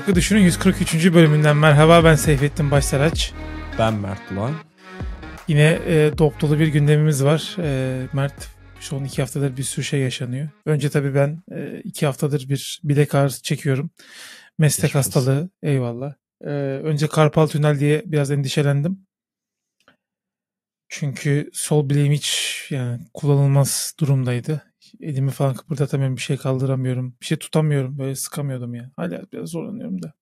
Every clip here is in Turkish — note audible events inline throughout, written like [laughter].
Farklı Düşünün 143. bölümünden merhaba ben Seyfettin Başsaraç. Ben Mert Ulan. Yine e, dop bir gündemimiz var. E, Mert son iki haftadır bir sürü şey yaşanıyor. Önce tabii ben e, iki haftadır bir bilek ağrısı çekiyorum. Meslek Geçmiş hastalığı eyvallah. E, önce karpal tünel diye biraz endişelendim. Çünkü sol bileğim hiç yani kullanılmaz durumdaydı elimi falan kıpırdatamıyorum. Bir şey kaldıramıyorum. Bir şey tutamıyorum. Böyle sıkamıyordum ya. Hala biraz zorlanıyorum da.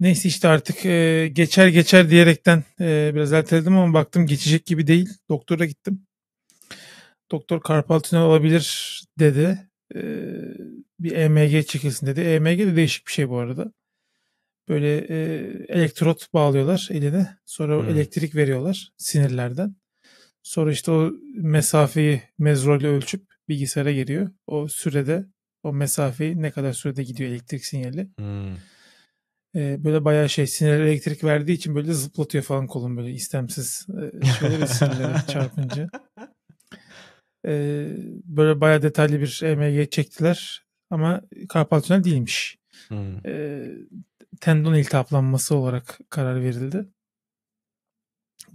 Neyse işte artık e, geçer geçer diyerekten e, biraz erteledim ama baktım geçecek gibi değil. Doktora gittim. Doktor karpal tünel olabilir dedi. E, bir EMG çekilsin dedi. EMG de değişik bir şey bu arada. Böyle e, elektrot bağlıyorlar eline. Sonra hmm. elektrik veriyorlar sinirlerden. Sonra işte o mesafeyi mezrolle ölçüp bilgisayara geliyor. O sürede o mesafeyi ne kadar sürede gidiyor elektrik sinyali. Hmm. Ee, böyle bayağı şey sinir elektrik verdiği için böyle zıplatıyor falan kolum böyle istemsiz e, şeyleri [laughs] sinirlere çarpınca. Ee, böyle bayağı detaylı bir EMG çektiler ama karpal tünel değilmiş. Hmm. Ee, tendon iltihaplanması olarak karar verildi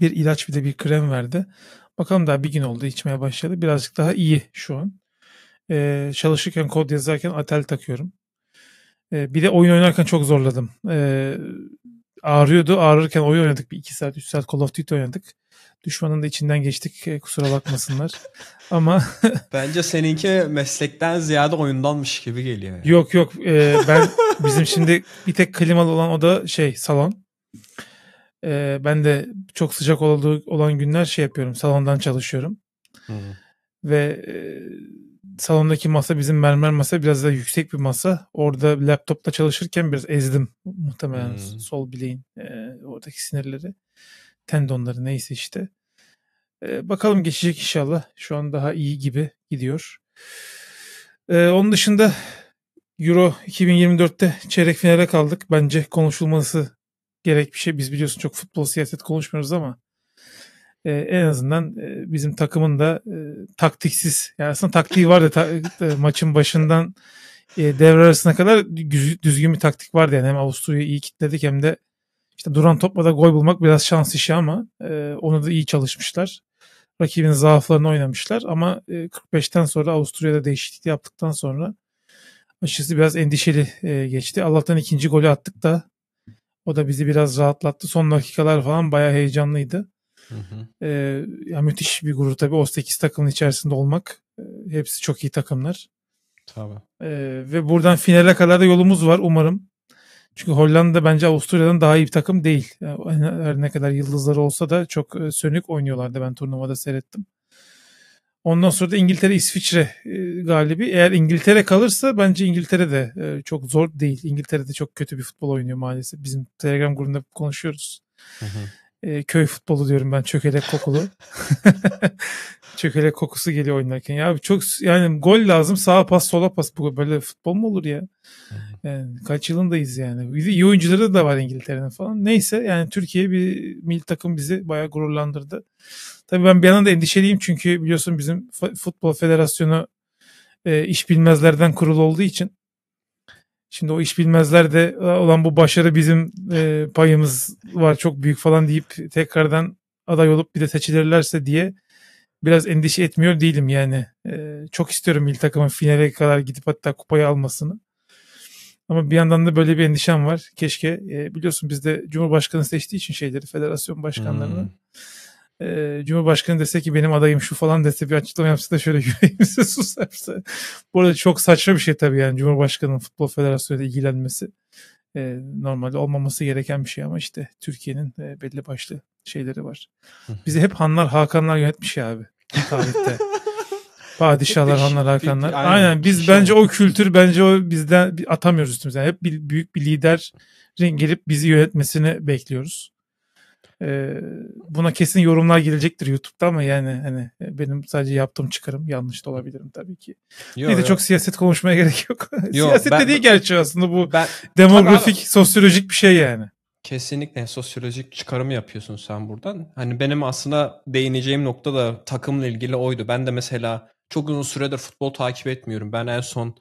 bir ilaç bir de bir krem verdi. Bakalım daha bir gün oldu içmeye başladı. Birazcık daha iyi şu an. Ee, çalışırken kod yazarken atel takıyorum. Ee, bir de oyun oynarken çok zorladım. Ee, ağrıyordu. Ağrırken oyun oynadık. Bir iki saat, üç saat Call of Duty oynadık. Düşmanın da içinden geçtik. E, kusura bakmasınlar. [laughs] Ama bence seninki meslekten ziyade oyundanmış gibi geliyor. Yani. Yok yok. E, ben bizim şimdi bir tek klimalı olan oda şey salon e, ben de çok sıcak olduğu olan günler şey yapıyorum. Salondan çalışıyorum. Hı hı. Ve e, salondaki masa bizim mermer masa biraz da yüksek bir masa. Orada laptopla çalışırken biraz ezdim muhtemelen hmm. sol bileğin e, oradaki sinirleri. Tendonları neyse işte. E, bakalım geçecek inşallah. Şu an daha iyi gibi gidiyor. E, onun dışında Euro 2024'te çeyrek finale kaldık. Bence konuşulması gerek bir şey. Biz biliyorsun çok futbol siyaset konuşmuyoruz ama e, en azından e, bizim takımın da e, taktiksiz yani aslında taktiği vardı ta, e, maçın başından e, devre arasına kadar düz, düzgün bir taktik vardı yani hem Avusturya'yı iyi kilitledik hem de işte duran topla da gol bulmak biraz şans işi ama e, onu da iyi çalışmışlar. Rakibin zaaflarını oynamışlar ama e, 45'ten sonra Avusturya'da değişiklik yaptıktan sonra açıkçası biraz endişeli e, geçti. Allah'tan ikinci golü attık da o da bizi biraz rahatlattı. Son dakikalar falan bayağı heyecanlıydı. Hı hı. Ee, ya müthiş bir gurur tabii. O 8 takımın içerisinde olmak. Ee, hepsi çok iyi takımlar. Tabii. Ee, ve buradan finale kadar da yolumuz var umarım. Çünkü Hollanda bence Avusturya'dan daha iyi bir takım değil. Yani her ne kadar yıldızları olsa da çok e, sönük oynuyorlardı. Ben turnuvada seyrettim. Ondan sonra da İngiltere İsviçre e, galibi. Eğer İngiltere kalırsa bence İngiltere de e, çok zor değil. İngiltere de çok kötü bir futbol oynuyor maalesef. Bizim Telegram grubunda konuşuyoruz. E, köy futbolu diyorum ben çökelek kokulu. [laughs] çökelek kokusu geliyor oynarken. Ya çok yani gol lazım sağa pas sola pas. Bu böyle futbol mu olur ya? Yani, kaç yılındayız yani. İyi oyuncuları da var İngiltere'nin falan. Neyse yani Türkiye bir milli takım bizi bayağı gururlandırdı. Tabii ben bir yandan da endişeliyim çünkü biliyorsun bizim Futbol Federasyonu e, iş bilmezlerden kurul olduğu için şimdi o iş bilmezlerde olan bu başarı bizim e, payımız var çok büyük falan deyip tekrardan aday olup bir de seçilirlerse diye biraz endişe etmiyor değilim yani. E, çok istiyorum il takımın finale kadar gidip hatta kupayı almasını. Ama bir yandan da böyle bir endişem var. Keşke e, biliyorsun bizde Cumhurbaşkanı seçtiği için şeyleri federasyon başkanlarını. Hmm e, Cumhurbaşkanı dese ki benim adayım şu falan dese bir açıklama yapsa da şöyle [laughs] yüreğimize susarsa. Bu arada çok saçma bir şey tabii yani Cumhurbaşkanı'nın Futbol Federasyonu'yla ilgilenmesi. E, normalde olmaması gereken bir şey ama işte Türkiye'nin e, belli başlı şeyleri var. Bizi hep Hanlar Hakanlar yönetmiş ya abi tarihte. [laughs] Padişahlar, hanlar, hakanlar. aynen. aynen. Biz şey. bence o kültür bence o bizden atamıyoruz üstümüze. Yani hep bir, büyük bir liderin gelip bizi yönetmesini bekliyoruz. Ee, buna kesin yorumlar gelecektir YouTube'da ama yani hani e, benim sadece yaptığım çıkarım yanlış da olabilirim tabii ki. Yo, bir de yo. çok siyaset konuşmaya [laughs] gerek yok. Yo, siyaset ben, değil gerçi aslında bu ben, demografik, abi, sosyolojik bir şey yani. Kesinlikle sosyolojik çıkarımı yapıyorsun sen buradan. Hani benim aslında değineceğim nokta da takımla ilgili oydu. Ben de mesela çok uzun süredir futbol takip etmiyorum. Ben en son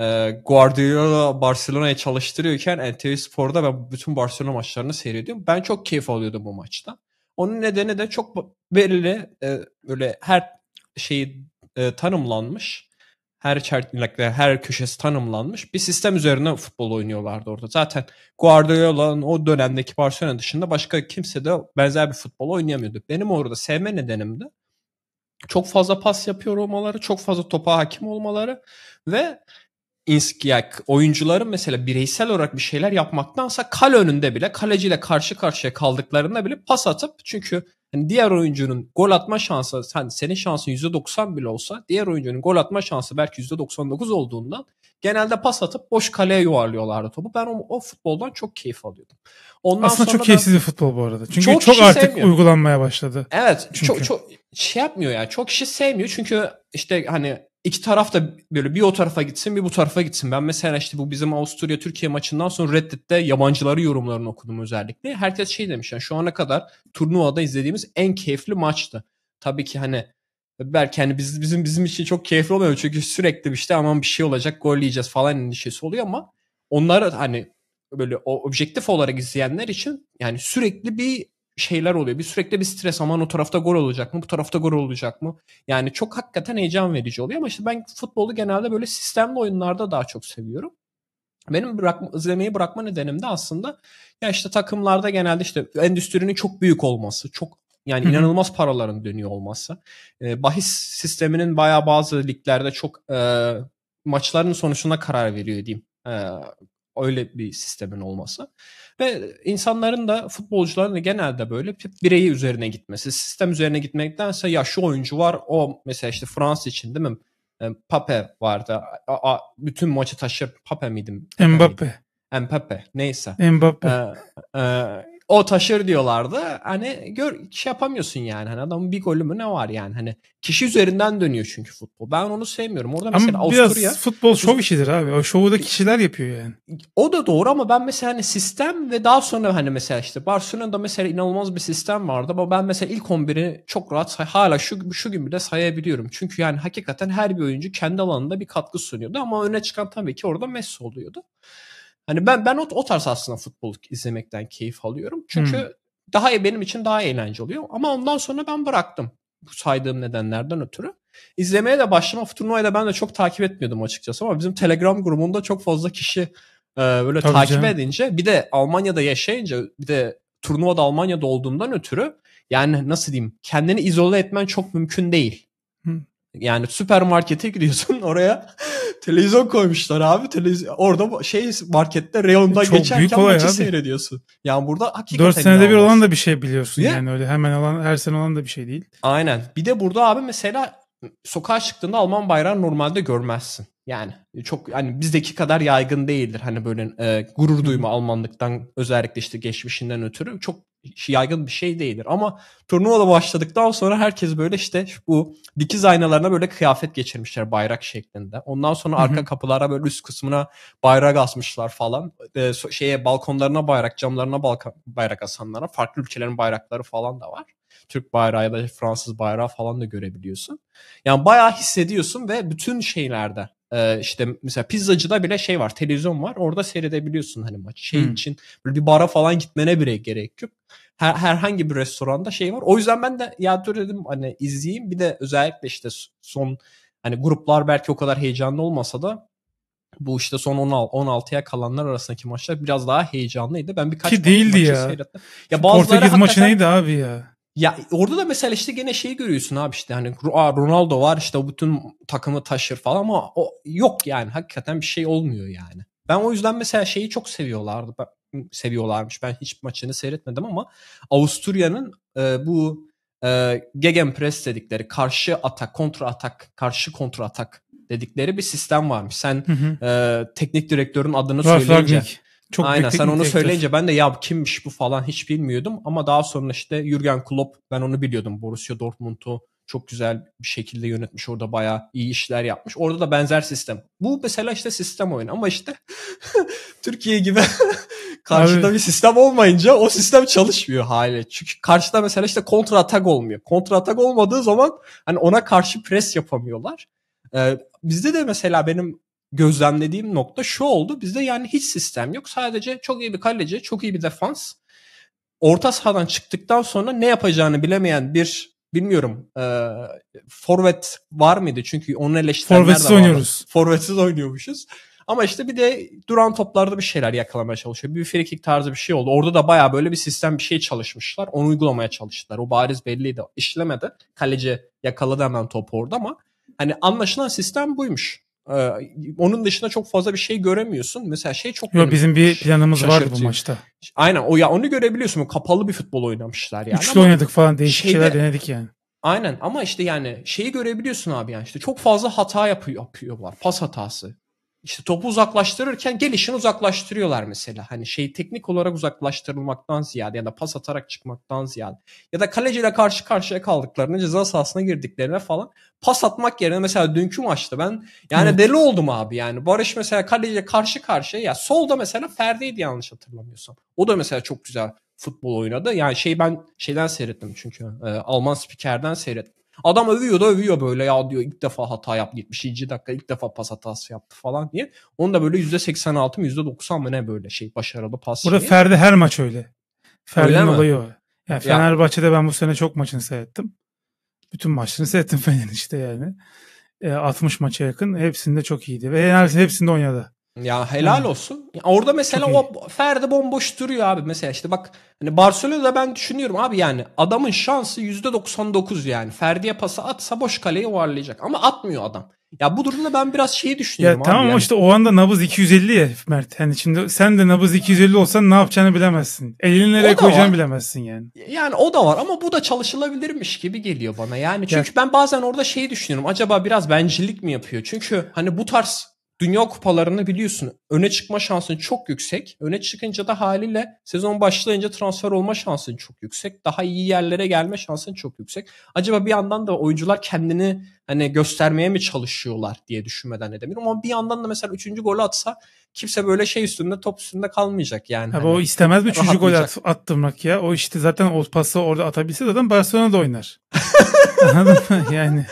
ee, Guardiola Barcelona'ya çalıştırıyorken NTV Spor'da ben bütün Barcelona maçlarını seyrediyorum. Ben çok keyif alıyordum bu maçta. Onun nedeni de çok belirli e, böyle her şeyi e, tanımlanmış. Her çerçevelikler, her köşesi tanımlanmış. Bir sistem üzerine futbol oynuyorlardı orada. Zaten Guardiola'nın o dönemdeki Barcelona dışında başka kimse de benzer bir futbol oynayamıyordu. Benim orada sevme nedenim de çok fazla pas yapıyor olmaları, çok fazla topa hakim olmaları ve yani oyuncuların mesela bireysel olarak bir şeyler yapmaktansa kale önünde bile kaleciyle karşı karşıya kaldıklarında bile pas atıp çünkü hani diğer oyuncunun gol atma şansı hani senin şansın %90 bile olsa diğer oyuncunun gol atma şansı belki %99 olduğundan genelde pas atıp boş kaleye yuvarlıyorlardı topu. Ben o, o futboldan çok keyif alıyordum. Ondan Aslında sonra çok keyifsiz bir futbol bu arada. Çünkü çok, çok artık sevmiyor. uygulanmaya başladı. Evet. Çünkü. Çok çok şey yapmıyor yani. Çok kişi sevmiyor çünkü işte hani iki taraf da böyle bir o tarafa gitsin bir bu tarafa gitsin. Ben mesela işte bu bizim Avusturya Türkiye maçından sonra Reddit'te yabancıları yorumlarını okudum özellikle. Herkes şey demiş yani şu ana kadar turnuvada izlediğimiz en keyifli maçtı. Tabii ki hani belki hani biz, bizim bizim için çok keyifli olmuyor çünkü sürekli işte aman bir şey olacak gol yiyeceğiz falan endişesi oluyor ama onlar hani böyle o objektif olarak izleyenler için yani sürekli bir şeyler oluyor. Bir sürekli bir stres aman o tarafta gol olacak mı? Bu tarafta gol olacak mı? Yani çok hakikaten heyecan verici oluyor ama işte ben futbolu genelde böyle sistemli oyunlarda daha çok seviyorum. Benim bırakma, izlemeyi bırakma nedenim de aslında ya işte takımlarda genelde işte endüstrinin çok büyük olması, çok yani inanılmaz paraların dönüyor olması. Ee, bahis sisteminin bayağı bazı liglerde çok e, maçların sonucuna karar veriyor diyeyim. E, öyle bir sistemin olması. Ve insanların da futbolcuların da genelde böyle bireyi üzerine gitmesi. Sistem üzerine gitmektense ya şu oyuncu var o mesela işte Fransa için değil mi? E, Pape vardı. A, a, bütün maçı taşıyan Pape miydim? Mbappe. Mbappe. Neyse. Mbappe. Ee, o taşır diyorlardı. Hani gör şey yapamıyorsun yani. Hani adamın bir golü mü ne var yani? Hani kişi üzerinden dönüyor çünkü futbol. Ben onu sevmiyorum. Orada mesela ama Avusturya biraz futbol şov işidir abi. O şovu da kişiler yapıyor yani. O da doğru ama ben mesela hani sistem ve daha sonra hani mesela işte Barcelona'da mesela inanılmaz bir sistem vardı ama ben mesela ilk 11'i çok rahat say hala şu şu gün bile sayabiliyorum. Çünkü yani hakikaten her bir oyuncu kendi alanında bir katkı sunuyordu ama öne çıkan tabii ki orada Messi oluyordu. Hani ben ben o, o tarz aslında futbol izlemekten keyif alıyorum. Çünkü hmm. daha e, benim için daha eğlenceli oluyor. Ama ondan sonra ben bıraktım. Bu saydığım nedenlerden ötürü. İzlemeye de başlama turnuvayı da ben de çok takip etmiyordum açıkçası ama bizim Telegram grubunda çok fazla kişi e, böyle Tabii takip canım. edince bir de Almanya'da yaşayınca bir de turnuvada Almanya'da olduğumdan ötürü yani nasıl diyeyim kendini izole etmen çok mümkün değil. Hı. Hmm. Yani süpermarkete [laughs] gidiyorsun oraya televizyon koymuşlar abi. Televizyon, orada şey markette reyonda Çok büyük maçı abi. seyrediyorsun. Yani burada hakikaten 4 senede bir olan da bir şey biliyorsun. Değil? Yani öyle hemen olan her sene olan da bir şey değil. Aynen. Bir de burada abi mesela sokağa çıktığında Alman bayrağı normalde görmezsin. Yani çok hani bizdeki kadar yaygın değildir hani böyle e, gurur duyma Almanlıktan özellikle işte geçmişinden ötürü çok yaygın bir şey değildir. Ama turnuva başladıktan sonra herkes böyle işte bu dikiz aynalarına böyle kıyafet geçirmişler bayrak şeklinde. Ondan sonra arka kapılara böyle üst kısmına bayrak asmışlar falan. Ee, şeye balkonlarına bayrak, camlarına balka, bayrak asanlara farklı ülkelerin bayrakları falan da var. Türk bayrağı ya da Fransız bayrağı falan da görebiliyorsun. Yani bayağı hissediyorsun ve bütün şeylerde ee, işte mesela pizzacıda bile şey var televizyon var orada seyredebiliyorsun hani maç. Şey hmm. için böyle bir bara falan gitmene bile gerek yok. Her, herhangi bir restoranda şey var. O yüzden ben de ya dur dedim hani izleyeyim bir de özellikle işte son hani gruplar belki o kadar heyecanlı olmasa da bu işte son 16'ya kalanlar arasındaki maçlar biraz daha heyecanlıydı. Ben birkaç Ki değildi maçı ya. seyrettim. Ya Portekiz maçı neydi abi ya? Ya orada da mesela işte gene şeyi görüyorsun abi işte hani Ronaldo var işte bütün takımı taşır falan ama o yok yani hakikaten bir şey olmuyor yani. Ben o yüzden mesela şeyi çok seviyorlardı. Ben, seviyorlarmış. Ben hiç maçını seyretmedim ama Avusturya'nın e, bu e, gegenpress dedikleri karşı atak, kontra atak, karşı kontra atak dedikleri bir sistem varmış. Sen hı hı. E, teknik direktörün adını Ralf söyleyince Ragnik. Çok Aynen sen onu tekrar. söyleyince ben de ya kimmiş bu falan hiç bilmiyordum ama daha sonra işte Jürgen Klopp ben onu biliyordum. Borussia Dortmund'u çok güzel bir şekilde yönetmiş. Orada bayağı iyi işler yapmış. Orada da benzer sistem. Bu mesela işte sistem oyunu ama işte [laughs] Türkiye gibi [laughs] karşıda Abi. bir sistem olmayınca o sistem çalışmıyor hale. Çünkü karşıda mesela işte kontra atak olmuyor. Kontra atak olmadığı zaman hani ona karşı pres yapamıyorlar. Ee, bizde de mesela benim gözlemlediğim nokta şu oldu. Bizde yani hiç sistem yok. Sadece çok iyi bir kaleci, çok iyi bir defans. Orta sahadan çıktıktan sonra ne yapacağını bilemeyen bir bilmiyorum e, forvet var mıydı? Çünkü onun eleştirenler Forvetsiz de vardı. oynuyoruz. Forvetsiz oynuyormuşuz. Ama işte bir de duran toplarda bir şeyler yakalamaya çalışıyor. Bir free kick tarzı bir şey oldu. Orada da baya böyle bir sistem bir şey çalışmışlar. Onu uygulamaya çalıştılar. O bariz belliydi. İşlemedi. Kaleci yakaladı hemen topu orada ama hani anlaşılan sistem buymuş. Ee, onun dışında çok fazla bir şey göremiyorsun. Mesela şey çok Yo, bizim bir planımız şaşırtıcı. vardı bu maçta. Aynen o ya onu görebiliyorsun. Kapalı bir futbol oynamışlar yani. Üçlü oynadık falan değişik şeyde, şeyler denedik yani. Aynen ama işte yani şeyi görebiliyorsun abi yani işte çok fazla hata yapıyor, yapıyorlar. Pas hatası, işte topu uzaklaştırırken gelişini uzaklaştırıyorlar mesela. Hani şey teknik olarak uzaklaştırılmaktan ziyade ya da pas atarak çıkmaktan ziyade ya da kaleciyle karşı karşıya kaldıklarında ceza sahasına girdiklerine falan pas atmak yerine mesela dünkü maçta ben yani evet. deli oldum abi yani. Barış mesela kaleciyle karşı karşıya ya solda mesela Ferdi'ydi yanlış hatırlamıyorsam. O da mesela çok güzel futbol oynadı. Yani şey ben şeyden seyrettim çünkü e, Alman spikerden seyrettim. Adam övüyor da övüyor böyle ya diyor ilk defa hata yaptı 72. dakika ilk defa pas hatası yaptı falan diye. Onu da böyle %86 mı %90 mı ne böyle şey başarılı pas. Burada şeyi. Ferdi her maç öyle. Ferdi'nin olayı o. Yani Fenerbahçe'de ya. ben bu sene çok maçını seyrettim. Bütün maçlarını seyrettim [laughs] Fener'in işte yani. E, 60 maça yakın. Hepsinde çok iyiydi. Ve neredeyse hepsinde oynadı. Ya helal hmm. olsun. orada mesela o Ferdi bomboş duruyor abi. Mesela işte bak hani Barcelona'da ben düşünüyorum abi yani adamın şansı %99 yani. Ferdi'ye pası atsa boş kaleyi varlayacak ama atmıyor adam. Ya bu durumda ben biraz şeyi düşünüyorum ya, abi. Tamam yani. işte o anda nabız 250 ya Mert. Yani şimdi sen de nabız 250 olsan ne yapacağını bilemezsin. Elini nereye koyacağını var. bilemezsin yani. Yani o da var ama bu da çalışılabilirmiş gibi geliyor bana. Yani çünkü ya. ben bazen orada şeyi düşünüyorum. Acaba biraz bencillik mi yapıyor? Çünkü hani bu tarz Dünya kupalarını biliyorsun öne çıkma şansın çok yüksek. Öne çıkınca da haliyle sezon başlayınca transfer olma şansın çok yüksek. Daha iyi yerlere gelme şansın çok yüksek. Acaba bir yandan da oyuncular kendini hani göstermeye mi çalışıyorlar diye düşünmeden edemiyorum. Ama bir yandan da mesela 3. golü atsa kimse böyle şey üstünde top üstünde kalmayacak yani. Abi hani, o istemez mi üçüncü gol at, attırmak ya. O işte zaten o pası orada atabilse zaten Barcelona'da oynar. [laughs] Anladın mı? Yani.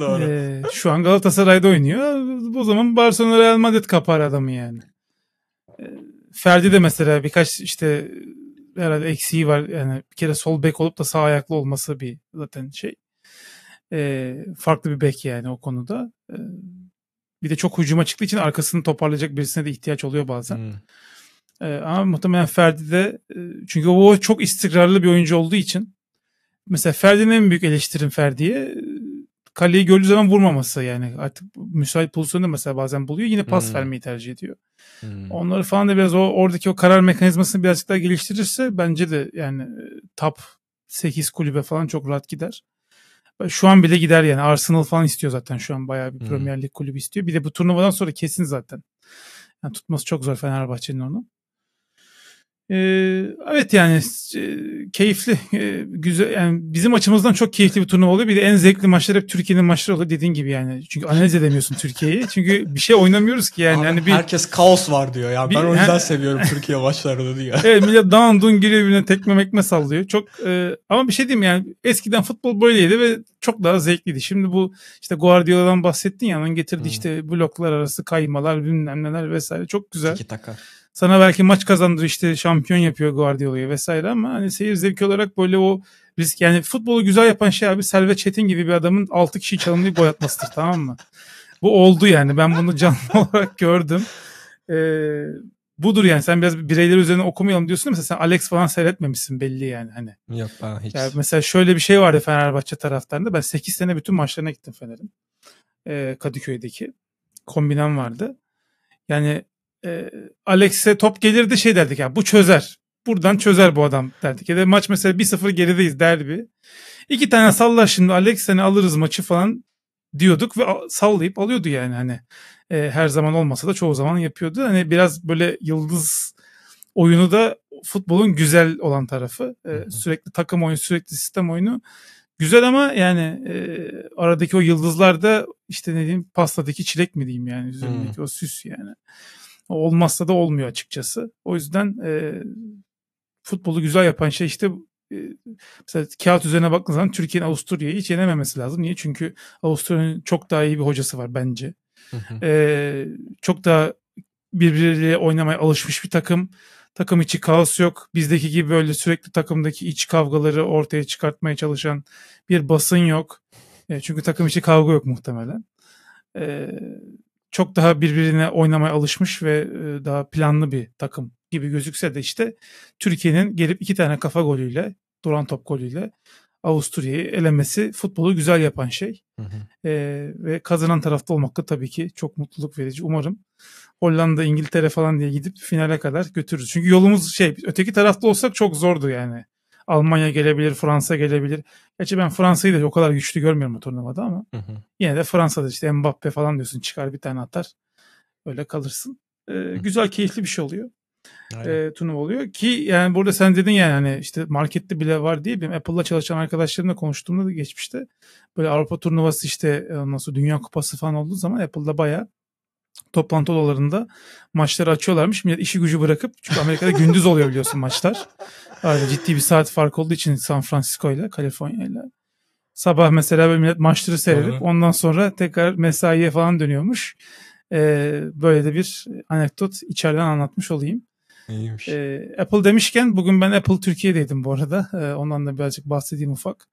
Barcelona'ya doğru. Ee, şu an Galatasaray'da oynuyor. O zaman Barcelona Real Madrid kapar adamı yani. Ee, Ferdi de mesela birkaç işte herhalde eksiği var. Yani bir kere sol bek olup da sağ ayaklı olması bir zaten şey. Ee, farklı bir bek yani o konuda. Ee, bir de çok hücuma çıktığı için arkasını toparlayacak birisine de ihtiyaç oluyor bazen. Hmm. Ee, ama muhtemelen Ferdi de e, çünkü o çok istikrarlı bir oyuncu olduğu için mesela Ferdi'nin en büyük eleştirim Ferdi'ye kaleyi gördüğü zaman vurmaması yani artık müsait pozisyonu mesela bazen buluyor yine pas hmm. vermeyi tercih ediyor. Hmm. Onları falan da biraz o oradaki o karar mekanizmasını birazcık daha geliştirirse bence de yani e, top 8 kulübe falan çok rahat gider. E, şu an bile gider yani Arsenal falan istiyor zaten şu an bayağı bir hmm. Premier Lig kulübü istiyor. Bir de bu turnuvadan sonra kesin zaten. Yani tutması çok zor Fenerbahçe'nin onu. Ee, evet yani e, keyifli, e, güzel. Yani bizim açımızdan çok keyifli bir turnuva oluyor. Bir de en zevkli maçlar hep Türkiye'nin maçları oluyor dediğin gibi yani. Çünkü analiz edemiyorsun Türkiye'yi. Çünkü bir şey oynamıyoruz ki yani. Abi, yani bir, herkes kaos var diyor. Yani bir, ben o yüzden yani, [laughs] seviyorum Türkiye maçlarını diyor. [laughs] Evet millet Dağın dun giriyor birbirine tekme mekme sallıyor. Çok e, ama bir şey diyeyim yani eskiden futbol böyleydi ve çok daha zevkliydi. Şimdi bu işte Guardiola'dan bahsettin ya onun getirdiği hmm. işte bloklar arası kaymalar bilmem neler vesaire çok güzel. Tiki taka sana belki maç kazandır işte şampiyon yapıyor Guardiola'yı vesaire ama hani seyir zevki olarak böyle o risk yani futbolu güzel yapan şey abi Selve Çetin gibi bir adamın 6 kişi çalımlayıp gol atmasıdır [laughs] tamam mı? Bu oldu yani ben bunu canlı [laughs] olarak gördüm. Ee, budur yani sen biraz bireyler üzerine okumayalım diyorsun mesela sen Alex falan seyretmemişsin belli yani hani. Yok ben hiç. Yani mesela şöyle bir şey vardı Fenerbahçe taraftarında ben 8 sene bütün maçlarına gittim Fener'in. Ee, Kadıköy'deki kombinam vardı. Yani e, Alex'e top gelirdi şey derdik ya bu çözer. Buradan çözer bu adam derdik. Ya da maç mesela 1-0 gerideyiz derbi. İki tane sallar şimdi Alex seni alırız maçı falan diyorduk ve sallayıp alıyordu yani hani. E, her zaman olmasa da çoğu zaman yapıyordu. Hani biraz böyle yıldız oyunu da futbolun güzel olan tarafı. E, sürekli takım oyunu, sürekli sistem oyunu. Güzel ama yani e, aradaki o yıldızlar da işte ne diyeyim pastadaki çilek mi diyeyim yani üzerindeki hmm. o süs yani. Olmazsa da olmuyor açıkçası. O yüzden e, futbolu güzel yapan şey işte e, mesela kağıt üzerine baktığınız zaman Türkiye'nin Avusturya'yı hiç yenememesi lazım. Niye? Çünkü Avusturya'nın çok daha iyi bir hocası var bence. E, çok daha birbirleriyle oynamaya alışmış bir takım. Takım içi kaos yok. Bizdeki gibi böyle sürekli takımdaki iç kavgaları ortaya çıkartmaya çalışan bir basın yok. E, çünkü takım içi kavga yok muhtemelen. E, çok daha birbirine oynamaya alışmış ve e, daha planlı bir takım gibi gözükse de işte Türkiye'nin gelip iki tane kafa golüyle, duran top golüyle Avusturya'yı elemesi futbolu güzel yapan şey. Hı hı. E, ve kazanan tarafta olmak da tabii ki çok mutluluk verici. Umarım Hollanda, İngiltere falan diye gidip finale kadar götürürüz. Çünkü yolumuz şey öteki tarafta olsak çok zordu yani. Almanya gelebilir, Fransa gelebilir. Gerçi ben Fransa'yı da o kadar güçlü görmüyorum bu turnuvada ama hı hı. yine de Fransa'da işte Mbappe falan diyorsun çıkar bir tane atar. Öyle kalırsın. Ee, hı. güzel, keyifli bir şey oluyor. E, turnuva oluyor ki yani burada sen dedin ya hani işte markette bile var diye benim Apple'la çalışan arkadaşlarımla konuştuğumda da geçmişte böyle Avrupa turnuvası işte nasıl Dünya Kupası falan olduğu zaman Apple'da bayağı toplantı odalarında maçları açıyorlarmış. Millet işi gücü bırakıp çünkü Amerika'da gündüz oluyor biliyorsun maçlar. [laughs] Arada ciddi bir saat fark olduğu için San Francisco ile Kaliforniya ile. Sabah mesela böyle millet maçları seyredip Hı-hı. ondan sonra tekrar mesaiye falan dönüyormuş. Ee, böyle de bir anekdot içeriden anlatmış olayım. İyiymiş. Ee, Apple demişken bugün ben Apple Türkiye'deydim bu arada. Ee, ondan da birazcık bahsedeyim ufak.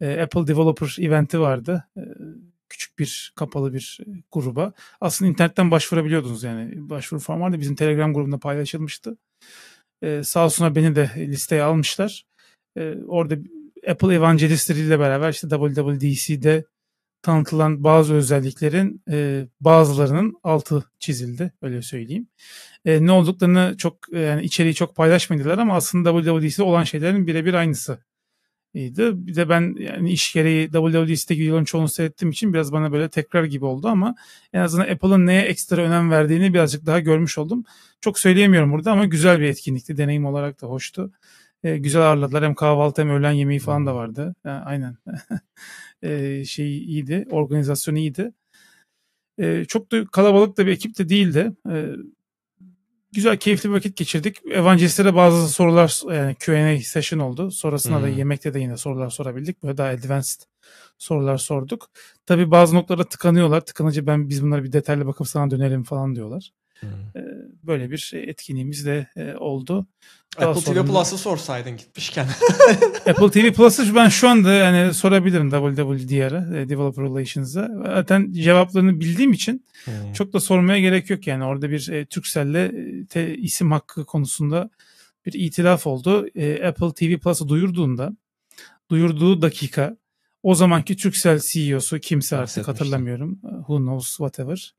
Ee, Apple Developer Event'i vardı. Ee, küçük bir kapalı bir gruba. Aslında internetten başvurabiliyordunuz yani. Başvuru formu vardı. Bizim Telegram grubunda paylaşılmıştı. Ee, sağ olsunlar beni de listeye almışlar. Ee, orada Apple ile beraber işte WWDC'de tanıtılan bazı özelliklerin e, bazılarının altı çizildi öyle söyleyeyim. E, ne olduklarını çok e, yani içeriği çok paylaşmadılar ama aslında WWDC'de olan şeylerin birebir aynısı iyiydi. Bir de ben yani iş gereği WWD'deki yılların çoğunu seyrettiğim için biraz bana böyle tekrar gibi oldu ama en azından Apple'ın neye ekstra önem verdiğini birazcık daha görmüş oldum. Çok söyleyemiyorum burada ama güzel bir etkinlikti. Deneyim olarak da hoştu. E, güzel ağırladılar. Hem kahvaltı hem öğlen yemeği falan da vardı. E, aynen. [laughs] e, şey iyiydi. Organizasyon iyiydi. E, çok da kalabalık da bir ekip de değildi. E, güzel keyifli vakit geçirdik. Evangelist'e bazı sorular yani Q&A session oldu. Sonrasında hmm. da yemekte de yine sorular sorabildik. Böyle daha advanced sorular sorduk. Tabii bazı noktalara tıkanıyorlar. Tıkanınca ben biz bunları bir detaylı bakıp sana dönelim falan diyorlar. Hmm. Ee, böyle bir etkinliğimiz de e, oldu. Daha Apple TV Plus'ı sorsaydın gitmişken. [laughs] Apple TV Plus'ı ben şu anda yani sorabilirim WWDR'a, e, Developer Relations'a. Zaten cevaplarını bildiğim için hmm. çok da sormaya gerek yok yani. Orada bir e, Turkcell'le e, te, isim hakkı konusunda bir itilaf oldu. E, Apple TV Plus'ı duyurduğunda, duyurduğu dakika o zamanki Türkcell CEO'su kimse artık hatırlamıyorum. Who knows whatever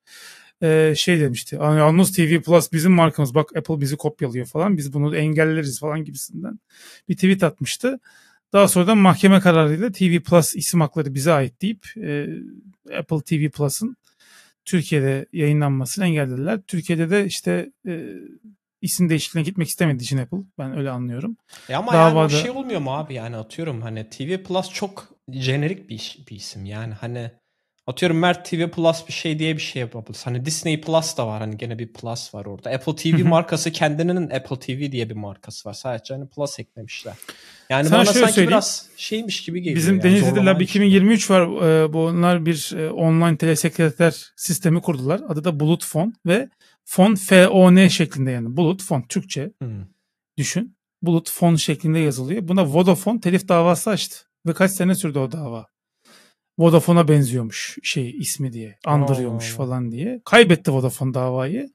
e, şey demişti. Yalnız TV Plus bizim markamız. Bak Apple bizi kopyalıyor falan. Biz bunu engelleriz falan gibisinden bir tweet atmıştı. Daha sonra da mahkeme kararıyla TV Plus isim hakları bize ait deyip e, Apple TV Plus'ın Türkiye'de yayınlanmasını engellediler. Türkiye'de de işte e, isim değişikliğine gitmek istemediği için Apple. Ben öyle anlıyorum. E ama Davada... yani bir şey olmuyor mu abi? Yani atıyorum hani TV Plus çok jenerik bir, bir isim. Yani hani Atıyorum Mert TV Plus bir şey diye bir şey yapabiliriz. Hani Disney Plus da var hani gene bir Plus var orada. Apple TV markası kendinin Apple TV diye bir markası var. Sadece hani Plus eklemişler. Yani Sana bana şöyle sanki söyleyeyim. biraz şeymiş gibi geliyor. Bizim yani, Denizli'de Lab 2023 var. Ee, onlar bir e, online telesekreter sistemi kurdular. Adı da Bulut Fon ve Fon F-O-N şeklinde yani. Bulut Fon Türkçe düşün. Bulut Fon şeklinde yazılıyor. Buna Vodafone telif davası açtı. Ve kaç sene sürdü o dava? Vodafone'a benziyormuş şey ismi diye andırıyormuş Aa. falan diye. Kaybetti Vodafone davayı.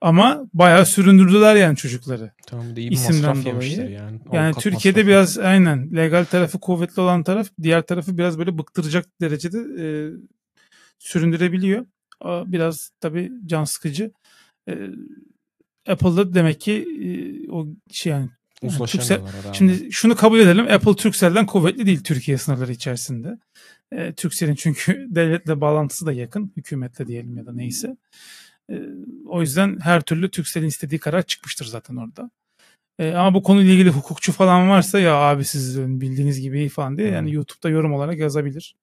Ama bayağı süründürdüler yani çocukları. Tamam da iyi bir İsimden masraf yemiştir yani. Avukat yani Türkiye'de masrafı. biraz aynen legal tarafı kuvvetli olan taraf diğer tarafı biraz böyle bıktıracak derecede e, süründürebiliyor. Biraz tabii can sıkıcı. E, Apple'da demek ki e, o şey yani yani Türksel, şimdi şunu kabul edelim. Apple Türkcell'den kuvvetli değil Türkiye sınırları içerisinde. E, Türksel'in çünkü [laughs] devletle bağlantısı da yakın. Hükümetle diyelim ya da neyse. E, o yüzden her türlü Türksel'in istediği karar çıkmıştır zaten orada. E, ama bu konuyla ilgili hukukçu falan varsa ya abi siz bildiğiniz gibi falan diye yani hmm. YouTube'da yorum olarak yazabilir.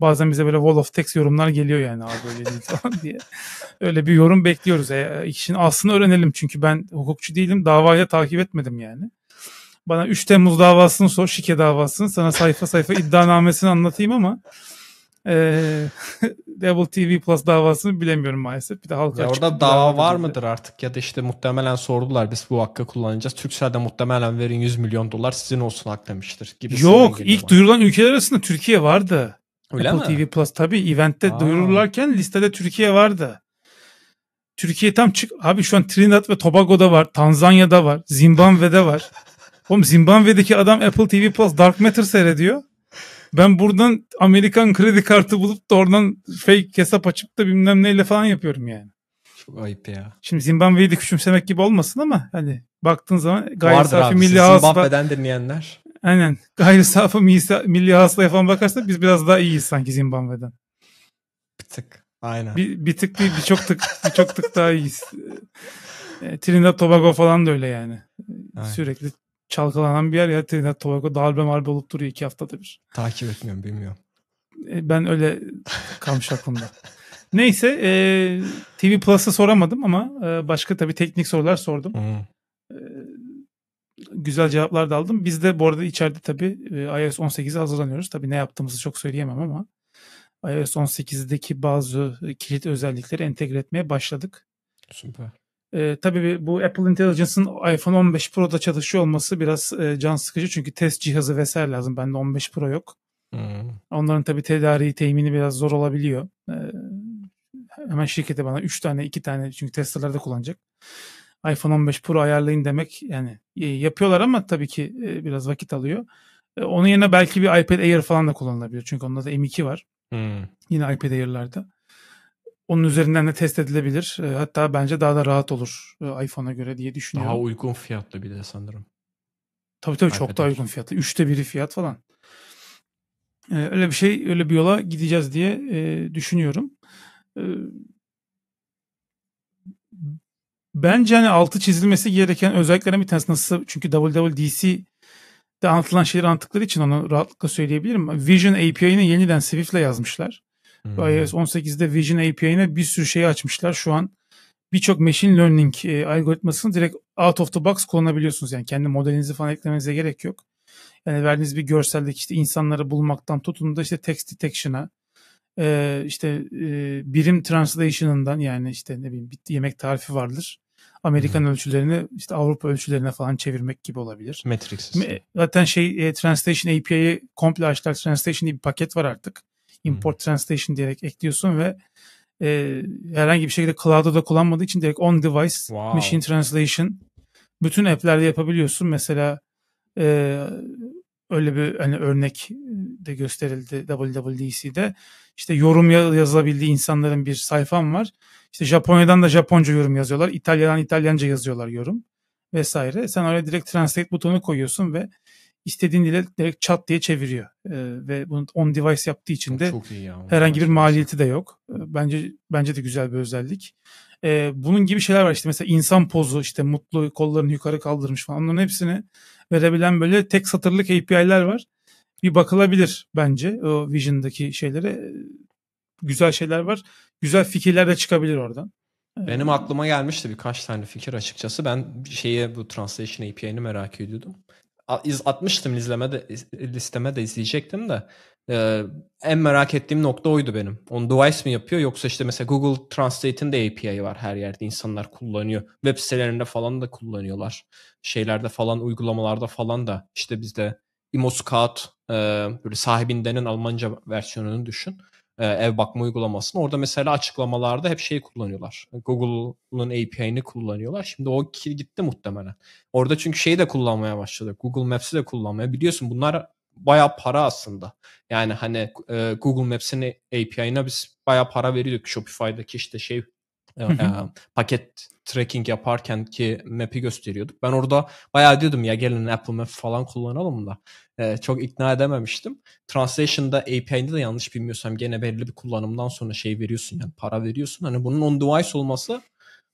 Bazen bize böyle wall of text yorumlar geliyor yani abi öyle değil [laughs] falan diye. Öyle bir yorum bekliyoruz. E, e işin aslını öğrenelim çünkü ben hukukçu değilim. Davayı takip etmedim yani. Bana 3 Temmuz davasını sor, şike davasını. Sana sayfa sayfa [laughs] iddianamesini anlatayım ama e, [laughs] Apple TV Plus davasını bilemiyorum maalesef. Bir de halka ya orada dava var mıdır de. artık ya da işte muhtemelen sordular biz bu hakkı kullanacağız. Türkcell'de muhtemelen verin 100 milyon dolar sizin olsun hak demiştir. Gibi Yok ilk var. duyurulan ülkeler arasında Türkiye vardı. Öyle Apple mi? TV Plus tabii eventte Aa. duyururlarken listede Türkiye vardı. Türkiye tam çık abi şu an Trinidad ve Tobago'da var, Tanzanya'da var, Zimbabwe'de var. Oğlum Zimbabwe'deki adam Apple TV Plus Dark Matter seyrediyor. Ben buradan Amerikan kredi kartı bulup da oradan fake hesap açıp da bilmem neyle falan yapıyorum yani. Çok ayıp ya. Şimdi Zimbabwe'yi de küçümsemek gibi olmasın ama hani baktığın zaman gayri Vardır safi abi, milli hasıla. Zimbabwe'den dinleyenler. Aynen. Gayri safi milli hasılaya falan bakarsak biz biraz daha iyiyiz sanki Zimbabwe'den. Bir tık. Aynen. Bir, bir tık değil çok tık çok tık daha iyiyiz. E, Trinidad Tobago falan da öyle yani. Aynen. Sürekli çalkalanan bir yer ya Trinidad Tobago darbe marbe olup duruyor iki haftada bir. Takip etmiyorum bilmiyorum. E, ben öyle kalmış aklımda. Neyse e, TV Plus'a soramadım ama e, başka tabii teknik sorular sordum. Hmm. E, güzel cevaplar da aldım. Biz de bu arada içeride tabii e, iOS 18'e hazırlanıyoruz. Tabii ne yaptığımızı çok söyleyemem ama iOS 18'deki bazı e, kilit özellikleri entegre etmeye başladık. Süper. E, tabii bu Apple Intelligence'ın iPhone 15 Pro'da çalışıyor olması biraz e, can sıkıcı çünkü test cihazı vesaire lazım. Bende 15 Pro yok. Hmm. Onların tabii tedariği, temini biraz zor olabiliyor. E, hemen şirkete bana 3 tane, 2 tane çünkü testerlerde kullanacak. iPhone 15 Pro ayarlayın demek yani e, yapıyorlar ama tabii ki e, biraz vakit alıyor. E, onun yerine belki bir iPad Air falan da kullanılabilir. Çünkü onda da M2 var. Hmm. Yine iPad Air'larda. Onun üzerinden de test edilebilir. E, hatta bence daha da rahat olur e, iPhone'a göre diye düşünüyorum. Daha uygun fiyatlı bir de sanırım. Tabii tabii çok daha uygun fiyatlı. Üçte biri fiyat falan. E, öyle bir şey, öyle bir yola gideceğiz diye düşünüyorum. Bence hani altı çizilmesi gereken özelliklerden bir tanesi nasıl? Çünkü WWDC de anlatılan şeyleri anlattıkları için onu rahatlıkla söyleyebilirim. Vision API'ni yeniden Swift'le yazmışlar iOS 18'de hmm. Vision API'ne bir sürü şey açmışlar şu an. Birçok machine learning e, algoritmasını direkt out of the box kullanabiliyorsunuz. Yani kendi modelinizi falan eklemenize gerek yok. Yani verdiğiniz bir görseldeki işte insanları bulmaktan tutun da işte text detection'a e, işte e, birim translation'ından yani işte ne bileyim bir yemek tarifi vardır. Amerikan hmm. ölçülerini işte Avrupa ölçülerine falan çevirmek gibi olabilir. Matrix. Zaten şey e, Translation API'yi komple açtılar. Translation diye bir paket var artık import translation diyerek ekliyorsun ve e, herhangi bir şekilde cloud'da da kullanmadığı için direkt on device wow. machine translation bütün app'lerde yapabiliyorsun. Mesela e, öyle bir hani örnek de gösterildi WWDC'de. İşte yorum yazabildiği insanların bir sayfam var. İşte Japonya'dan da Japonca yorum yazıyorlar. İtalya'dan İtalyanca yazıyorlar yorum vesaire. Sen oraya direkt translate butonu koyuyorsun ve istediğin dile direkt çat diye çeviriyor. E, ve bunu on device yaptığı için de ya, herhangi bir maliyeti de yok. E, bence bence de güzel bir özellik. E, bunun gibi şeyler var işte mesela insan pozu işte mutlu kollarını yukarı kaldırmış falan onların hepsini verebilen böyle tek satırlık API'ler var. Bir bakılabilir bence o Vision'daki şeylere. Güzel şeyler var. Güzel fikirler de çıkabilir oradan. Benim aklıma gelmişti birkaç tane fikir açıkçası. Ben şeyi bu Translation API'ni merak ediyordum iz, atmıştım izleme de, listeme de izleyecektim de. Ee, en merak ettiğim nokta oydu benim. on device mi yapıyor yoksa işte mesela Google Translate'in de API'yi var her yerde insanlar kullanıyor. Web sitelerinde falan da kullanıyorlar. Şeylerde falan uygulamalarda falan da işte bizde Imoscout e, böyle sahibindenin Almanca versiyonunu düşün e, ev bakma uygulamasını. Orada mesela açıklamalarda hep şey kullanıyorlar. Google'un API'ni kullanıyorlar. Şimdi o gitti muhtemelen. Orada çünkü şeyi de kullanmaya başladı. Google Maps'i de kullanmaya. Biliyorsun bunlar baya para aslında. Yani hani e, Google Maps'in API'ına biz baya para veriyorduk Shopify'daki işte şey e, paket tracking yaparken ki map'i gösteriyorduk. Ben orada bayağı diyordum ya gelin Apple Map falan kullanalım da. E, çok ikna edememiştim. Translation'da API'de de yanlış bilmiyorsam gene belli bir kullanımdan sonra şey veriyorsun yani para veriyorsun. Hani bunun on device olması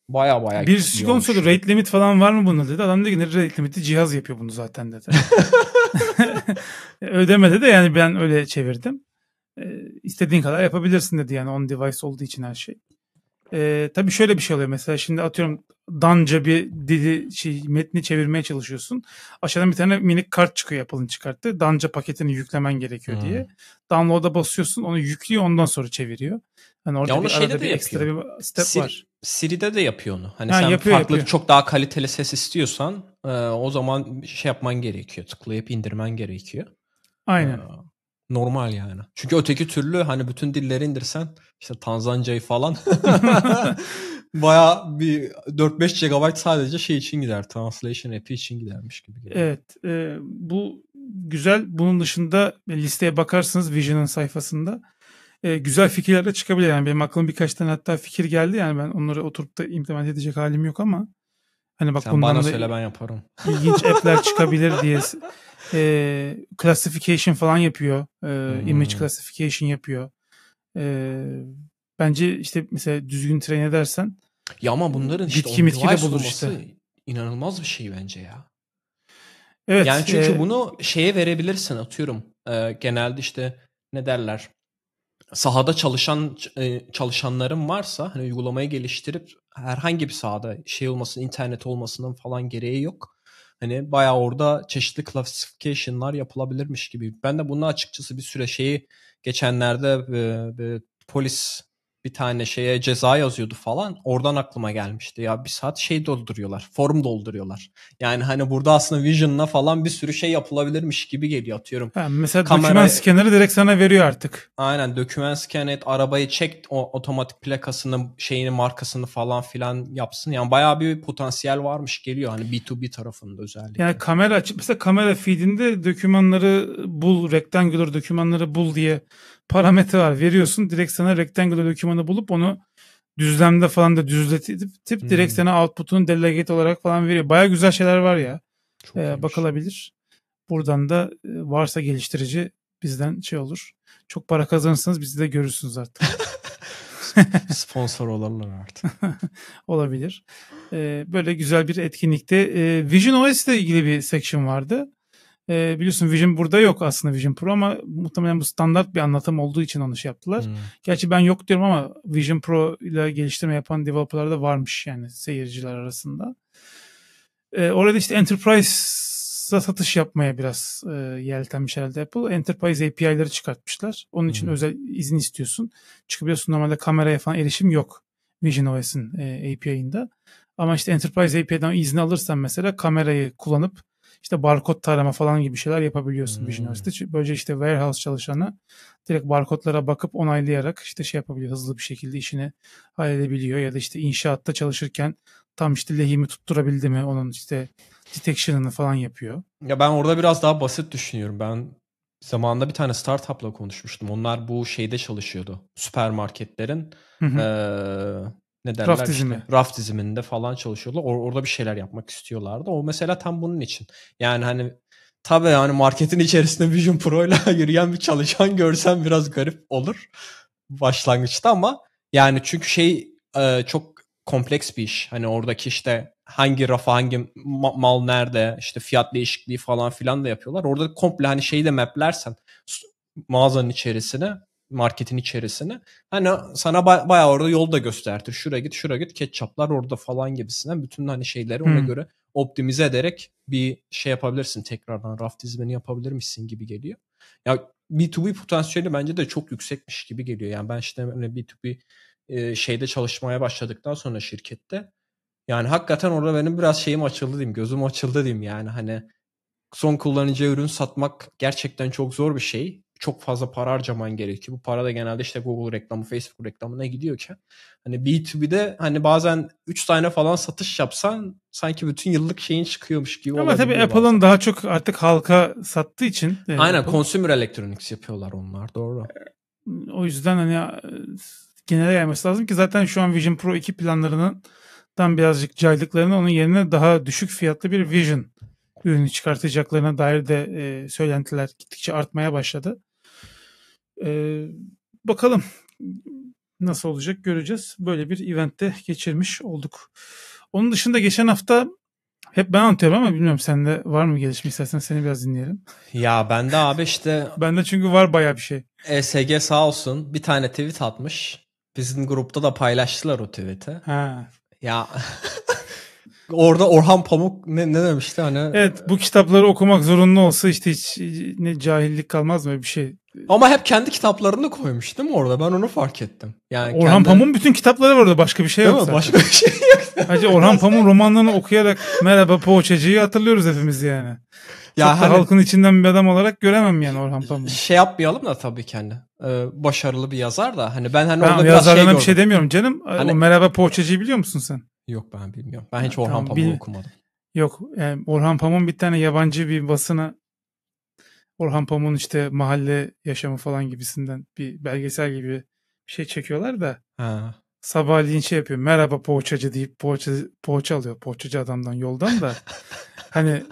Baya baya Bir sürü söyledi. Rate limit falan var mı bunda dedi. Adam dedi ki rate limiti cihaz yapıyor bunu zaten dedi. [laughs] Ödemede de yani ben öyle çevirdim. E, istediğin kadar yapabilirsin dedi yani on device olduğu için her şey. E, tabii şöyle bir şey oluyor mesela şimdi atıyorum Danca bir dili şey, metni çevirmeye çalışıyorsun. Aşağıdan bir tane minik kart çıkıyor Apple'ın çıkarttı. Danca paketini yüklemen gerekiyor hmm. diye. Download'a basıyorsun onu yüklüyor ondan sonra çeviriyor. Hani orada ya onu bir şeyde de bir ekstra bir step Siri, var. Siri'de de yapıyor onu. Hani ha, sen yapıyor, farklı yapıyor. çok daha kaliteli ses istiyorsan e, o zaman şey yapman gerekiyor. Tıklayıp indirmen gerekiyor. Aynen. E, Normal yani. Çünkü öteki türlü hani bütün dilleri indirsen işte Tanzanca'yı falan [laughs] baya bir 4-5 GB sadece şey için gider. Translation app'i için gidermiş gibi geliyor. Evet. E, bu güzel. Bunun dışında e, listeye bakarsınız Vision'ın sayfasında. E, güzel fikirler de çıkabilir. Yani benim aklıma birkaç tane hatta fikir geldi. Yani ben onları oturup da implement edecek halim yok ama Hani bak Sen bana söyle ben yaparım. İlginç app'ler çıkabilir diye e, classification falan yapıyor. E, hmm. Image classification yapıyor. E, bence işte mesela düzgün tren edersen ya ama bunların işte bitki de bulur işte. inanılmaz bir şey bence ya. Evet. Yani çünkü e, bunu şeye verebilirsin atıyorum. E, genelde işte ne derler? sahada çalışan e, çalışanların varsa hani uygulamayı geliştirip herhangi bir sahada şey olmasın internet olmasının falan gereği yok. Hani bayağı orada çeşitli classification'lar yapılabilirmiş gibi. Ben de bunu açıkçası bir süre şeyi geçenlerde e, e, polis bir tane şeye ceza yazıyordu falan. Oradan aklıma gelmişti. Ya bir saat şey dolduruyorlar. Form dolduruyorlar. Yani hani burada aslında Vision'la falan bir sürü şey yapılabilirmiş gibi geliyor atıyorum. Ha, mesela Kamera... döküman skeneri direkt sana veriyor artık. Aynen döküman sken et, arabayı çek o, otomatik plakasını, şeyini, markasını falan filan yapsın. Yani bayağı bir potansiyel varmış geliyor hani B2B tarafında özellikle. Yani kamera mesela kamera feedinde dökümanları bul, rectangular dökümanları bul diye parametre var. Veriyorsun direkt sana rectangular dokümanı bulup onu düzlemde falan da düzletip tip hmm. direkt hmm. sana output'unu delegate olarak falan veriyor. Baya güzel şeyler var ya. e, bakılabilir. Buradan da e, varsa geliştirici bizden şey olur. Çok para kazanırsanız bizi de görürsünüz artık. [laughs] [laughs] Sponsor olanlar artık. [laughs] Olabilir. Ee, böyle güzel bir etkinlikte. Ee, Vision OS ile ilgili bir section vardı. E, biliyorsun Vision burada yok aslında Vision Pro ama muhtemelen bu standart bir anlatım olduğu için onu şey yaptılar. Hmm. Gerçi ben yok diyorum ama Vision Pro ile geliştirme yapan developerlar da varmış yani seyirciler arasında. E, orada işte Enterprise'a satış yapmaya biraz e, yeltenmiş herhalde Apple. Enterprise API'leri çıkartmışlar. Onun için hmm. özel izin istiyorsun. Çıkabiliyorsun biliyorsun normalde kameraya falan erişim yok Vision OS'in e, API'ında. Ama işte Enterprise API'den izin alırsan mesela kamerayı kullanıp işte barkod tarama falan gibi şeyler yapabiliyorsun hmm. Visionary'de. Böylece işte warehouse çalışanı direkt barkodlara bakıp onaylayarak işte şey yapabiliyor hızlı bir şekilde işini halledebiliyor ya da işte inşaatta çalışırken tam işte lehimi tutturabildi mi onun işte detection'ını falan yapıyor. Ya ben orada biraz daha basit düşünüyorum. Ben zamanında bir tane startup'la konuşmuştum. Onlar bu şeyde çalışıyordu. Süpermarketlerin hı hı. E, ne derler? Raft dizimi. Işte, raft diziminde falan çalışıyorlar. Or- orada bir şeyler yapmak istiyorlardı. O mesela tam bunun için. Yani hani tabi yani marketin içerisinde Vision Pro ile [laughs] yürüyen bir çalışan görsem biraz garip olur başlangıçta ama yani çünkü şey e, çok kompleks bir iş. Hani oradaki işte hangi rafa hangi ma- mal nerede işte fiyat değişikliği falan filan da yapıyorlar. Orada komple hani şeyi de maplersen mağazanın içerisine marketin içerisine. Hani sana bayağı orada yol da göstertir. Şura git, şura git, ketçaplar orada falan gibisinden bütün hani şeyleri ona hmm. göre optimize ederek bir şey yapabilirsin. Tekrardan raft yapabilir misin gibi geliyor. Ya B2B potansiyeli bence de çok yüksekmiş gibi geliyor. Yani ben işte hani B2B e, şeyde çalışmaya başladıktan sonra şirkette yani hakikaten orada benim biraz şeyim açıldı diyeyim. Gözüm açıldı diyeyim yani hani son kullanıcı ürün satmak gerçekten çok zor bir şey çok fazla para harcaman gerekiyor. Bu para da genelde işte Google reklamı, Facebook reklamına gidiyorken hani B2B'de hani bazen 3 tane falan satış yapsan sanki bütün yıllık şeyin çıkıyormuş gibi Ama tabii Apple'ın daha çok artık halka sattığı için. E, Aynen Apple. consumer electronics yapıyorlar onlar doğru. O yüzden hani e, genel gelmesi lazım ki zaten şu an Vision Pro 2 planlarının tam birazcık caydıklarını onun yerine daha düşük fiyatlı bir Vision ürünü çıkartacaklarına dair de e, söylentiler gittikçe artmaya başladı. Ee, bakalım nasıl olacak göreceğiz. Böyle bir eventte geçirmiş olduk. Onun dışında geçen hafta hep ben anlatıyorum ama bilmiyorum sende var mı gelişme istersen seni biraz dinleyelim. Ya bende abi işte. [laughs] bende çünkü var baya bir şey. E S.G. sağ olsun bir tane tweet atmış. Bizim grupta da paylaştılar o tweet'i. Ha. Ya [laughs] Orada Orhan Pamuk ne, ne demişti hani? Evet bu kitapları okumak zorunlu olsa işte hiç ne cahillik kalmaz mı bir şey. Ama hep kendi kitaplarını koymuş değil mi orada? Ben onu fark ettim. Yani Orhan kendi... Pamuk'un bütün kitapları var orada. Başka bir şey değil yok. Başka bir şey yok. Hacı Orhan Pamuk romanlarını okuyarak merhaba poğaçacıyı hatırlıyoruz hepimiz yani. Ya Çok hani, halkın içinden bir adam olarak göremem yani Orhan Pamuk. Şey yapmayalım da tabii kendi. Hani, ee, başarılı bir yazar da hani ben hani ben orada biraz şey gördüm. bir şey demiyorum canım. Hani, o merhaba poğaçacıyı biliyor musun sen? Yok ben bilmiyorum. Ben hiç Orhan Pamuk'u bil... okumadım. Yok yani Orhan Pamuk'un bir tane yabancı bir basına Orhan Pamuk'un işte mahalle yaşamı falan gibisinden bir belgesel gibi bir şey çekiyorlar da. Ha. Sabahleyin şey yapıyor. Merhaba poğaçacı deyip poğaça, poğaça alıyor. Poğaçacı adamdan yoldan da. [laughs] hani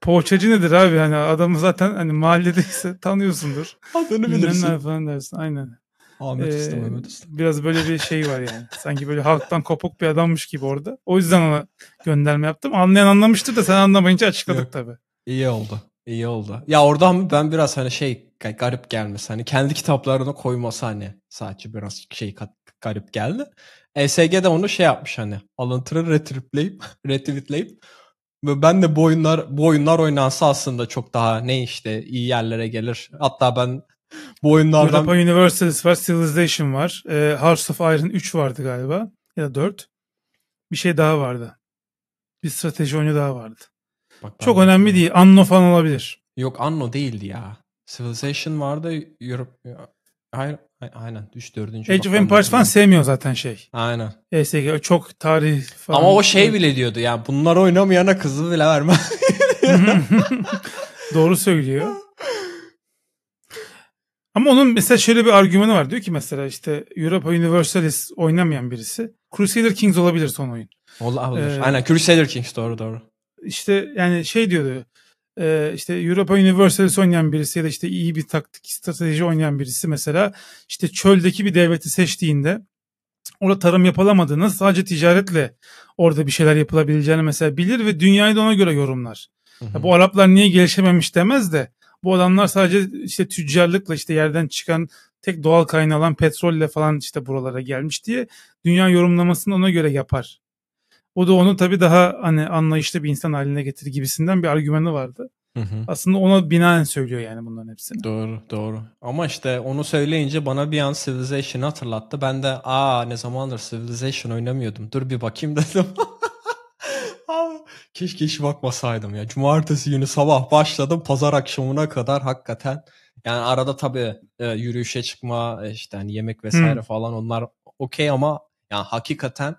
poğaçacı nedir abi? Hani adamı zaten hani mahalledeyse tanıyorsundur. Adını bilirsin. Bilmem falan dersin. Aynen. Ahmet ee, Usta, Mehmet Usta. Biraz böyle bir şey var yani. [laughs] Sanki böyle halktan kopuk bir adammış gibi orada. O yüzden ona gönderme yaptım. Anlayan anlamıştı da sen anlamayınca açıkladık Yok. tabii. İyi oldu. İyi oldu. Ya oradan ben biraz hani şey garip gelmesi hani kendi kitaplarını koyması hani sadece biraz şey garip geldi. E de onu şey yapmış hani alıntıları [laughs] retweetleyip retweetleyip ben de bu oyunlar bu oyunlar oynansa aslında çok daha ne işte iyi yerlere gelir. Hatta ben bu oyunlardan... Europa Universalis var, Civilization var. E, ee, House of Iron 3 vardı galiba. Ya da 4. Bir şey daha vardı. Bir strateji oyunu daha vardı. Bak, Çok önemli ya. değil. Anno falan olabilir. Yok Anno değildi ya. Civilization vardı. Europe... Hayır, aynen. 3 dördüncü. Age of Empires falan sevmiyor zaten şey. Aynen. ESG çok tarih falan. Ama o şey bile diyordu ya bunlar oynamayana kızı bile verme. [laughs] Doğru söylüyor. Ama onun mesela şöyle bir argümanı var. Diyor ki mesela işte Europa Universalis oynamayan birisi Crusader Kings olabilir son oyun. Olur, olur. Ee, Aynen Crusader Kings doğru doğru. İşte yani şey diyordu e, işte Europa Universalis oynayan birisi ya da işte iyi bir taktik strateji oynayan birisi mesela işte çöldeki bir devleti seçtiğinde orada tarım yapılamadığını sadece ticaretle orada bir şeyler yapılabileceğini mesela bilir ve dünyayı da ona göre yorumlar. Hı hı. Ya bu Araplar niye gelişememiş demez de bu adamlar sadece işte tüccarlıkla işte yerden çıkan tek doğal kaynağı olan petrolle falan işte buralara gelmiş diye dünya yorumlamasını ona göre yapar. O da onu tabii daha hani anlayışlı bir insan haline getir gibisinden bir argümanı vardı. Hı hı. Aslında ona binaen söylüyor yani bunların hepsini. Doğru doğru. Ama işte onu söyleyince bana bir an Civilization'ı hatırlattı. Ben de aa ne zamandır Civilization oynamıyordum. Dur bir bakayım [laughs] dedim. Keşke hiç bakmasaydım ya. Cumartesi günü sabah başladım pazar akşamına kadar hakikaten. Yani arada tabii e, yürüyüşe çıkma e, işte hani yemek vesaire hmm. falan onlar okey ama yani hakikaten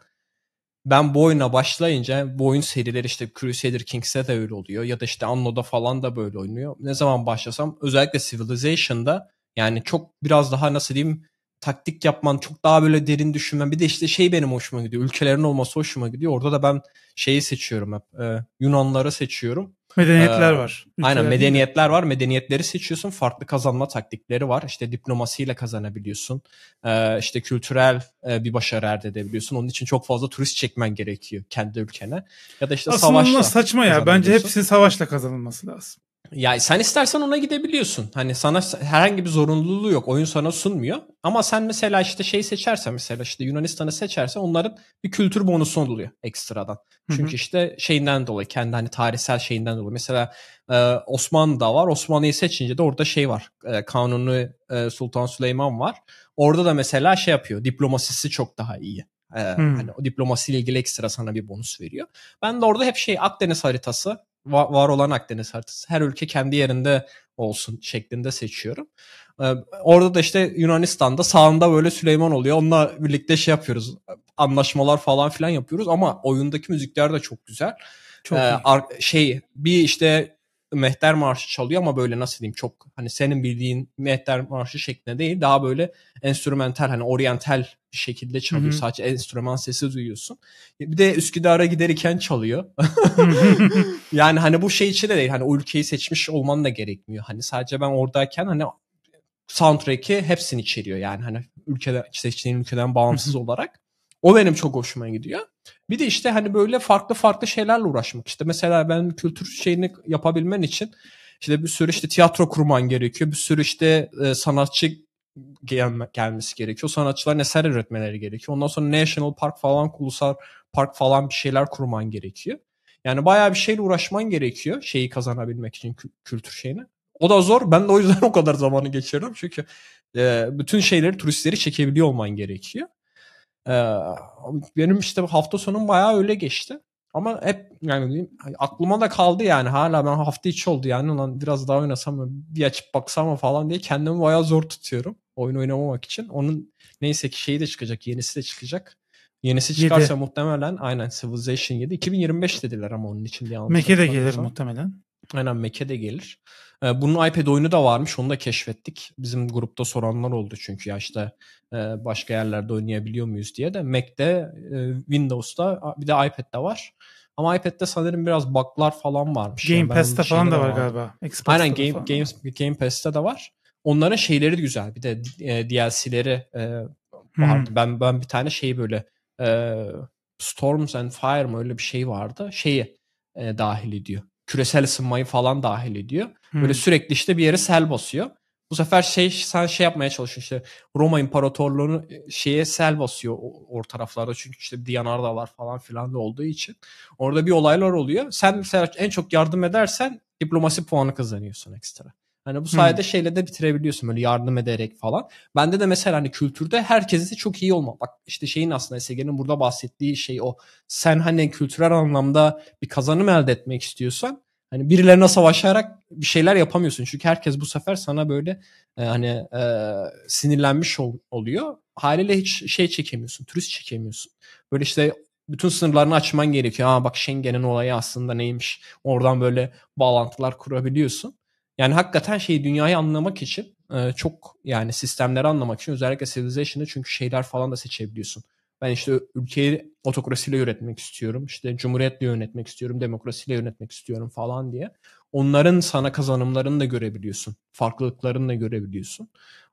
ben bu oyuna başlayınca bu oyun serileri işte Crusader Kings'e de öyle oluyor ya da işte Anno'da falan da böyle oynuyor. Ne zaman başlasam özellikle Civilization'da yani çok biraz daha nasıl diyeyim taktik yapman, çok daha böyle derin düşünmen. Bir de işte şey benim hoşuma gidiyor. Ülkelerin olması hoşuma gidiyor. Orada da ben şeyi seçiyorum hep. E, Yunanlara seçiyorum. Medeniyetler ee, var. Ülkeler aynen medeniyetler var. Medeniyetleri seçiyorsun. Farklı kazanma taktikleri var. İşte diplomasiyle kazanabiliyorsun. Ee, işte kültürel e, bir başarı elde edebiliyorsun. Onun için çok fazla turist çekmen gerekiyor kendi ülkene. Ya da işte Aslında savaşla. Aslında saçma ya. Bence hepsinin savaşla kazanılması lazım. Ya sen istersen ona gidebiliyorsun. Hani sana herhangi bir zorunluluğu yok. Oyun sana sunmuyor. Ama sen mesela işte şey seçersen mesela işte Yunanistan'ı seçersen onların bir kültür bonusu oluyor ekstradan. Çünkü hı hı. işte şeyinden dolayı kendi hani tarihsel şeyinden dolayı. Mesela e, Osmanlı var. Osmanlı'yı seçince de orada şey var. E, Kanuni e, Sultan Süleyman var. Orada da mesela şey yapıyor. Diplomasisi çok daha iyi. Ee, hmm. Hani o diplomasiyle ilgili ekstra sana bir bonus veriyor. Ben de orada hep şey Akdeniz haritası var, olan Akdeniz haritası. Her ülke kendi yerinde olsun şeklinde seçiyorum. Ee, orada da işte Yunanistan'da sağında böyle Süleyman oluyor. Onunla birlikte şey yapıyoruz. Anlaşmalar falan filan yapıyoruz ama oyundaki müzikler de çok güzel. Çok ee, şey bir işte mehter marşı çalıyor ama böyle nasıl diyeyim çok hani senin bildiğin mehter marşı şeklinde değil daha böyle enstrümantal hani oryantal bir şekilde çalıyor. Hı-hı. Sadece enstrüman sesi duyuyorsun. Bir de Üsküdar'a giderken çalıyor. [laughs] yani hani bu şey için de değil. Hani o ülkeyi seçmiş olman da gerekmiyor. Hani sadece ben oradayken hani soundtrack'i hepsini içeriyor. Yani hani ülkeden seçtiğin ülkeden bağımsız olarak. O benim çok hoşuma gidiyor. Bir de işte hani böyle farklı farklı şeylerle uğraşmak. İşte mesela ben kültür şeyini yapabilmen için işte bir sürü işte tiyatro kurman gerekiyor. Bir sürü işte e, sanatçı gelmesi gerekiyor. Sanatçıların eser üretmeleri gerekiyor. Ondan sonra National Park falan, Ulusal Park falan bir şeyler kurman gerekiyor. Yani bayağı bir şeyle uğraşman gerekiyor şeyi kazanabilmek için kültür şeyini. O da zor. Ben de o yüzden [laughs] o kadar zamanı geçiriyorum. Çünkü e, bütün şeyleri turistleri çekebiliyor olman gerekiyor benim işte hafta sonum bayağı öyle geçti. Ama hep yani hani aklıma da kaldı yani hala ben hafta içi oldu yani ulan biraz daha oynasam bir açıp baksam falan diye kendimi bayağı zor tutuyorum oyun oynamamak için. Onun neyse ki şeyi de çıkacak yenisi de çıkacak. Yenisi çıkarsa 7. muhtemelen aynen Civilization 7. 2025 dediler ama onun için diye Mac'e de gelir muhtemelen. Aynen Mac'e de gelir. Ee, bunun iPad oyunu da varmış. Onu da keşfettik. Bizim grupta soranlar oldu çünkü ya işte e, başka yerlerde oynayabiliyor muyuz diye de. Mac'te, e, Windows'ta bir de iPad'de var. Ama iPad'de sanırım biraz bug'lar falan varmış. Game yani Pass'te falan da var, galiba. Xbox'ta Aynen Game, Games, Game Pass'te de var. Onların şeyleri de güzel. Bir de e, DLC'leri e, vardı. Hmm. Ben ben bir tane şey böyle e, Storms and Fire mı öyle bir şey vardı. Şeyi e, dahil ediyor küresel ısınmayı falan dahil ediyor. Böyle hmm. sürekli işte bir yere sel basıyor. Bu sefer şey sen şey yapmaya çalışıyorsun işte Roma İmparatorluğu'nu e, şeye sel basıyor o, o taraflarda çünkü işte Diyanar da var falan filan da olduğu için. Orada bir olaylar oluyor. Sen mesela en çok yardım edersen diplomasi puanı kazanıyorsun ekstra. Hani bu sayede hmm. şeyle de bitirebiliyorsun böyle yardım ederek falan. Bende de mesela hani kültürde herkesi çok iyi olma. Bak işte şeyin aslında SG'nin burada bahsettiği şey o. Sen hani kültürel anlamda bir kazanım elde etmek istiyorsan hani birilerine savaşarak bir şeyler yapamıyorsun. Çünkü herkes bu sefer sana böyle e, hani e, sinirlenmiş ol, oluyor. Haliyle hiç şey çekemiyorsun, turist çekemiyorsun. Böyle işte bütün sınırlarını açman gerekiyor. Aa bak Schengen'in olayı aslında neymiş? Oradan böyle bağlantılar kurabiliyorsun. Yani hakikaten şeyi dünyayı anlamak için e, çok yani sistemleri anlamak için özellikle Civilization'da çünkü şeyler falan da seçebiliyorsun. Ben işte ülkeyi otokrasiyle yönetmek istiyorum. işte cumhuriyetle yönetmek istiyorum. Demokrasiyle yönetmek istiyorum falan diye. Onların sana kazanımlarını da görebiliyorsun. Farklılıklarını da görebiliyorsun.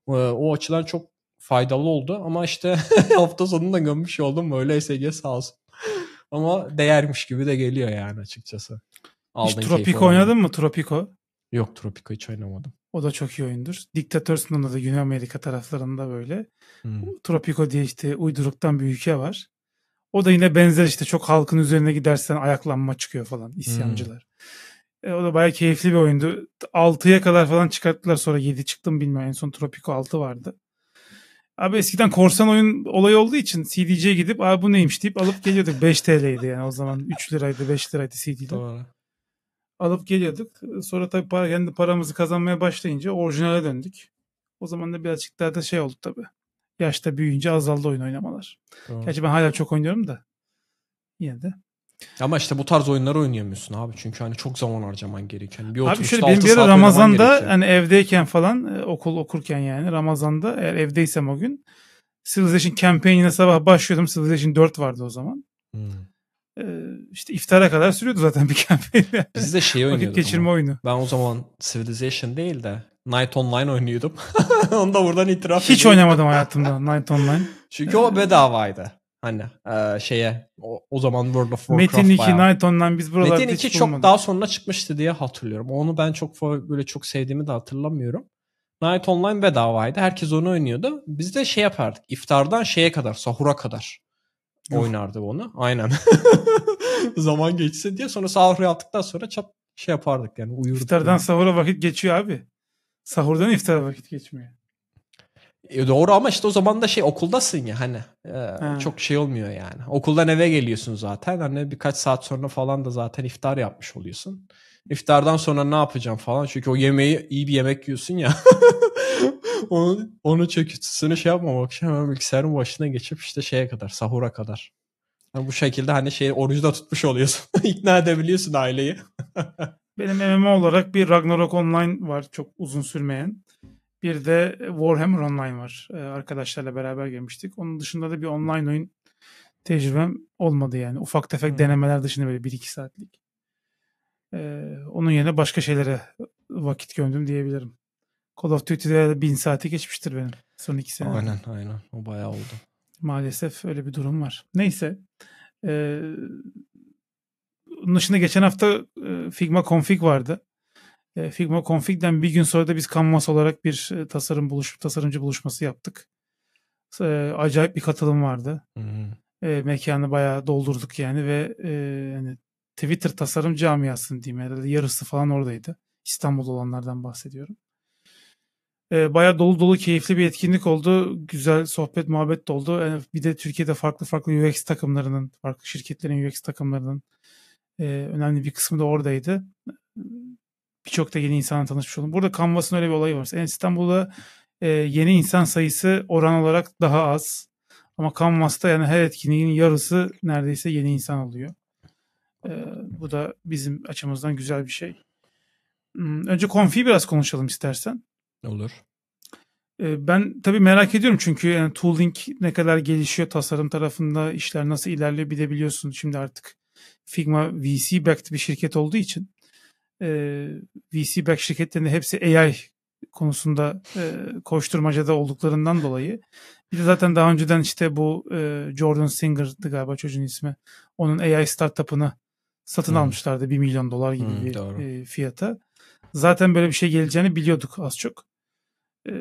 E, o açıdan çok faydalı oldu ama işte [laughs] hafta sonunda gömmüş oldum böyle SG sağ olsun. ama değermiş gibi de geliyor yani açıkçası. Aldın Hiç Tropico oynadın mı Tropico? Yok Tropico hiç oynamadım. O da çok iyi oyundur. Diktatör sınırında da Güney Amerika taraflarında böyle. Hmm. Tropico diye işte uyduruktan bir ülke var. O da yine benzer işte çok halkın üzerine gidersen ayaklanma çıkıyor falan hmm. isyancılar. Hmm. E, o da bayağı keyifli bir oyundu. 6'ya kadar falan çıkarttılar sonra 7 çıktım bilmiyorum. En son Tropico 6 vardı. Abi eskiden korsan oyun olayı olduğu için CD'ciye gidip abi bu neymiş deyip alıp geliyorduk. 5 TL'ydi yani o zaman 3 liraydı 5 liraydı CD'de. Doğru alıp geliyorduk. Sonra tabii para, kendi paramızı kazanmaya başlayınca orijinale döndük. O zaman da birazcık daha da şey oldu tabii. Yaşta büyüyünce azaldı oyun oynamalar. Tamam. Gerçi ben hala çok oynuyorum da. Yine de. Ama işte bu tarz oyunları oynayamıyorsun abi. Çünkü hani çok zaman harcaman gerekiyor. Yani bir abi şöyle benim bir Ramazan'da hani evdeyken falan e, okul okurken yani Ramazan'da eğer evdeysem o gün Civilization Campaign'ine sabah başlıyordum. Civilization 4 vardı o zaman. Hmm. Ee, işte iftara kadar sürüyordu zaten bir kampanya. Biz de şey [laughs] oynuyorduk. Vakit geçirme ama. oyunu. Ben o zaman Civilization değil de Night Online oynuyordum. [laughs] Onu da buradan itiraf Hiç edeyim. oynamadım hayatımda Night Online. [laughs] Çünkü o bedavaydı. Hani e, şeye o, o zaman World of Warcraft Metin 2, bayağı. Night Online biz buralarda Metin 2 çok daha sonra çıkmıştı diye hatırlıyorum. Onu ben çok böyle çok sevdiğimi de hatırlamıyorum. Night Online bedavaydı. Herkes onu oynuyordu. Biz de şey yapardık. İftardan şeye kadar, sahura kadar Oynardı onu. Aynen. [laughs] Zaman geçse diye. Sonra sahur yaptıktan sonra çat şey yapardık yani uyurduk. İftardan yani. sahura vakit geçiyor abi. Sahurdan iftara vakit geçmiyor. E doğru ama işte o zaman da şey okuldasın ya hani e, ha. çok şey olmuyor yani. Okuldan eve geliyorsun zaten hani birkaç saat sonra falan da zaten iftar yapmış oluyorsun. İftardan sonra ne yapacağım falan çünkü o yemeği iyi bir yemek yiyorsun ya. [laughs] [laughs] onun, onun çöküntüsünü şey yapmamak için hemen bilgisayarın başına geçip işte şeye kadar, sahura kadar. Yani bu şekilde hani şey orucu da tutmuş oluyorsun. [laughs] İkna edebiliyorsun aileyi. [laughs] Benim MMO olarak bir Ragnarok Online var çok uzun sürmeyen. Bir de Warhammer Online var. Ee, arkadaşlarla beraber girmiştik. Onun dışında da bir online oyun tecrübem olmadı yani. Ufak tefek hmm. denemeler dışında böyle 1-2 saatlik. Ee, onun yerine başka şeylere vakit gömdüm diyebilirim. Call of Duty'de bin saati geçmiştir benim. Son iki sene. Aynen aynen. O bayağı oldu. Maalesef öyle bir durum var. Neyse. Ee, onun dışında geçen hafta e, Figma Config vardı. E, Figma Config'den bir gün sonra da biz Canvas olarak bir e, tasarım buluş, tasarımcı buluşması yaptık. E, acayip bir katılım vardı. Hmm. E, mekanı bayağı doldurduk yani ve e, yani Twitter tasarım camiasını diyeyim herhalde yarısı falan oradaydı. İstanbul olanlardan bahsediyorum. E, bayağı dolu dolu keyifli bir etkinlik oldu. Güzel sohbet muhabbet de oldu. Yani bir de Türkiye'de farklı farklı UX takımlarının, farklı şirketlerin UX takımlarının e, önemli bir kısmı da oradaydı. Birçok da yeni insanla tanışmış oldum. Burada Canvas'ın öyle bir olayı var. yani İstanbul'da e, yeni insan sayısı oran olarak daha az. Ama Canvas'ta yani her etkinliğin yarısı neredeyse yeni insan oluyor. E, bu da bizim açımızdan güzel bir şey. Hmm, önce konfi biraz konuşalım istersen. Olur. Ee, ben tabii merak ediyorum çünkü yani tooling ne kadar gelişiyor tasarım tarafında işler nasıl ilerliyor bir de biliyorsun şimdi artık Figma VC backed bir şirket olduğu için e, VC backed şirketlerin hepsi AI konusunda e, koşturmacada olduklarından dolayı bir de zaten daha önceden işte bu e, Jordan Singer'dı galiba çocuğun ismi onun AI startup'ını satın hmm. almışlardı 1 milyon dolar gibi hmm, bir doğru. E, fiyata zaten böyle bir şey geleceğini biliyorduk az çok. E,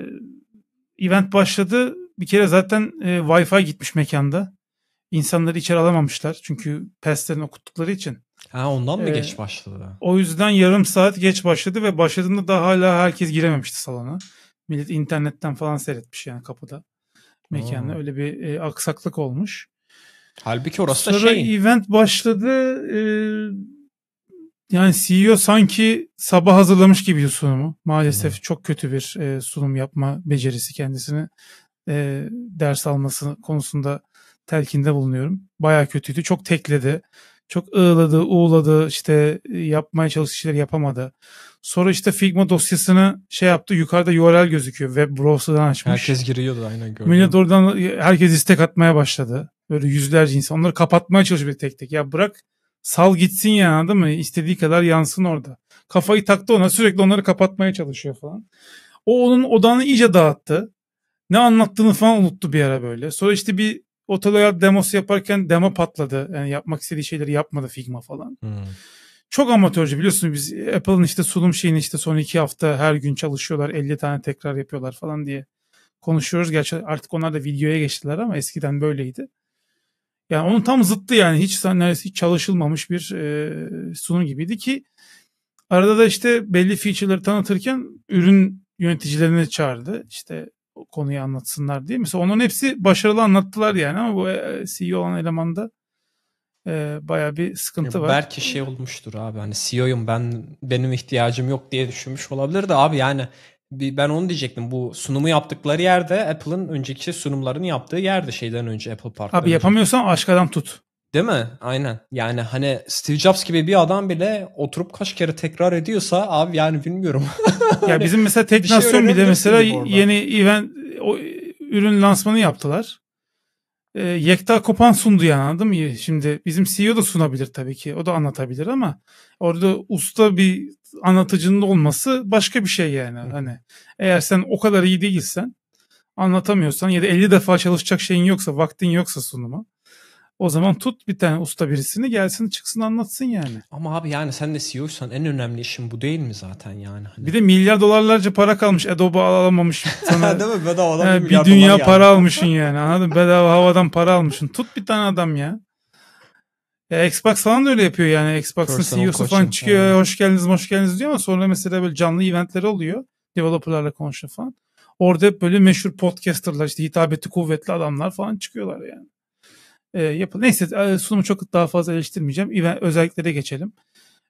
event başladı. Bir kere zaten e, Wi-Fi gitmiş mekanda. İnsanları içeri alamamışlar. Çünkü PES'lerini okuttukları için. Ha ondan mı ee, geç başladı? O yüzden yarım saat geç başladı ve başladığında daha hala herkes girememişti salona. Millet internetten falan seyretmiş yani kapıda. Mekanı öyle bir e, aksaklık olmuş. Halbuki orası Sonra da şey. event başladı. E, yani CEO sanki sabah hazırlamış gibi sunumu. Maalesef hmm. çok kötü bir e, sunum yapma becerisi kendisini e, ders alması konusunda telkinde bulunuyorum. Baya kötüydü. Çok tekledi. Çok ığladı, uğladı. işte e, yapmaya çalıştığı şeyleri yapamadı. Sonra işte Figma dosyasını şey yaptı. Yukarıda URL gözüküyor. Web browser'dan açmış. Herkes giriyordu aynen gördüm. Millet oradan herkes istek atmaya başladı. Böyle yüzlerce insan. Onları kapatmaya çalışıyor tek tek. Ya bırak Sal gitsin ya değil mi? İstediği kadar yansın orada. Kafayı taktı ona sürekli onları kapatmaya çalışıyor falan. O onun odanı iyice dağıttı. Ne anlattığını falan unuttu bir ara böyle. Sonra işte bir otel Oteloya demosu yaparken demo patladı. Yani yapmak istediği şeyleri yapmadı Figma falan. Hmm. Çok amatörce biliyorsunuz biz Apple'ın işte sunum şeyini işte son iki hafta her gün çalışıyorlar 50 tane tekrar yapıyorlar falan diye konuşuyoruz. Gerçi artık onlar da videoya geçtiler ama eskiden böyleydi. Yani onun tam zıttı yani hiç neredeyse hiç çalışılmamış bir e, sunum gibiydi ki arada da işte belli feature'ları tanıtırken ürün yöneticilerini çağırdı. İşte konuyu anlatsınlar diye. Mesela onun hepsi başarılı anlattılar yani ama bu e, CEO olan elemanda e, baya bir sıkıntı ya var. Belki şey olmuştur abi hani CEO'yum ben benim ihtiyacım yok diye düşünmüş olabilir de abi yani ben onu diyecektim. Bu sunumu yaptıkları yerde Apple'ın önceki sunumlarını yaptığı yerde şeyden önce Apple Park'ta. Abi yapamıyorsan önce. aşk adam tut. Değil mi? Aynen. Yani hani Steve Jobs gibi bir adam bile oturup kaç kere tekrar ediyorsa abi yani bilmiyorum. [laughs] ya bizim mesela Teknasyon bir, şey bir mesela yeni event o, ürün lansmanı yaptılar. E, yekta kopan sundu yani anladın mı? Şimdi bizim CEO da sunabilir tabii ki. O da anlatabilir ama orada usta bir anlatıcının olması başka bir şey yani. Hani eğer sen o kadar iyi değilsen anlatamıyorsan ya da 50 defa çalışacak şeyin yoksa vaktin yoksa sunuma o zaman tut bir tane usta birisini gelsin çıksın anlatsın yani. Ama abi yani sen de CEO'san en önemli işin bu değil mi zaten yani? Hani... Bir de milyar dolarlarca para kalmış Adobe alamamış [laughs] sana. değil mi bedava bedavadan yani bir, bir dünya para geldi. almışsın yani anladın bedava havadan para almışsın. Tut bir tane adam ya. Ya e, Xbox falan da öyle yapıyor yani. Xbox'ın CEO'su falan çıkıyor. Yani. Hoş geldiniz, hoş geldiniz diyor ama sonra mesela böyle canlı eventleri oluyor. Developerlarla konuşuyor falan. Orada böyle meşhur podcasterlar işte hitabeti kuvvetli adamlar falan çıkıyorlar yani. E, yapıl Neyse e, sunumu çok daha fazla eleştirmeyeceğim. Event, özelliklere geçelim.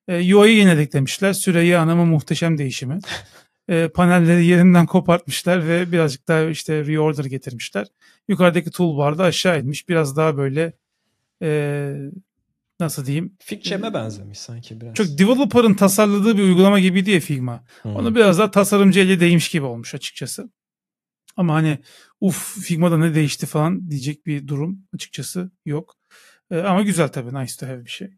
E, UI'yi yeniledik demişler. Süreyi anama muhteşem değişimi. e, panelleri yerinden kopartmışlar ve birazcık daha işte reorder getirmişler. Yukarıdaki toolbar'da aşağı inmiş. Biraz daha böyle e, nasıl diyeyim? Figcam'e benzemiş sanki biraz. Çok developer'ın tasarladığı bir uygulama gibi diye Figma. Hmm. Onu biraz daha tasarımcı ile değmiş gibi olmuş açıkçası. Ama hani uf Figma'da ne değişti falan diyecek bir durum açıkçası yok. Ee, ama güzel tabii nice to have bir şey.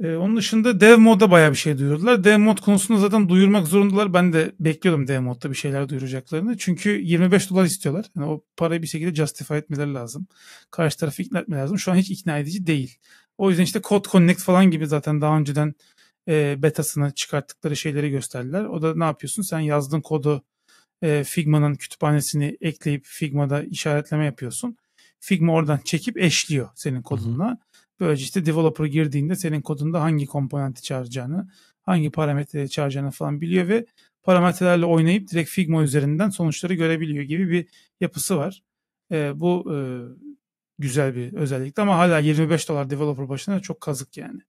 Ee, onun dışında dev modda baya bir şey duyurdular. Dev mod konusunu zaten duyurmak zorundalar. Ben de bekliyordum dev modda bir şeyler duyuracaklarını. Çünkü 25 dolar istiyorlar. Yani o parayı bir şekilde justify etmeleri lazım. Karşı tarafı ikna etmeleri lazım. Şu an hiç ikna edici değil. O yüzden işte Code Connect falan gibi zaten daha önceden e, betasını çıkarttıkları şeyleri gösterdiler. O da ne yapıyorsun? Sen yazdığın kodu e, Figma'nın kütüphanesini ekleyip Figma'da işaretleme yapıyorsun. Figma oradan çekip eşliyor senin kodunla. Böylece işte developer girdiğinde senin kodunda hangi komponenti çağıracağını, hangi parametreleri çağıracağını falan biliyor ve parametrelerle oynayıp direkt Figma üzerinden sonuçları görebiliyor gibi bir yapısı var. E, bu e, güzel bir özellikti ama hala 25 dolar developer başına çok kazık yani.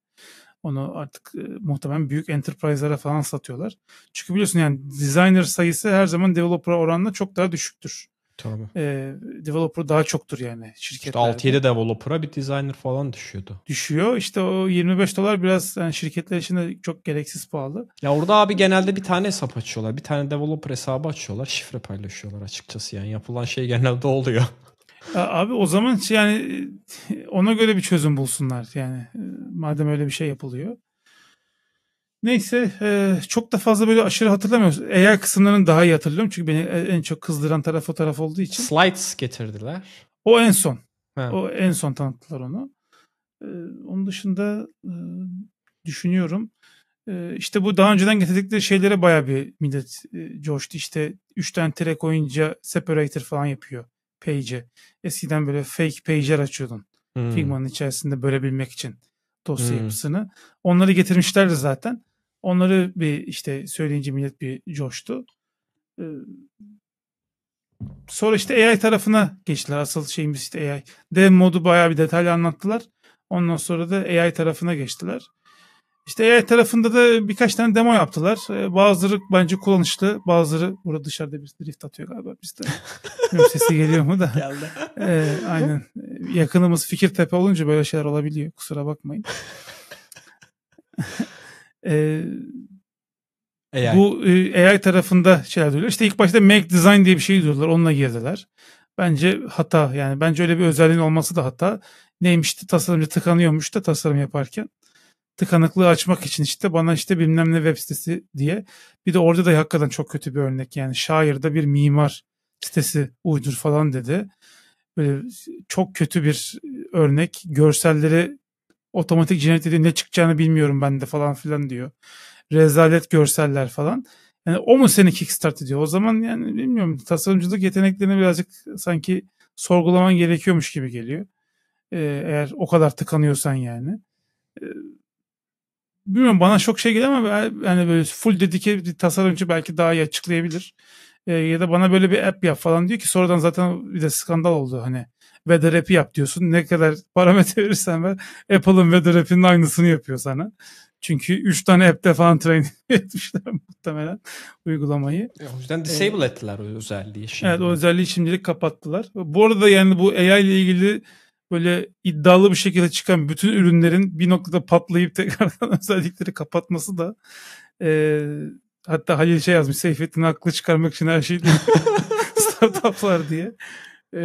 Onu artık e, muhtemelen büyük enterprise'lara falan satıyorlar. Çünkü biliyorsun yani designer sayısı her zaman developer oranla çok daha düşüktür. Tabii E, developer daha çoktur yani şirketlerde. İşte 6-7 developer'a bir designer falan düşüyordu. Düşüyor. İşte o 25 dolar biraz yani şirketler için de çok gereksiz pahalı. Ya orada abi genelde bir tane hesap açıyorlar. Bir tane developer hesabı açıyorlar. Şifre paylaşıyorlar açıkçası yani. Yapılan şey genelde oluyor. Abi o zaman şey yani ona göre bir çözüm bulsunlar yani madem öyle bir şey yapılıyor. Neyse e, çok da fazla böyle aşırı hatırlamıyoruz. Eğer kısımlarını daha iyi hatırlıyorum çünkü beni en çok kızdıran taraf o taraf olduğu için. Slides getirdiler. O en son. Ha. O en son tanıttılar onu. E, onun dışında e, düşünüyorum. İşte bu daha önceden getirdikleri şeylere baya bir millet coştu. İşte 3 tane track oyunca separator falan yapıyor page'i. Eskiden böyle fake page'ler açıyordun. Hmm. Figma'nın içerisinde bölebilmek için dosya hmm. yapısını. Onları getirmişlerdi zaten. Onları bir işte söyleyince millet bir coştu. Ee, sonra işte AI tarafına geçtiler. Asıl şeyimiz işte AI. Dev modu bayağı bir detaylı anlattılar. Ondan sonra da AI tarafına geçtiler. İşte AI tarafında da birkaç tane demo yaptılar. E, bazıları bence kullanışlı, bazıları burada dışarıda bir drift atıyor galiba bizde. sesi geliyor mu da. [laughs] Geldi. Ee, aynen. Yakınımız Fikirtepe olunca böyle şeyler olabiliyor. Kusura bakmayın. ee, AI. Bu e, AI tarafında şeyler diyorlar. İşte ilk başta Make Design diye bir şey diyorlar. Onunla girdiler. Bence hata yani bence öyle bir özelliğin olması da hata. Neymişti tasarımcı tıkanıyormuş da tasarım yaparken tıkanıklığı açmak için işte bana işte bilmem ne web sitesi diye. Bir de orada da hakikaten çok kötü bir örnek yani şair de bir mimar sitesi uydur falan dedi. Böyle çok kötü bir örnek. Görselleri otomatik cennet ediyor. Ne çıkacağını bilmiyorum ben de falan filan diyor. Rezalet görseller falan. Yani o mu seni kickstart ediyor? O zaman yani bilmiyorum tasarımcılık yeteneklerini birazcık sanki sorgulaman gerekiyormuş gibi geliyor. Ee, eğer o kadar tıkanıyorsan yani. Ee, bilmiyorum bana çok şey geliyor ama yani böyle full dedike bir tasarımcı belki daha iyi açıklayabilir. E, ya da bana böyle bir app yap falan diyor ki sonradan zaten bir de skandal oldu hani weather app'i yap diyorsun. Ne kadar [laughs] parametre verirsen ver Apple'ın weather app'inin aynısını yapıyor sana. Çünkü 3 tane app'te falan train [laughs] etmişler muhtemelen uygulamayı. E, o yüzden disable ee, ettiler o özelliği şimdi. Evet o özelliği şimdilik kapattılar. Bu arada yani bu AI ile ilgili böyle iddialı bir şekilde çıkan bütün ürünlerin bir noktada patlayıp tekrardan [laughs] özellikleri kapatması da e, hatta Halil şey yazmış Seyfettin aklı çıkarmak için her şeyi [laughs] startuplar diye e,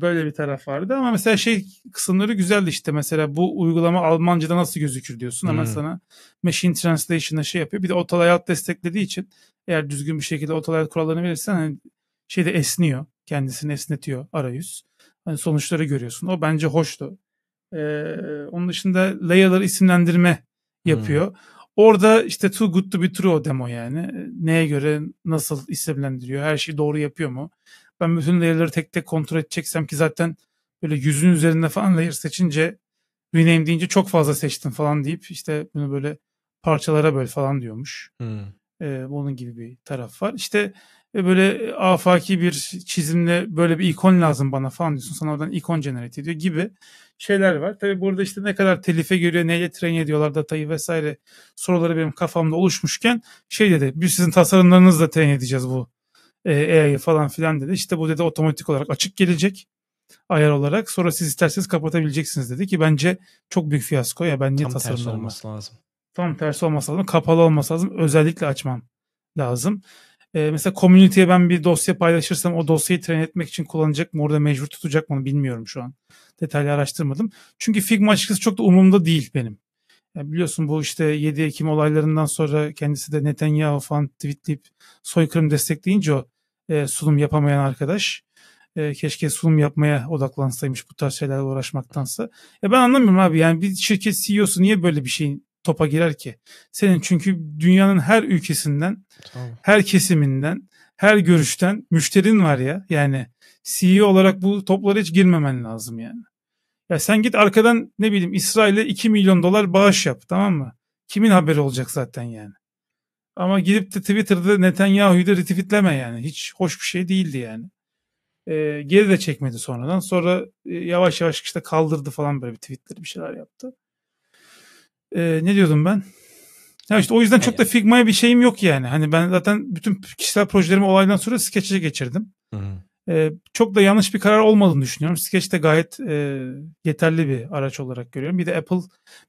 böyle bir taraf vardı ama mesela şey kısımları güzeldi işte mesela bu uygulama Almanca'da nasıl gözükür diyorsun hemen hmm. sana machine translation'a şey yapıyor bir de Autolayat desteklediği için eğer düzgün bir şekilde Autolayat kurallarını verirsen hani şeyde esniyor kendisini esnetiyor arayüz hani sonuçları görüyorsun. O bence hoştu. Ee, onun dışında layerları isimlendirme yapıyor. Hmm. Orada işte too good to be true o demo yani. Neye göre nasıl isimlendiriyor? Her şeyi doğru yapıyor mu? Ben bütün layer'ları tek tek kontrol edeceksem ki zaten böyle yüzün üzerinde falan layer seçince rename deyince çok fazla seçtim falan deyip işte bunu böyle parçalara böyle falan diyormuş. Hmm. Ee, bunun gibi bir taraf var. İşte ve böyle e, afaki bir çizimle böyle bir ikon lazım bana falan diyorsun. Sana oradan ikon generate ediyor gibi şeyler var. Tabii burada işte ne kadar telife görüyor, neyle train ediyorlar datayı vesaire soruları benim kafamda oluşmuşken şey dedi biz sizin tasarımlarınızla train edeceğiz bu e, AI'yı falan filan dedi. İşte bu dedi otomatik olarak açık gelecek ayar olarak. Sonra siz isterseniz kapatabileceksiniz dedi ki bence çok büyük fiyasko ya ben niye tasarımlarımı. Tam tersi olması lazım. Tam tersi olması lazım. Kapalı olması lazım. Özellikle açmam lazım. E, mesela community'ye ben bir dosya paylaşırsam o dosyayı tren etmek için kullanacak mı orada mecbur tutacak mı bilmiyorum şu an. Detaylı araştırmadım. Çünkü Figma açıkçası çok da umumda değil benim. Ya biliyorsun bu işte 7 Ekim olaylarından sonra kendisi de Netanyahu falan tweetleyip soykırım destekleyince o e, sunum yapamayan arkadaş. E, keşke sunum yapmaya odaklansaymış bu tarz şeylerle uğraşmaktansa. Ya ben anlamıyorum abi yani bir şirket CEO'su niye böyle bir şey? topa girer ki? Senin çünkü dünyanın her ülkesinden, tamam. her kesiminden, her görüşten müşterin var ya. Yani CEO olarak bu toplara hiç girmemen lazım yani. Ya sen git arkadan ne bileyim İsrail'e 2 milyon dolar bağış yap tamam mı? Kimin haberi olacak zaten yani? Ama gidip de Twitter'da Netanyahu'yu da retweetleme yani. Hiç hoş bir şey değildi yani. Ee, geri de çekmedi sonradan. Sonra e, yavaş yavaş işte kaldırdı falan böyle bir tweetleri bir şeyler yaptı. Ee, ne diyordum ben? Ya işte o yüzden çok da Figma'ya bir şeyim yok yani. Hani ben zaten bütün kişisel projelerimi olaydan sonra Sketch'e geçirdim. Ee, çok da yanlış bir karar olmadığını düşünüyorum. Sketch de gayet e, yeterli bir araç olarak görüyorum. Bir de Apple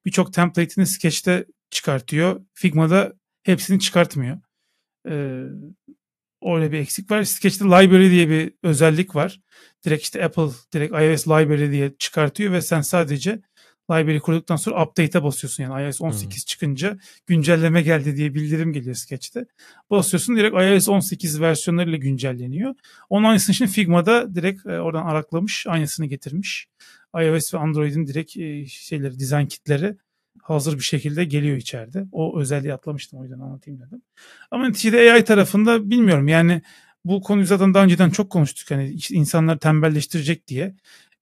birçok template'ini Sketch'te çıkartıyor. Figma'da hepsini çıkartmıyor. Ee, öyle bir eksik var. Sketch'te library diye bir özellik var. Direkt işte Apple direkt iOS library diye çıkartıyor ve sen sadece library kurduktan sonra update'e basıyorsun yani iOS 18 hmm. çıkınca güncelleme geldi diye bildirim geliyor Sketch'te. Basıyorsun direkt iOS 18 versiyonlarıyla güncelleniyor. Onun aynısını şimdi Figma'da direkt e, oradan araklamış aynısını getirmiş. iOS ve Android'in direkt e, şeyleri dizayn kitleri hazır bir şekilde geliyor içeride. O özelliği atlamıştım o yüzden anlatayım dedim. Ama neticede AI tarafında bilmiyorum yani bu konuyu zaten daha önceden çok konuştuk. Hani insanları tembelleştirecek diye.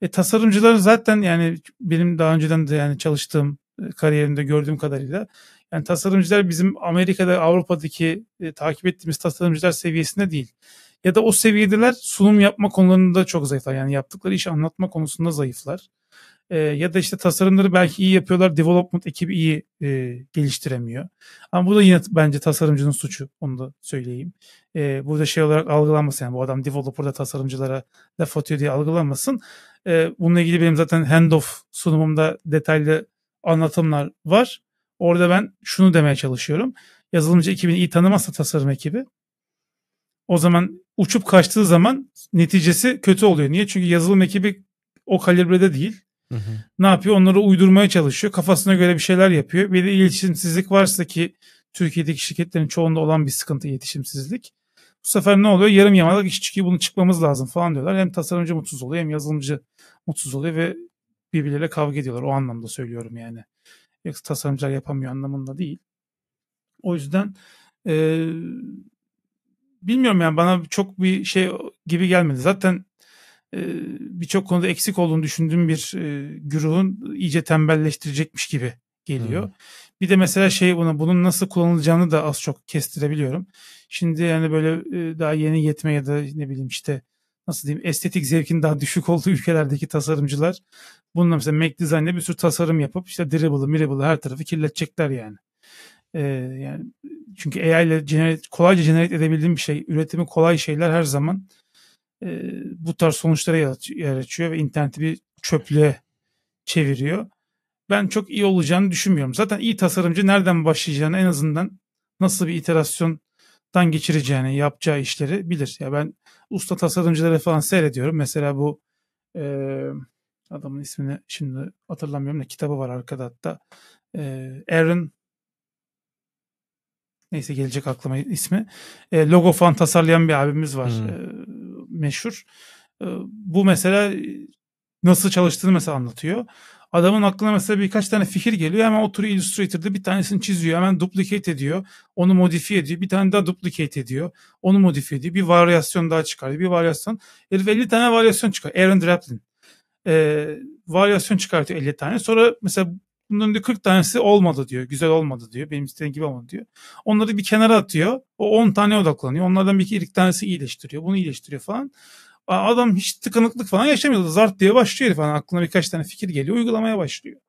E, tasarımcıların zaten yani benim daha önceden de yani çalıştığım e, kariyerimde gördüğüm kadarıyla yani tasarımcılar bizim Amerika'da Avrupa'daki e, takip ettiğimiz tasarımcılar seviyesinde değil. Ya da o seviyedeler sunum yapma konularında çok zayıflar. Yani yaptıkları işi anlatma konusunda zayıflar. E, ya da işte tasarımları belki iyi yapıyorlar. Development ekibi iyi e, geliştiremiyor. Ama bu da yine bence tasarımcının suçu. Onu da söyleyeyim. E, burada şey olarak algılanmasın. Yani bu adam developer'da tasarımcılara laf atıyor diye algılanmasın. E, bununla ilgili benim zaten handoff sunumumda detaylı anlatımlar var. Orada ben şunu demeye çalışıyorum. Yazılımcı ekibini iyi tanımazsa tasarım ekibi o zaman uçup kaçtığı zaman neticesi kötü oluyor. Niye? Çünkü yazılım ekibi o kalibrede değil. Hı hı. Ne yapıyor? Onları uydurmaya çalışıyor. Kafasına göre bir şeyler yapıyor. Bir de iletişimsizlik varsa ki Türkiye'deki şirketlerin çoğunda olan bir sıkıntı iletişimsizlik. Bu sefer ne oluyor? Yarım yamalak iş çıkıyor. Bunu çıkmamız lazım falan diyorlar. Hem tasarımcı mutsuz oluyor hem yazılımcı mutsuz oluyor ve birbirleriyle kavga ediyorlar. O anlamda söylüyorum yani. Yoksa tasarımcılar yapamıyor anlamında değil. O yüzden e, bilmiyorum yani bana çok bir şey gibi gelmedi. Zaten e, birçok konuda eksik olduğunu düşündüğüm bir e, güruhun iyice tembelleştirecekmiş gibi geliyor. Hmm. Bir de mesela şey buna bunun nasıl kullanılacağını da az çok kestirebiliyorum. Şimdi yani böyle e, daha yeni yetme ya da ne bileyim işte nasıl diyeyim estetik zevkin daha düşük olduğu [laughs] ülkelerdeki tasarımcılar bununla mesela Mac Design'de bir sürü tasarım yapıp işte dribble'ı, mirable'ı her tarafı kirletecekler yani. Ee, yani çünkü AI ile generate, kolayca generate edebildiğim bir şey, üretimi kolay şeyler her zaman e, bu tarz sonuçlara yaratıyor ve interneti bir çöplüğe çeviriyor. Ben çok iyi olacağını düşünmüyorum. Zaten iyi tasarımcı nereden başlayacağını en azından nasıl bir iterasyondan geçireceğini, yapacağı işleri bilir. Ya ben usta tasarımcıları falan seyrediyorum. Mesela bu e, adamın ismini şimdi hatırlamıyorum da kitabı var arkada hatta. E, Aaron neyse gelecek aklıma ismi. E, logo falan tasarlayan bir abimiz var. Hmm. E, meşhur. E, bu mesela nasıl çalıştığını mesela anlatıyor. Adamın aklına mesela birkaç tane fikir geliyor. Hemen oturuyor Illustrator'da bir tanesini çiziyor. Hemen duplicate ediyor. Onu modifiye ediyor. Bir tane daha duplicate ediyor. Onu modifiye ediyor. Bir varyasyon daha çıkarıyor. Bir varyasyon. 50 tane varyasyon çıkar. Aaron Draplin. Ee, varyasyon çıkartıyor 50 tane. Sonra mesela bunların diyor 40 tanesi olmadı diyor. Güzel olmadı diyor. Benim istediğim gibi olmadı diyor. Onları bir kenara atıyor. O 10 tane odaklanıyor. Onlardan bir iki ilk tanesi iyileştiriyor. Bunu iyileştiriyor falan. Adam hiç tıkanıklık falan yaşamıyordu, Zart diye başlıyor falan. Hani aklına birkaç tane fikir geliyor. Uygulamaya başlıyor.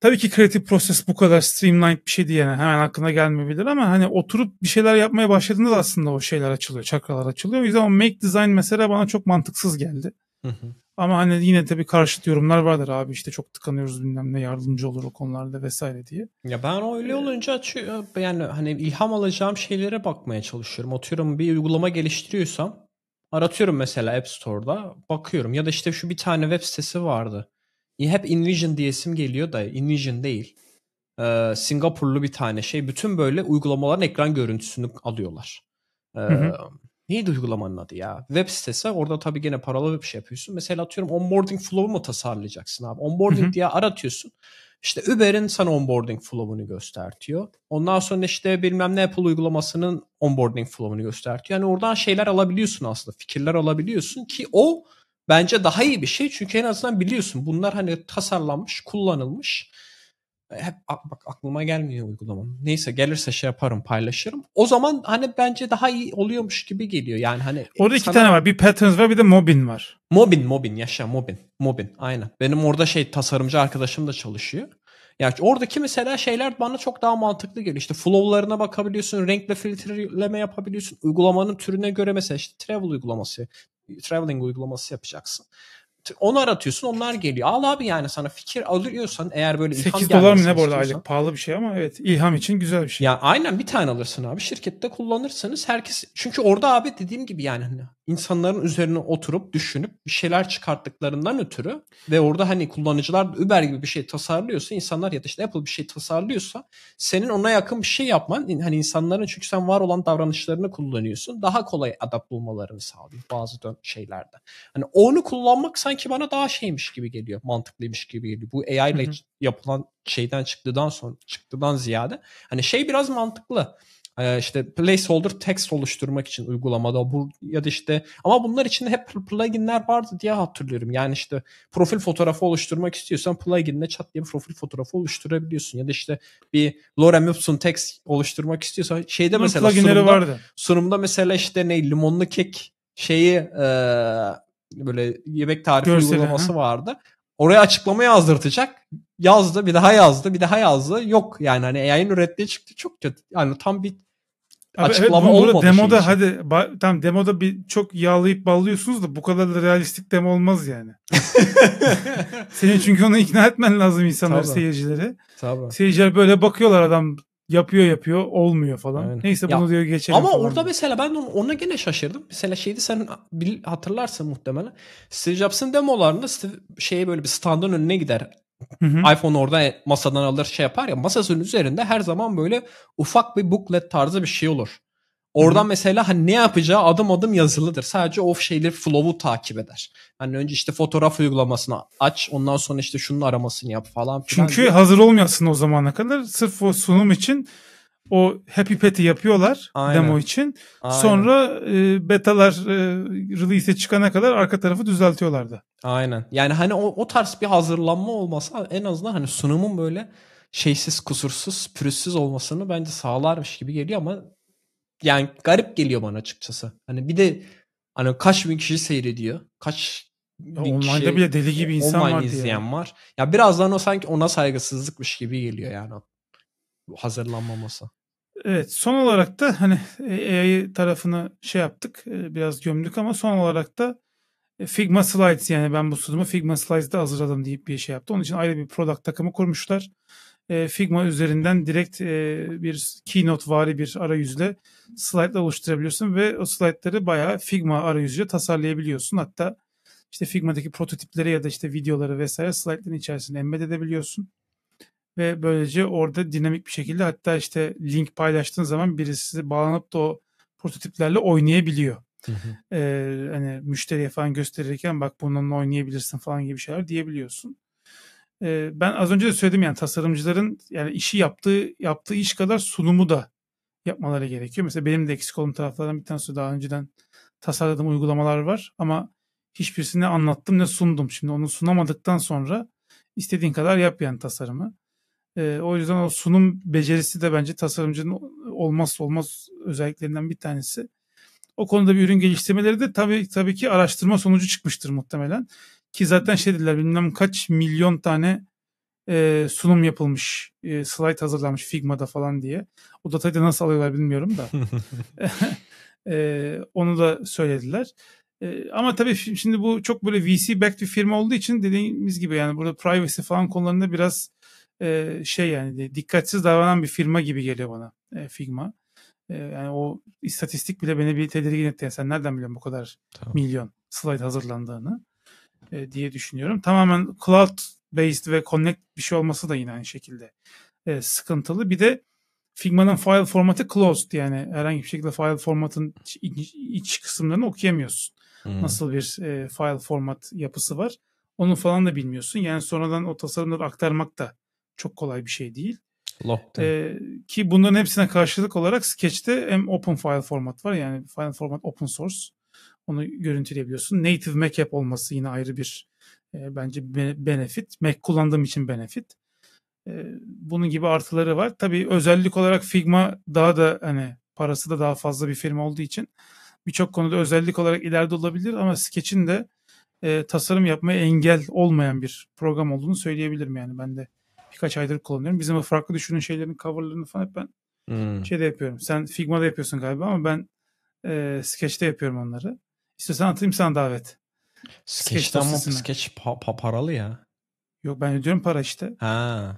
Tabii ki kreatif proses bu kadar streamlined bir şey diye yani hemen aklına gelmeyebilir ama hani oturup bir şeyler yapmaya başladığında da aslında o şeyler açılıyor, çakralar açılıyor. O yüzden o make design mesele bana çok mantıksız geldi. Ama hani yine tabii karşıt yorumlar vardır abi işte çok tıkanıyoruz bilmem ne yardımcı olur o konularda vesaire diye. Ya ben öyle ee, olunca açıyor yani hani ilham alacağım şeylere bakmaya çalışıyorum. Oturuyorum bir uygulama geliştiriyorsam Aratıyorum mesela App Store'da bakıyorum ya da işte şu bir tane web sitesi vardı. E, hep InVision diye diyesim geliyor da InVision değil. Ee, Singapurlu bir tane şey. Bütün böyle uygulamaların ekran görüntüsünü alıyorlar. Ee, hı hı. Neydi uygulamanın adı ya? Web sitesi orada tabii gene paralı bir şey yapıyorsun. Mesela atıyorum onboarding flow'u mu tasarlayacaksın abi? Onboarding hı hı. diye aratıyorsun. İşte Uber'in sana onboarding flow'unu göstertiyor. Ondan sonra işte bilmem ne Apple uygulamasının onboarding flow'unu göstertiyor. Yani oradan şeyler alabiliyorsun aslında. Fikirler alabiliyorsun ki o bence daha iyi bir şey. Çünkü en azından biliyorsun bunlar hani tasarlanmış, kullanılmış e, hep bak aklıma gelmiyor uygulamam. Neyse gelirse şey yaparım paylaşırım. O zaman hani bence daha iyi oluyormuş gibi geliyor. Yani hani Orada iki tane var. Bir Patterns var bir de Mobin var. Mobin Mobin yaşa Mobin. Mobin aynen. Benim orada şey tasarımcı arkadaşım da çalışıyor. Ya yani oradaki mesela şeyler bana çok daha mantıklı geliyor. İşte flow'larına bakabiliyorsun, renkle filtreleme yapabiliyorsun. Uygulamanın türüne göre mesela işte travel uygulaması, traveling uygulaması yapacaksın onu aratıyorsun onlar geliyor. Al abi yani sana fikir alıyorsan eğer böyle ilham 8 dolar mı ne bu arada aylık pahalı bir şey ama evet ilham için güzel bir şey. Ya yani aynen bir tane alırsın abi şirkette kullanırsanız herkes çünkü orada abi dediğim gibi yani hani insanların üzerine oturup düşünüp bir şeyler çıkarttıklarından ötürü ve orada hani kullanıcılar Uber gibi bir şey tasarlıyorsa insanlar ya da işte Apple bir şey tasarlıyorsa senin ona yakın bir şey yapman hani insanların çünkü sen var olan davranışlarını kullanıyorsun daha kolay adapte olmalarını sağlıyor bazı şeylerde. Hani onu kullanmak sanki bana daha şeymiş gibi geliyor mantıklıymış gibi geliyor. Bu AI ile yapılan şeyden çıktıdan sonra çıktıdan ziyade hani şey biraz mantıklı ee, işte placeholder text oluşturmak için uygulamada bu ya da işte ama bunlar için hep pluginler vardı diye hatırlıyorum. Yani işte profil fotoğrafı oluşturmak istiyorsan pluginle chat diye bir profil fotoğrafı oluşturabiliyorsun ya da işte bir Lorem Ipsum text oluşturmak istiyorsan şeyde mesela sunumda, vardı. sunumda mesela işte ne limonlu kek şeyi e, böyle yemek tarifi Görseli, uygulaması ha? vardı. Oraya açıklama yazdırtacak. Yazdı, bir daha yazdı, bir daha yazdı. Yok yani hani yayın ürettiği çıktı çok kötü. Yani tam bir Abi açıklama evet, olmadı. Demoda şey hadi tam demoda bir çok yağlayıp ballıyorsunuz da bu kadar da realistik demo olmaz yani. [laughs] Seni çünkü onu ikna etmen lazım insanlar Tabii. seyircileri. Tabii. Seyirciler böyle bakıyorlar adam yapıyor yapıyor olmuyor falan. Aynen. Neyse ya, bunu diyor geçelim. Ama falan. orada mesela ben ona gene şaşırdım. Mesela şeydi sen hatırlarsın muhtemelen. Steve Jobs'ın demolarında Steve, şeye böyle bir standın önüne gider. Hı hı. iPhone orada masadan alır şey yapar ya masasının üzerinde her zaman böyle ufak bir booklet tarzı bir şey olur. Oradan Hı-hı. mesela hani ne yapacağı adım adım yazılıdır. Sadece o şeyleri flow'u takip eder. Hani önce işte fotoğraf uygulamasını aç ondan sonra işte şunun aramasını yap falan filan. Çünkü diye. hazır olmayasın o zamana kadar sırf o sunum için o Happy Pet'i yapıyorlar Aynen. demo için. Aynen. Sonra e, betalar e, release'e çıkana kadar arka tarafı düzeltiyorlardı. Aynen. Yani hani o, o tarz bir hazırlanma olmasa en azından hani sunumun böyle şeysiz, kusursuz, pürüzsüz olmasını bence sağlarmış gibi geliyor ama yani garip geliyor bana açıkçası. Hani bir de hani kaç bin kişi seyrediyor? Kaç ya bin Online'da bile deli gibi insan online var izleyen var. Ya birazdan o sanki ona saygısızlıkmış gibi geliyor yani hazırlanmaması. Evet son olarak da hani e, AI tarafını şey yaptık e, biraz gömdük ama son olarak da e, Figma Slides yani ben bu sunumu Figma Slides'da hazırladım deyip bir şey yaptı. Onun için ayrı bir product takımı kurmuşlar. Figma üzerinden direkt bir keynote vari bir arayüzle slide oluşturabiliyorsun ve o slaytları bayağı Figma arayüzüyle tasarlayabiliyorsun. Hatta işte Figma'daki prototipleri ya da işte videoları vesaire slaytların içerisine embed edebiliyorsun ve böylece orada dinamik bir şekilde hatta işte link paylaştığın zaman birisi bağlanıp da o prototiplerle oynayabiliyor. Hı hı. Ee, hani müşteriye falan gösterirken bak bununla oynayabilirsin falan gibi şeyler diyebiliyorsun. Ee, ben az önce de söyledim yani tasarımcıların yani işi yaptığı yaptığı iş kadar sunumu da yapmaları gerekiyor. Mesela benim de eksik olduğum taraflardan bir tanesi daha önceden tasarladığım uygulamalar var ama hiçbirisini anlattım ne sundum. Şimdi onu sunamadıktan sonra istediğin kadar yap yani tasarımı. E, o yüzden o sunum becerisi de bence tasarımcının olmazsa olmaz özelliklerinden bir tanesi. O konuda bir ürün geliştirmeleri de tabii tabii ki araştırma sonucu çıkmıştır muhtemelen. Ki zaten şey dediler bilmem kaç milyon tane e, sunum yapılmış, e, slide hazırlanmış Figma'da falan diye. O datayı da nasıl alıyorlar bilmiyorum da. [laughs] [laughs] e, onu da söylediler. E, ama tabii şimdi bu çok böyle VC backed bir firma olduğu için dediğimiz gibi yani burada privacy falan konularında biraz e, şey yani dikkatsiz davranan bir firma gibi geliyor bana e, Figma. E, yani o istatistik bile beni bir tedirgin etti. Yani sen nereden biliyorsun bu kadar tamam. milyon slide hazırlandığını e, diye düşünüyorum. Tamamen cloud based ve connect bir şey olması da yine aynı şekilde e, sıkıntılı. Bir de Figma'nın file formatı closed yani herhangi bir şekilde file formatın iç, iç kısımlarını okuyamıyorsun. Hmm. Nasıl bir e, file format yapısı var onu falan da bilmiyorsun. Yani sonradan o tasarımları aktarmak da çok kolay bir şey değil. Lockdown. Ee, ki bunların hepsine karşılık olarak Sketch'te hem open file format var yani file format open source. Onu görüntüleyebiliyorsun. Native Mac app olması yine ayrı bir e, bence benefit. Mac kullandığım için benefit. E, bunun gibi artıları var. Tabii özellik olarak Figma daha da hani parası da daha fazla bir firma olduğu için birçok konuda özellik olarak ileride olabilir ama Sketch'in de e, tasarım yapmaya engel olmayan bir program olduğunu söyleyebilirim yani ben de birkaç aydır kullanıyorum. Bizim o farklı düşünün şeylerin coverlarını falan hep ben hmm. şeyde yapıyorum. Sen Figma'da yapıyorsun galiba ama ben e, Sketch'te yapıyorum onları. İstersen atayım sana davet. Sketch'te ama Sketch pa- pa- paralı ya. Yok ben ödüyorum para işte. Ha.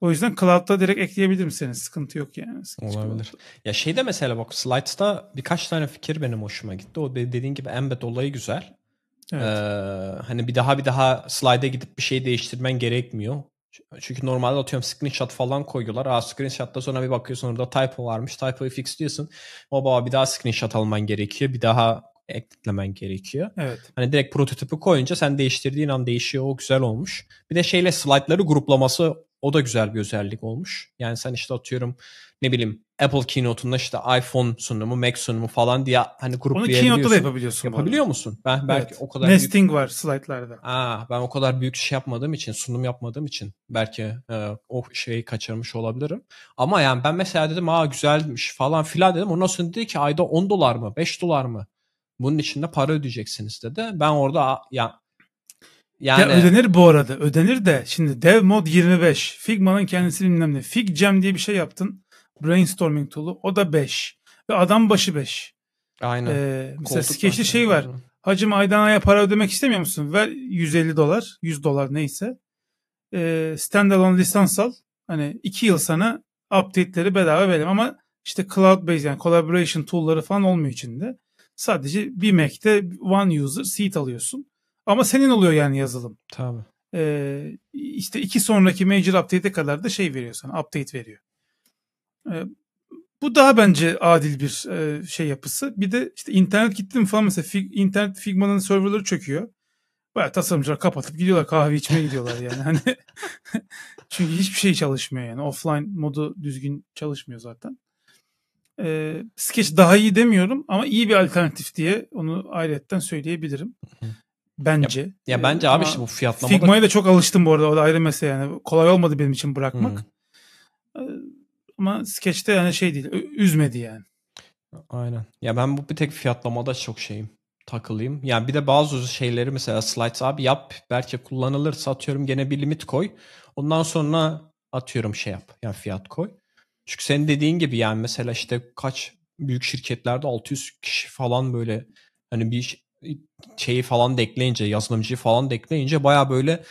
O yüzden Cloud'da direkt ekleyebilirim seni. Sıkıntı yok yani. Sketch Olabilir. Cloud'da. Ya şeyde mesela bak Slides'ta birkaç tane fikir benim hoşuma gitti. O dediğin gibi embed olayı güzel. Evet. Ee, hani bir daha bir daha slide'a gidip bir şey değiştirmen gerekmiyor. Çünkü normalde atıyorum screenshot falan koyuyorlar. Aa screenshotta sonra bir bakıyorsun orada typo varmış. Typo'yu diyorsun, O baba bir daha screenshot alman gerekiyor. Bir daha eklemen gerekiyor. Evet. Hani direkt prototipi koyunca sen değiştirdiğin an değişiyor. O güzel olmuş. Bir de şeyle slaytları gruplaması o da güzel bir özellik olmuş. Yani sen işte atıyorum ne bileyim Apple Keynote'unda işte iPhone sunumu, Mac sunumu falan diye hani gruplayabiliyorsun. Onu Keynote'da da yapabiliyorsun. Yapabiliyor musun? Ben belki evet. o kadar Nesting büyük... var slaytlarda. Aa, ben o kadar büyük şey yapmadığım için, sunum yapmadığım için belki e, o şeyi kaçırmış olabilirim. Ama yani ben mesela dedim aa güzelmiş falan filan dedim. Ondan sonra dedi ki ayda 10 dolar mı, 5 dolar mı? Bunun için de para ödeyeceksiniz dedi. Ben orada ya yani yani... Ya ödenir bu arada. Ödenir de şimdi dev mod 25. Figma'nın kendisi bilmem ne. Figjam diye bir şey yaptın. Brainstorming tool'u. O da 5. Ve adam başı 5. Aynen. Ee, mesela skeçli şey var. Hacım aydan aya para ödemek istemiyor musun? Ver 150 dolar, 100 dolar neyse. Ee, standalone lisans al. Hani 2 yıl sana update'leri bedava verelim ama işte cloud based yani collaboration tool'ları falan olmuyor içinde. Sadece bir Mac'te one user seat alıyorsun. Ama senin oluyor yani yazılım. Tabii. Ee, işte iki sonraki major update'e kadar da şey veriyor sana update veriyor. Ee, bu daha bence adil bir e, şey yapısı. Bir de işte internet gittim falan mesela fig, internet Figma'nın serverları çöküyor. Baya tasarımcılar kapatıp gidiyorlar kahve içmeye gidiyorlar yani. Hani [laughs] çünkü hiçbir şey çalışmıyor yani. Offline modu düzgün çalışmıyor zaten. E, Sketch daha iyi demiyorum ama iyi bir alternatif diye onu ayrıyetten söyleyebilirim. Bence. Ya, ya bence ee, abi işte bu fiyatlamada... Figma'ya da çok alıştım bu arada. O da ayrı mesele yani. Kolay olmadı benim için bırakmak. Hmm. Ee, ama Sketch'te yani şey değil. Üzmedi yani. Aynen. Ya ben bu bir tek fiyatlamada çok şeyim takılayım. Yani bir de bazı şeyleri mesela slides abi yap. Belki kullanılır satıyorum gene bir limit koy. Ondan sonra atıyorum şey yap. Yani fiyat koy. Çünkü senin dediğin gibi yani mesela işte kaç büyük şirketlerde 600 kişi falan böyle hani bir şeyi falan da ekleyince yazılımcıyı falan da ekleyince baya böyle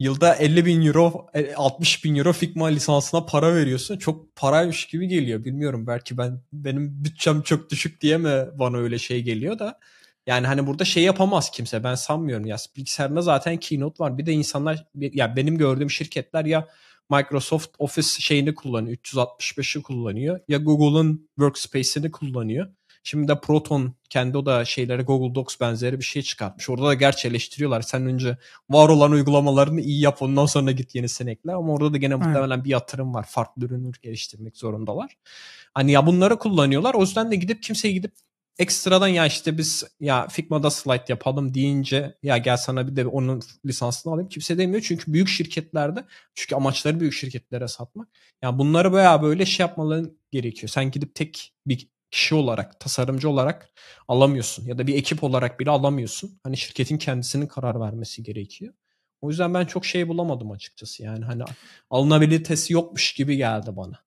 yılda 50 bin euro 60 e, bin euro Figma lisansına para veriyorsun. Çok paraymış gibi geliyor. Bilmiyorum belki ben benim bütçem çok düşük diye mi bana öyle şey geliyor da. Yani hani burada şey yapamaz kimse ben sanmıyorum ya bilgisayarında zaten Keynote var bir de insanlar ya benim gördüğüm şirketler ya Microsoft Office şeyini kullanıyor 365'i kullanıyor ya Google'ın Workspace'ini kullanıyor. Şimdi de Proton kendi o da şeylere Google Docs benzeri bir şey çıkartmış. Orada da gerçi eleştiriyorlar. Sen önce var olan uygulamalarını iyi yap ondan sonra git yenisini ekle. Ama orada da gene evet. bir yatırım var. Farklı ürünü geliştirmek zorundalar. Hani ya bunları kullanıyorlar. O yüzden de gidip kimseye gidip ekstradan ya işte biz ya Figma'da slide yapalım deyince ya gel sana bir de onun lisansını alayım kimse demiyor. Çünkü büyük şirketlerde çünkü amaçları büyük şirketlere satmak. Yani bunları baya böyle şey yapmaların gerekiyor. Sen gidip tek bir kişi olarak, tasarımcı olarak alamıyorsun. Ya da bir ekip olarak bile alamıyorsun. Hani şirketin kendisinin karar vermesi gerekiyor. O yüzden ben çok şey bulamadım açıkçası. Yani hani alınabilitesi yokmuş gibi geldi bana.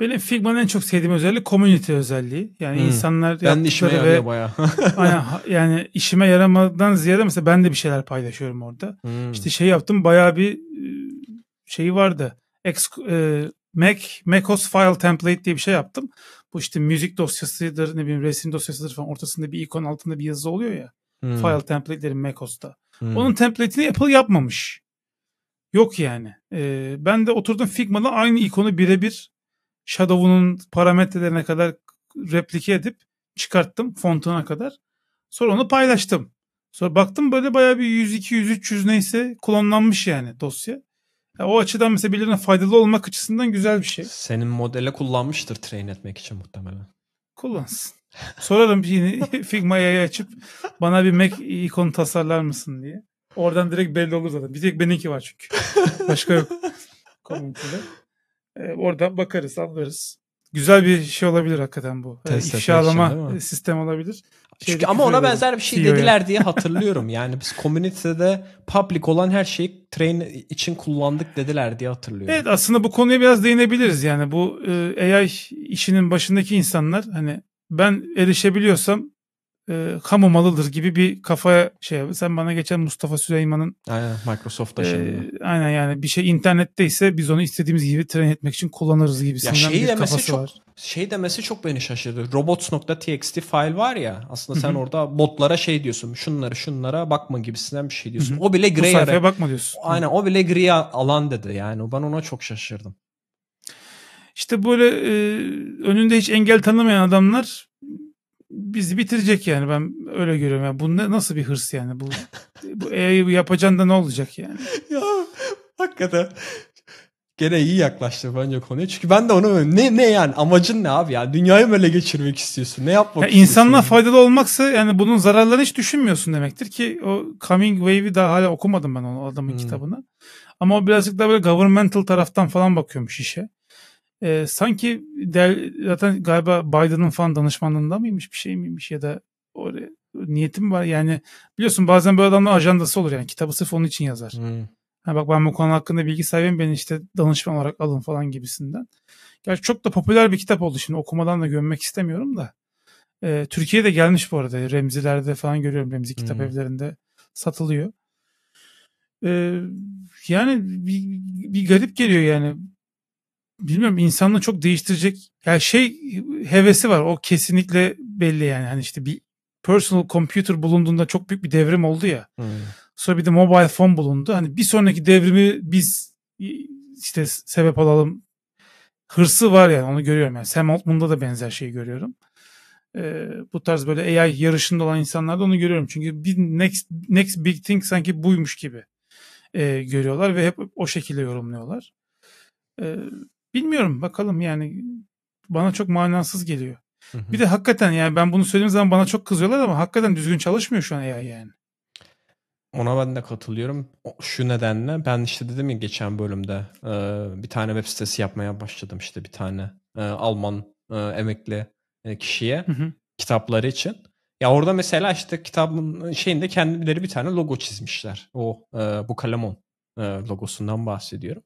Benim Figma'nın en çok sevdiğim özelliği community özelliği. Yani hmm. insanlar ben işime ve bayağı. [laughs] yani işime yaramadan ziyade mesela ben de bir şeyler paylaşıyorum orada. Hmm. İşte şey yaptım bayağı bir şeyi vardı. Ex, e, Mac, MacOS file template diye bir şey yaptım bu işte müzik dosyasıdır ne bileyim resim dosyasıdır falan ortasında bir ikon altında bir yazı oluyor ya. Hmm. File template'lerin macOS'ta. Hmm. Onun template'ini Apple yapmamış. Yok yani. Ee, ben de oturdum Figma'da aynı ikonu birebir Shadow'un parametrelerine kadar replike edip çıkarttım fontuna kadar. Sonra onu paylaştım. Sonra baktım böyle bayağı bir 100, 200, 300 neyse klonlanmış yani dosya o açıdan mesela birilerine faydalı olmak açısından güzel bir şey. Senin modele kullanmıştır train etmek için muhtemelen. Kullansın. Sorarım yine [laughs] Figma'ya açıp bana bir Mac ikonu tasarlar mısın diye. Oradan direkt belli olur zaten. Bir tek benimki var çünkü. [laughs] Başka yok. Komünitede. Ee, oradan bakarız, anlarız. Güzel bir şey olabilir hakikaten bu. Test yani sistem olabilir. Çünkü ama ona benzer bir şey dediler diye hatırlıyorum. Yani biz komünitede public olan her şeyi train için kullandık dediler diye hatırlıyorum. Evet aslında bu konuya biraz değinebiliriz. Yani bu e, AI işinin başındaki insanlar hani ben erişebiliyorsam e, kamu malıdır gibi bir kafaya şey sen bana geçen Mustafa Süleyman'ın aynen Microsoft'ta e, şimdi. Aynen yani bir şey internette ise biz onu istediğimiz gibi tren etmek için kullanırız gibisinden ya şey bir kafası çok, var. Şey demesi çok beni şaşırdı. Robots.txt file var ya aslında sen Hı-hı. orada botlara şey diyorsun şunları şunlara bakma gibisinden bir şey diyorsun. Hı-hı. O bile gri. Bu sayfaya bakma diyorsun. Aynen o bile gri alan dedi yani ben ona çok şaşırdım. İşte böyle e, önünde hiç engel tanımayan adamlar bizi bitirecek yani ben öyle görüyorum. Yani bu ne, nasıl bir hırs yani bu, bu AI'yı yapacaksın da ne olacak yani? [laughs] ya hakikaten gene iyi yaklaştı bence konuya. Çünkü ben de onu ne ne yani amacın ne abi ya? Dünyayı böyle geçirmek istiyorsun. Ne yapmak ya istiyorsun? İnsanlığa faydalı olmaksa yani bunun zararlarını hiç düşünmüyorsun demektir ki o Coming Wave'i daha hala okumadım ben onu adamın hmm. kitabını. Ama o birazcık daha böyle governmental taraftan falan bakıyormuş işe e, sanki del, zaten galiba Biden'ın falan danışmanlığında mıymış bir şey miymiş ya da oraya niyetim var yani biliyorsun bazen böyle adamın ajandası olur yani kitabı sırf onun için yazar. Hmm. Ha bak ben bu konu hakkında bilgi sahibim beni işte danışman olarak alın falan gibisinden. Gerçi çok da popüler bir kitap oldu şimdi okumadan da gömmek istemiyorum da. Ee, Türkiye'de gelmiş bu arada Remzilerde falan görüyorum Remzi kitap hmm. evlerinde satılıyor. Ee, yani bir, bir garip geliyor yani bilmiyorum insanla çok değiştirecek yani şey hevesi var. O kesinlikle belli yani. Hani işte bir personal computer bulunduğunda çok büyük bir devrim oldu ya. Hmm. Sonra bir de mobile phone bulundu. Hani bir sonraki devrimi biz işte sebep alalım, Hırsı var yani onu görüyorum. Yani Sam Altman'da da benzer şeyi görüyorum. Ee, bu tarz böyle AI yarışında olan insanlarda onu görüyorum. Çünkü bir next, next big thing sanki buymuş gibi e, görüyorlar ve hep o şekilde yorumluyorlar. Ee, Bilmiyorum bakalım yani bana çok manasız geliyor. Hı hı. Bir de hakikaten yani ben bunu söylediğim zaman bana çok kızıyorlar ama hakikaten düzgün çalışmıyor şu an AI yani. Ona ben de katılıyorum. Şu nedenle ben işte dedim ya geçen bölümde e, bir tane web sitesi yapmaya başladım işte bir tane e, Alman e, emekli kişiye hı hı. kitapları için. Ya orada mesela işte kitabın şeyinde kendileri bir tane logo çizmişler. O bu kalemon logosundan bahsediyorum.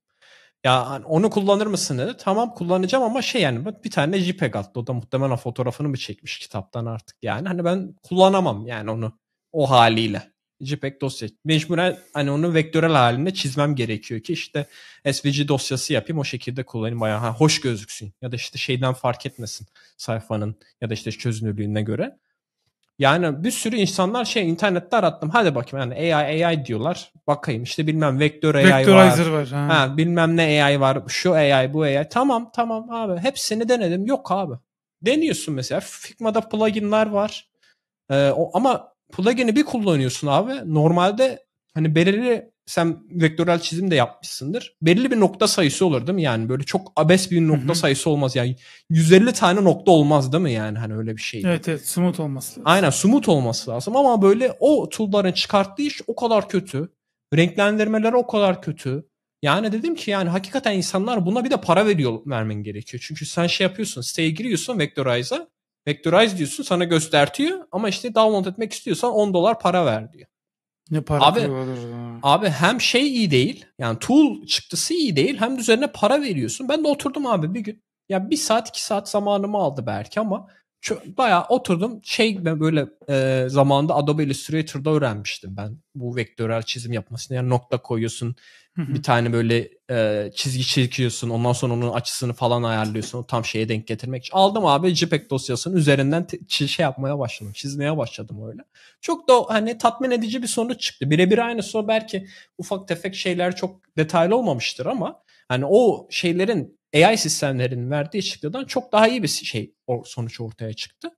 Ya hani, onu kullanır mısın dedi. Tamam kullanacağım ama şey yani bir tane JPEG attı. O da muhtemelen fotoğrafını mı çekmiş kitaptan artık yani. Hani ben kullanamam yani onu o haliyle. JPEG dosya. Mecburen hani onu vektörel halinde çizmem gerekiyor ki işte SVG dosyası yapayım o şekilde kullanayım bayağı ha, hoş gözüksün ya da işte şeyden fark etmesin sayfanın ya da işte çözünürlüğüne göre. Yani bir sürü insanlar şey internette arattım. Hadi bakayım yani AI AI diyorlar. Bakayım işte bilmem vektör AI Vectorizer var. var ha. ha. bilmem ne AI var. Şu AI bu AI. Tamam tamam abi. Hepsini denedim. Yok abi. Deniyorsun mesela. Figma'da pluginler var. Ee, o, ama plugin'i bir kullanıyorsun abi. Normalde hani belirli sen vektörel çizim de yapmışsındır. Belirli bir nokta sayısı olur değil mi? Yani böyle çok abes bir nokta Hı-hı. sayısı olmaz. Yani 150 tane nokta olmaz değil mi? Yani hani öyle bir şey. Evet evet smooth olması lazım. Aynen smooth olması lazım ama böyle o tool'ların çıkarttığı iş o kadar kötü. Renklendirmeler o kadar kötü. Yani dedim ki yani hakikaten insanlar buna bir de para veriyor vermen gerekiyor. Çünkü sen şey yapıyorsun siteye giriyorsun Vectorize'a. Vectorize diyorsun sana göstertiyor ama işte download etmek istiyorsan 10 dolar para ver diyor. Ne para abi, abi hem şey iyi değil. Yani tool çıktısı iyi değil. Hem üzerine para veriyorsun. Ben de oturdum abi bir gün. Ya yani bir saat iki saat zamanımı aldı belki ama bayağı oturdum şey ben böyle e, zamanında Adobe Illustrator'da öğrenmiştim ben bu vektörel çizim yapmasını yani nokta koyuyorsun bir tane böyle e, çizgi çekiyorsun ondan sonra onun açısını falan ayarlıyorsun o tam şeye denk getirmek için aldım abi JPEG dosyasının üzerinden te- şey yapmaya başladım çizmeye başladım öyle çok da hani tatmin edici bir sonuç çıktı birebir aynısı o belki ufak tefek şeyler çok detaylı olmamıştır ama hani o şeylerin AI sistemlerinin verdiği çıktıdan çok daha iyi bir şey o sonuç ortaya çıktı.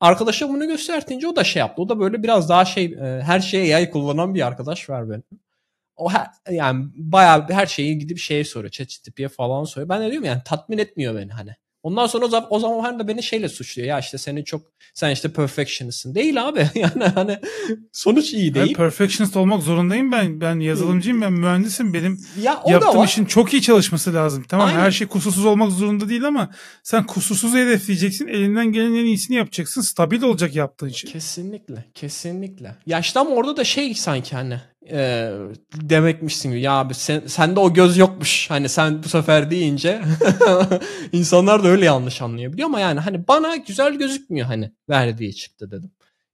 Arkadaşa bunu göstertince o da şey yaptı. O da böyle biraz daha şey e, her şeye AI kullanan bir arkadaş var benim. O her, yani bayağı her şeyi gidip şeye soruyor. ChatGPT'ye falan soruyor. Ben de diyorum yani tatmin etmiyor beni hani. Ondan sonra o zaman, o zaman da beni şeyle suçluyor. Ya işte seni çok sen işte perfectionist'ın. Değil abi. [laughs] Yani hani sonuç iyi değil. Ben perfectionist olmak zorundayım ben. Ben yazılımcıyım, ben mühendisim. Benim ya, yaptığım işin çok iyi çalışması lazım. Tamam Aynen. her şey kusursuz olmak zorunda değil ama sen kusursuz hedefleyeceksin. Elinden gelen en iyisini yapacaksın. Stabil olacak yaptığın şey. Kesinlikle. Kesinlikle. yaşlam orada da şey sanki hani e, demekmişsin gibi. Ya abi sen, sende o göz yokmuş. Hani sen bu sefer deyince [laughs] insanlar da öyle yanlış anlıyor biliyor ama yani hani bana güzel gözükmüyor hani verdiği çıktı dedim.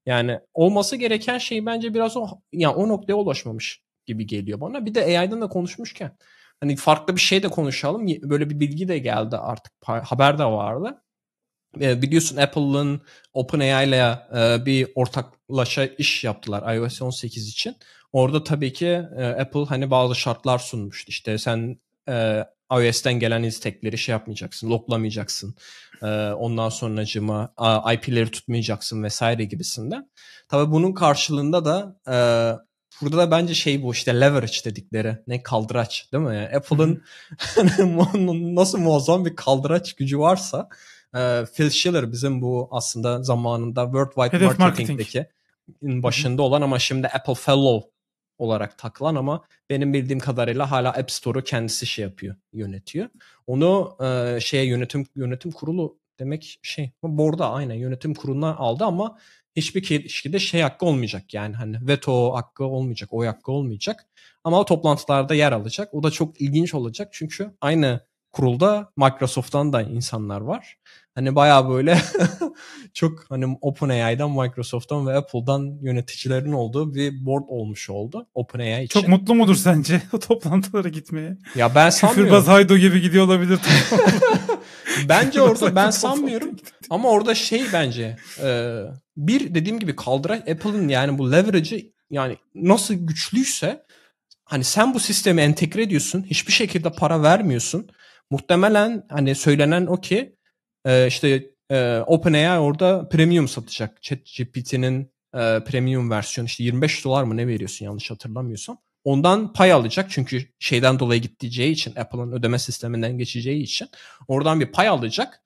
Yani olması gereken şey bence biraz o yani o noktaya ulaşmamış gibi geliyor bana. Bir de AI'dan da konuşmuşken hani farklı bir şey de konuşalım. Böyle bir bilgi de geldi artık haber de vardı. Ee, biliyorsun Apple'ın OpenAI ile bir ortaklaşa iş yaptılar iOS 18 için. Orada tabii ki e, Apple hani bazı şartlar sunmuştu. İşte sen e, iOS'ten gelen istekleri şey yapmayacaksın, loklamayacaksın. E, ondan sonracıma IP'leri tutmayacaksın vesaire gibisinden. Tabii bunun karşılığında da e, burada da bence şey bu işte leverage dedikleri ne kaldıraç değil mi? Yani Apple'ın [laughs] nasıl muazzam bir kaldıraç gücü varsa e, Phil Schiller bizim bu aslında zamanında Worldwide Hedef Marketing'deki marketing. başında olan ama şimdi Apple Fellow olarak takılan ama benim bildiğim kadarıyla hala App Store'u kendisi şey yapıyor, yönetiyor. Onu e, şeye yönetim yönetim kurulu demek şey borda aynen yönetim kuruluna aldı ama hiçbir kişide şey hakkı olmayacak yani hani veto hakkı olmayacak, oy hakkı olmayacak. Ama o toplantılarda yer alacak. O da çok ilginç olacak çünkü aynı kurulda Microsoft'tan da insanlar var. Hani baya böyle [laughs] çok hani OpenAI'dan, Microsoft'tan ve Apple'dan yöneticilerin olduğu bir board olmuş oldu OpenAI için. Çok mutlu mudur sence [laughs] o toplantılara gitmeye? Ya ben sanmıyorum. Küfürbaz Haydo gibi gidiyor olabilir. [laughs] bence orada ben sanmıyorum. Ama orada şey bence e, bir dediğim gibi kaldıra Apple'ın yani bu leverage'ı yani nasıl güçlüyse hani sen bu sistemi entegre ediyorsun. Hiçbir şekilde para vermiyorsun. Muhtemelen hani söylenen o ki e, işte e, OpenAI orada premium satacak. ChatGPT'nin e, premium versiyonu işte 25 dolar mı ne veriyorsun yanlış hatırlamıyorsam. Ondan pay alacak çünkü şeyden dolayı gideceği için Apple'ın ödeme sisteminden geçeceği için oradan bir pay alacak.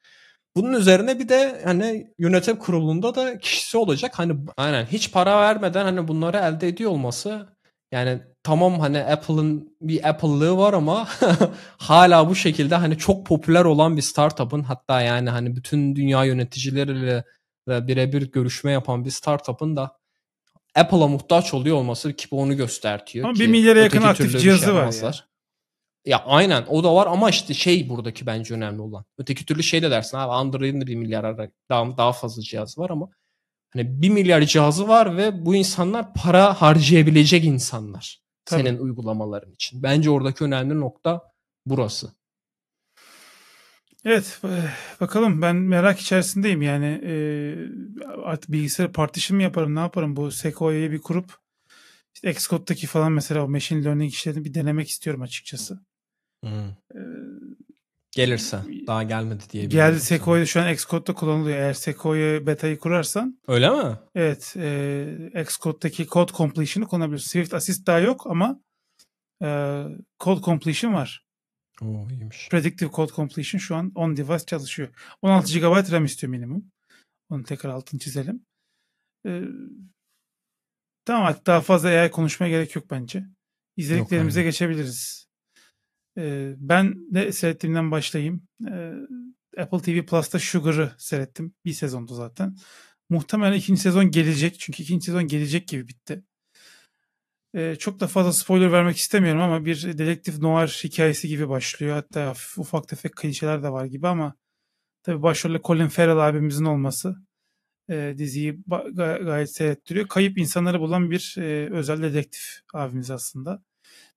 Bunun üzerine bir de hani yönetim kurulunda da kişisi olacak. Hani aynen hiç para vermeden hani bunları elde ediyor olması yani tamam hani Apple'ın bir Apple'lığı var ama [laughs] hala bu şekilde hani çok popüler olan bir startup'ın hatta yani hani bütün dünya yöneticileriyle birebir görüşme yapan bir startup'ın da Apple'a muhtaç oluyor olması ki onu göstertiyor. Ama ki, bir milyara yakın aktif cihazı şey var ya. Ya aynen o da var ama işte şey buradaki bence önemli olan. Öteki türlü şey de dersin abi Android'in de bir milyar daha, daha fazla cihaz var ama hani bir milyar cihazı var ve bu insanlar para harcayabilecek insanlar. Tabii. senin uygulamaların için. Bence oradaki önemli nokta burası. Evet e, bakalım ben merak içerisindeyim yani e, artık bilgisayar partişim yaparım ne yaparım bu Sequoia'yı bir kurup işte Xcode'daki falan mesela o machine learning işlerini bir denemek istiyorum açıkçası. Hmm. Gelirse. Daha gelmedi diye. Geldi Sequoia şu an Xcode'da kullanılıyor. Eğer Sequoia beta'yı kurarsan. Öyle mi? Evet. E, Xcode'daki code completion'ı kullanabiliyorsun. Swift Assist daha yok ama e, code completion var. Oo, iyiymiş. Predictive code completion şu an on device çalışıyor. 16 GB RAM istiyor minimum. Onu tekrar altını çizelim. E, tamam artık daha fazla AI konuşmaya gerek yok bence. İzlediklerimize yok, geçebiliriz ben de seyrettiğimden başlayayım. Apple TV Plus'ta Sugar'ı seyrettim. Bir sezondu zaten. Muhtemelen ikinci sezon gelecek. Çünkü ikinci sezon gelecek gibi bitti. çok da fazla spoiler vermek istemiyorum ama bir dedektif noir hikayesi gibi başlıyor. Hatta ufak tefek klişeler de var gibi ama tabii başrolde Colin Farrell abimizin olması diziyi gayet seyrettiriyor. Kayıp insanları bulan bir özel dedektif abimiz aslında.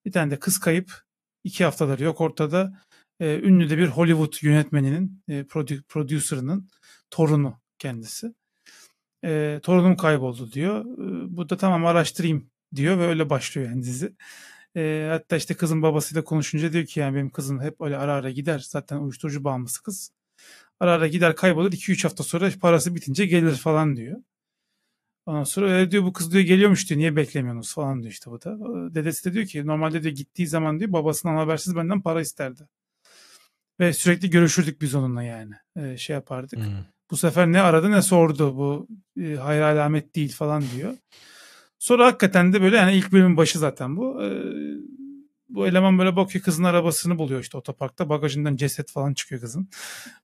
Bir tane de kız kayıp iki haftadır yok ortada. E, ünlü de bir Hollywood yönetmeninin, e, produ- producer'ının torunu kendisi. E, torunum kayboldu diyor. E, bu da tamam araştırayım diyor ve öyle başlıyor yani dizi. E, hatta işte kızın babasıyla konuşunca diyor ki yani benim kızım hep öyle ara ara gider. Zaten uyuşturucu bağımlısı kız. Ara ara gider kaybolur 2-3 hafta sonra parası bitince gelir falan diyor. Ondan sonra öyle ee, diyor bu kız diyor geliyormuş diyor niye beklemiyorsunuz falan diyor işte bu da. Dedesi de diyor ki normalde de gittiği zaman diyor babasından habersiz benden para isterdi. Ve sürekli görüşürdük biz onunla yani. Ee, şey yapardık. Hmm. Bu sefer ne aradı ne sordu bu e, hayır alamet değil falan diyor. Sonra hakikaten de böyle yani ilk bölümün başı zaten bu. Ee, bu eleman böyle bakıyor kızın arabasını buluyor işte otoparkta. Bagajından ceset falan çıkıyor kızın.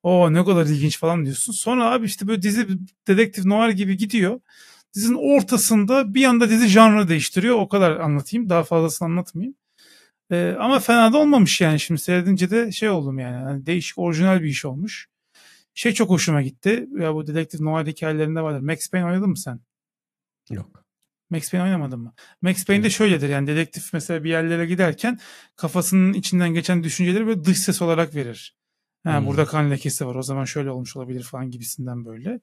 O ne kadar ilginç falan diyorsun. Sonra abi işte böyle dizi dedektif noir gibi gidiyor dizinin ortasında bir anda dizi janrı değiştiriyor. O kadar anlatayım. Daha fazlasını anlatmayayım. Ee, ama fena da olmamış yani. Şimdi seyredince de şey oldum yani. yani değişik orijinal bir iş olmuş. Şey çok hoşuma gitti. Ya bu dedektif noir hikayelerinde vardır. Max Payne oynadın mı sen? Yok. Max Payne oynamadın mı? Max Payne de şöyledir yani dedektif mesela bir yerlere giderken kafasının içinden geçen düşünceleri böyle dış ses olarak verir. Ha, hmm. Burada kan lekesi var o zaman şöyle olmuş olabilir falan gibisinden böyle.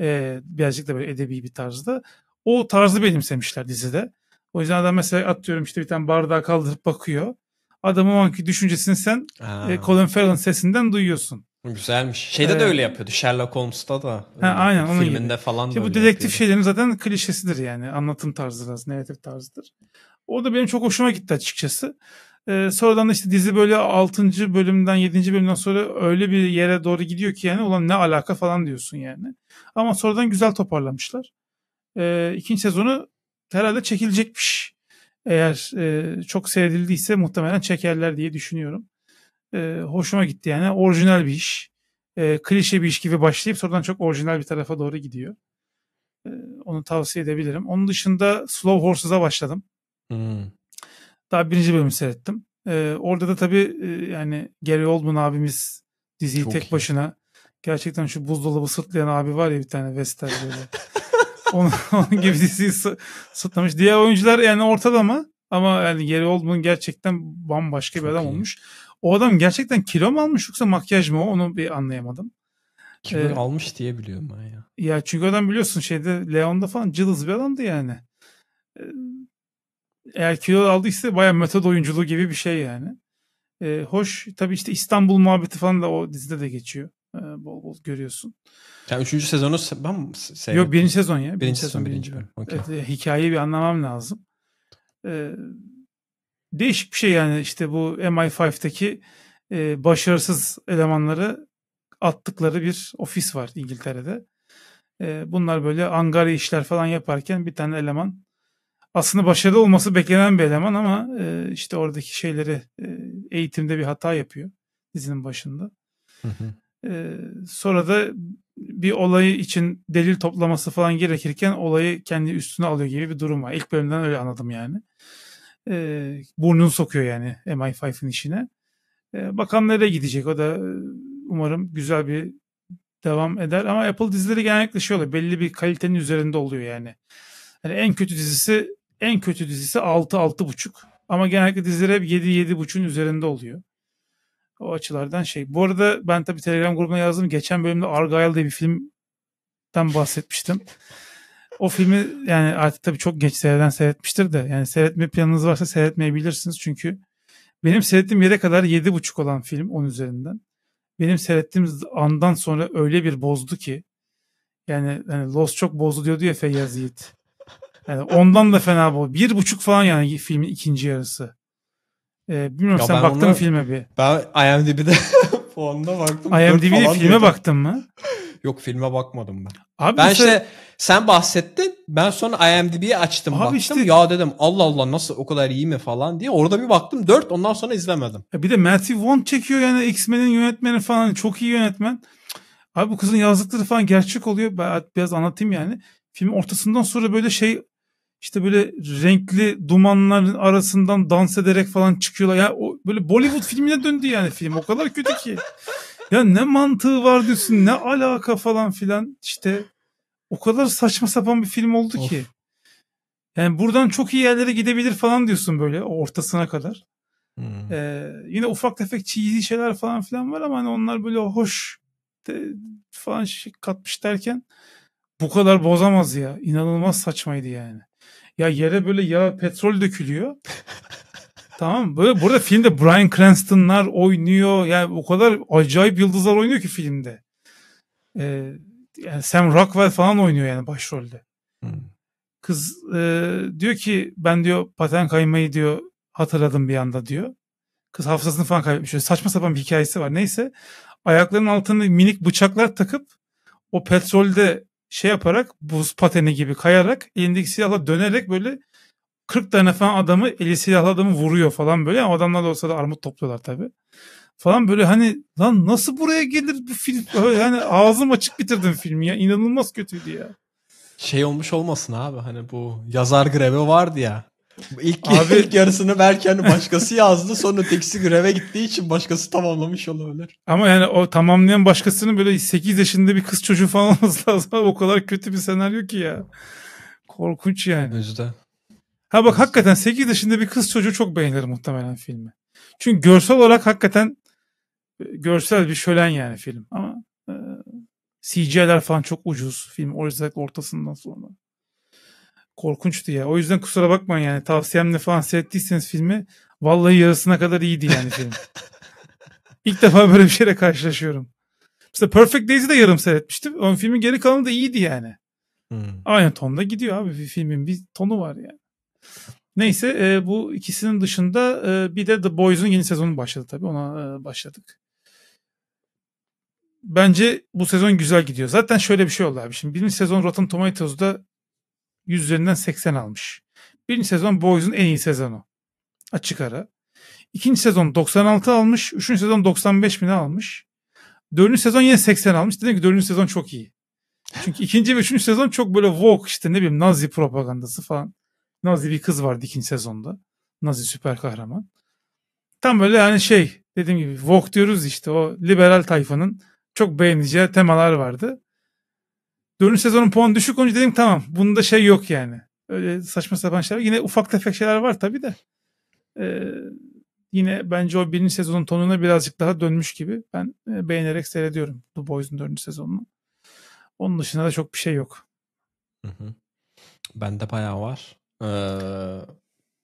E, birazcık da böyle edebi bir tarzda. O tarzı benimsemişler dizide. O yüzden adam mesela atıyorum işte bir tane bardağı kaldırıp bakıyor. Adamın o anki düşüncesini sen Aa. e, Colin Farrell'ın sesinden duyuyorsun. Güzelmiş. Şeyde ee, de öyle yapıyordu. Sherlock Holmes'ta da. Ha, aynen onun Filminde gibi. falan da Bu dedektif yapıyordu. şeylerin zaten klişesidir yani. Anlatım tarzıdır aslında. negatif tarzıdır. O da benim çok hoşuma gitti açıkçası. E, sonradan işte dizi böyle 6. bölümden 7. bölümden sonra öyle bir yere doğru gidiyor ki yani ulan ne alaka falan diyorsun yani. Ama sonradan güzel toparlamışlar. E, ikinci sezonu herhalde çekilecekmiş. Eğer e, çok seyredildiyse muhtemelen çekerler diye düşünüyorum. E, hoşuma gitti yani. Orijinal bir iş. E, klişe bir iş gibi başlayıp sonradan çok orijinal bir tarafa doğru gidiyor. E, onu tavsiye edebilirim. Onun dışında Slow Horses'a başladım. Hmm. Daha birinci bölümü seyrettim. Ee, orada da tabii e, yani Gary Oldman abimiz diziyi Çok tek iyi. başına gerçekten şu buzdolabı sırtlayan abi var ya bir tane vester böyle. [laughs] onun, onun gibi diziyi sırtlamış. Diğer oyuncular yani ortada mı? ama yani Gary Oldman gerçekten bambaşka Çok bir adam iyi. olmuş. O adam gerçekten kilo mu almış yoksa makyaj mı onu bir anlayamadım. Kilo ee, almış diye biliyorum ben ya. Ya çünkü adam biliyorsun şeyde Leon'da falan cılız bir adamdı yani. Ee, eğer kilo aldıysa baya metod oyunculuğu gibi bir şey yani. E, hoş tabii işte İstanbul muhabbeti falan da o dizide de geçiyor. E, bol bol görüyorsun. Yani üçüncü sezonu ben mi seyrettim? Yok birinci sezon ya. Birinci, birinci sezon, birinci bölüm. Okay. Evet, hikayeyi bir anlamam lazım. E, değişik bir şey yani işte bu MI5'teki e, başarısız elemanları attıkları bir ofis var İngiltere'de. E, bunlar böyle angarya işler falan yaparken bir tane eleman aslında başarılı olması beklenen bir eleman ama e, işte oradaki şeyleri e, eğitimde bir hata yapıyor dizinin başında. E, sonra da bir olayı için delil toplaması falan gerekirken olayı kendi üstüne alıyor gibi bir durum var. İlk bölümden öyle anladım yani. E, burnunu sokuyor yani MI5'in işine. E, bakan nereye gidecek? O da e, umarım güzel bir devam eder. Ama Apple dizileri genellikle şey oluyor. Belli bir kalitenin üzerinde oluyor yani. yani en kötü dizisi en kötü dizisi 6 buçuk Ama genellikle diziler hep 7-7,5'un üzerinde oluyor. O açılardan şey. Bu arada ben tabi Telegram grubuna yazdım. Geçen bölümde Argyle diye bir filmden bahsetmiştim. o filmi yani artık tabii çok geç seyreden seyretmiştir de. Yani seyretme planınız varsa seyretmeyebilirsiniz. Çünkü benim seyrettiğim yere kadar 7,5 olan film 10 üzerinden. Benim seyrettiğim andan sonra öyle bir bozdu ki. Yani, yani Lost çok bozdu diyordu ya Feyyaz Yiğit. Yani ondan da fena bu. Bir buçuk falan yani filmin ikinci yarısı. Ee, bilmiyorum ya sen baktın mı filme bir? Ben IMDb'de [laughs] puanına baktım. IMDb'de filme diyordum. baktın mı? Yok filme bakmadım ben. Abi ben işte sen... bahsettin. Ben sonra IMDb'yi açtım Abi baktım. Işte... Ya dedim Allah Allah nasıl o kadar iyi mi falan diye. Orada bir baktım dört ondan sonra izlemedim. Ya bir de Matthew Vaughn çekiyor yani X-Men'in yönetmeni falan. Çok iyi yönetmen. Abi bu kızın yazdıkları falan gerçek oluyor. Ben biraz anlatayım yani. Film ortasından sonra böyle şey işte böyle renkli dumanların arasından dans ederek falan çıkıyorlar. Ya o böyle Bollywood filmine döndü yani film. O kadar kötü ki. Ya ne mantığı var diyorsun ne alaka falan filan işte o kadar saçma sapan bir film oldu of. ki. Yani buradan çok iyi yerlere gidebilir falan diyorsun böyle ortasına kadar. Hmm. Ee, yine ufak tefek çizgi şeyler falan filan var ama hani onlar böyle hoş de, falan şey katmış derken bu kadar bozamaz ya. İnanılmaz saçmaydı yani. Ya yere böyle ya petrol dökülüyor. [laughs] tamam böyle burada filmde Brian Cranston'lar oynuyor. Yani o kadar acayip yıldızlar oynuyor ki filmde. Ee, yani Sam Rockwell falan oynuyor yani başrolde. Hmm. Kız e, diyor ki ben diyor paten kaymayı diyor hatırladım bir anda diyor. Kız hafızasını falan kaybetmiş. Şöyle saçma sapan bir hikayesi var. Neyse ayaklarının altına minik bıçaklar takıp o petrolde şey yaparak buz pateni gibi kayarak elindeki silahla dönerek böyle 40 tane falan adamı eli silahlı adamı vuruyor falan böyle. Ama adamlar da olsa da armut topluyorlar tabi. Falan böyle hani lan nasıl buraya gelir bu film? Yani ağzım açık bitirdim filmi ya. inanılmaz kötüydü ya. Şey olmuş olmasın abi hani bu yazar grevi vardı ya. İlk, Abi, [laughs] ilk yarısını Berken başkası yazdı sonra tekisi greve gittiği için başkası tamamlamış olabilir. Ama yani o tamamlayan başkasının böyle 8 yaşında bir kız çocuğu falan [laughs] olması lazım. o kadar kötü bir senaryo ki ya. Korkunç yani. Yüzde. Ha bak hakikaten 8 yaşında bir kız çocuğu çok beğenir muhtemelen filmi. Çünkü görsel olarak hakikaten görsel bir şölen yani film. Ama e, CGI'ler falan çok ucuz film. O yüzden ortasından sonra korkunçtu ya. O yüzden kusura bakmayın yani tavsiyemle falan seyrettiyseniz filmi vallahi yarısına kadar iyiydi yani film. [laughs] İlk defa böyle bir şeyle karşılaşıyorum. Mesela Perfect Days'i de yarım seyretmiştim. Ön filmin geri kalanı da iyiydi yani. Hmm. Aynı tonda gidiyor abi bir filmin bir tonu var yani. Neyse e, bu ikisinin dışında e, bir de The Boys'un yeni sezonu başladı tabii ona e, başladık. Bence bu sezon güzel gidiyor. Zaten şöyle bir şey oldu abi. Şimdi birinci sezon Rotten Tomatoes'da 100 üzerinden 80 almış. Birinci sezon Boys'un en iyi sezonu. Açık ara. İkinci sezon 96 almış. Üçüncü sezon 95 bin almış. Dördüncü sezon yine 80 almış. Dedim ki dördüncü sezon çok iyi. Çünkü ikinci ve üçüncü sezon çok böyle woke işte ne bileyim Nazi propagandası falan. Nazi bir kız vardı ikinci sezonda. Nazi süper kahraman. Tam böyle yani şey dediğim gibi woke diyoruz işte o liberal tayfanın çok beğeneceği temalar vardı. 4. sezonun puan düşük olunca dedim tamam bunda şey yok yani. Öyle saçma sapan şeyler. Yine ufak tefek şeyler var tabii de. Ee, yine bence o birinci sezonun tonuna birazcık daha dönmüş gibi. Ben e, beğenerek seyrediyorum The Boys'un dördüncü sezonunu. Onun dışında da çok bir şey yok. Hı hı. Bende bayağı var. Ee,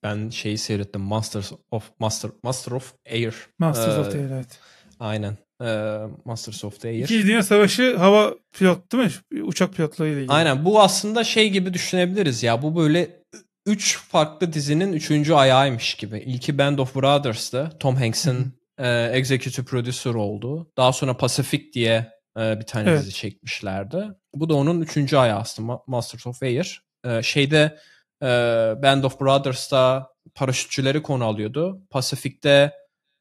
ben şeyi seyrettim. Masters of Master Master of Air. Masters ee, of Air evet. Aynen e, Masters of the Air. İkinci Dünya Savaşı hava pilot değil mi? Uçak pilotlarıyla ilgili. Aynen bu aslında şey gibi düşünebiliriz ya bu böyle 3 farklı dizinin 3. ayağıymış gibi. İlki Band of Brothers'tı. Tom Hanks'in e, executive producer oldu. Daha sonra Pacific diye e, bir tane evet. dizi çekmişlerdi. Bu da onun 3. ayağı aslında Masters of Air. E, şeyde e, Band of Brothers'ta paraşütçüleri konu alıyordu. Pacific'te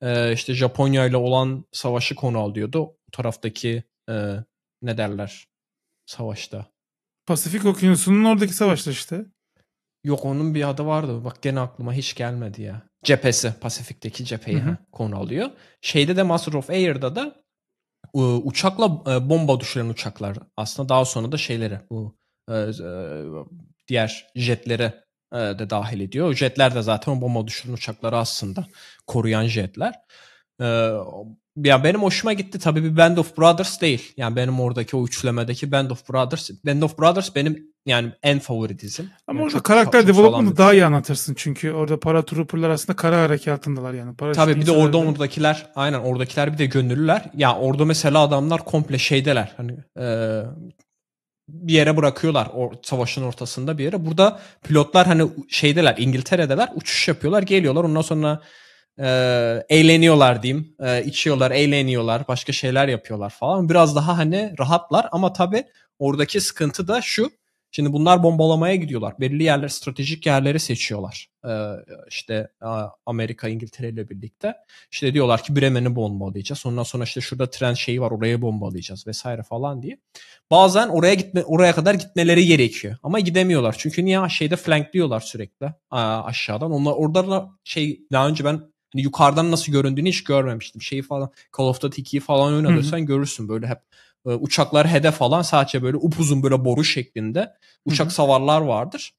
e, işte Japonya ile olan savaşı konu alıyordu. O taraftaki e, ne derler savaşta. Pasifik Okyanusu'nun oradaki savaşta işte. Yok onun bir adı vardı. Bak gene aklıma hiç gelmedi ya. Cephesi. Pasifik'teki cepheyi hı hı. konu alıyor. Şeyde de Master of Air'da da uçakla e, bomba düşüren uçaklar aslında daha sonra da şeyleri, bu e, e, diğer jetlere e, de dahil ediyor. jetler de zaten bomba düşürme uçakları aslında koruyan jetler. Ee, yani benim hoşuma gitti tabii bir Band of Brothers değil. Yani benim oradaki o üçlemedeki Band of Brothers. Band of Brothers benim yani en favori dizim. Ama yani orada karakter development'ı daha iyi anlatırsın çünkü orada para trooper'lar aslında kara harekatındalar yani. Para Tabii bir de orada oradakiler aynen oradakiler bir de gönüllüler. Ya yani orada mesela adamlar komple şeydeler. Hani e, bir yere bırakıyorlar o savaşın ortasında bir yere. Burada pilotlar hani şeydeler İngiltere'deler uçuş yapıyorlar geliyorlar ondan sonra e, eğleniyorlar diyeyim. E, içiyorlar, eğleniyorlar, başka şeyler yapıyorlar falan. Biraz daha hani rahatlar ama tabii oradaki sıkıntı da şu. Şimdi bunlar bombalamaya gidiyorlar. Belirli yerler, stratejik yerleri seçiyorlar. Ee, işte Amerika, İngiltere ile birlikte. İşte diyorlar ki Bremen'i bombalayacağız. Ondan sonra işte şurada tren şeyi var oraya bombalayacağız vesaire falan diye. Bazen oraya gitme oraya kadar gitmeleri gerekiyor. Ama gidemiyorlar. Çünkü niye şeyde flankliyorlar sürekli Aa, aşağıdan. Onlar orada da şey daha önce ben hani yukarıdan nasıl göründüğünü hiç görmemiştim. Şeyi falan Call of Duty 2'yi falan oynadıysan görürsün böyle hep e, uçaklar hedef alan sadece böyle upuzun böyle boru şeklinde uçak hı savarlar vardır.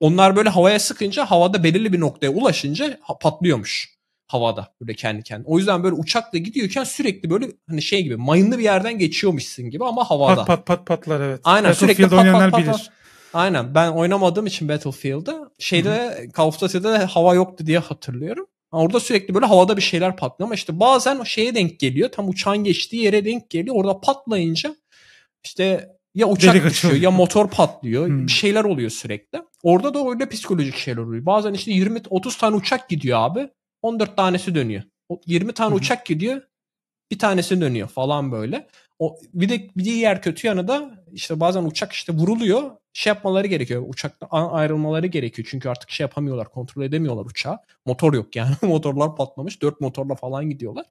Onlar böyle havaya sıkınca havada belirli bir noktaya ulaşınca patlıyormuş havada böyle kendi kendine. O yüzden böyle uçakla gidiyorken sürekli böyle hani şey gibi mayınlı bir yerden geçiyormuşsun gibi ama havada. Pat pat pat patlar evet. Aynen sürekli pat pat pat bilir. Aynen ben oynamadığım için Battlefield'da şeyde Call of Duty'de hava yoktu diye hatırlıyorum. Orada sürekli böyle havada bir şeyler patlıyor ama işte bazen o şeye denk geliyor. Tam uçağın geçtiği yere denk geliyor. Orada patlayınca işte ya uçak Delik düşüyor açıyor. ya motor patlıyor. Hmm. Bir şeyler oluyor sürekli. Orada da öyle psikolojik şeyler oluyor. Bazen işte 20-30 tane uçak gidiyor abi. 14 tanesi dönüyor. 20 tane hı uçak gidiyor. Bir tanesi dönüyor falan böyle. O, bir de bir diğer kötü yanı da işte bazen uçak işte vuruluyor. Şey yapmaları gerekiyor. Uçaktan ayrılmaları gerekiyor. Çünkü artık şey yapamıyorlar. Kontrol edemiyorlar uçağı. Motor yok yani. [laughs] Motorlar patlamış. Dört motorla falan gidiyorlar.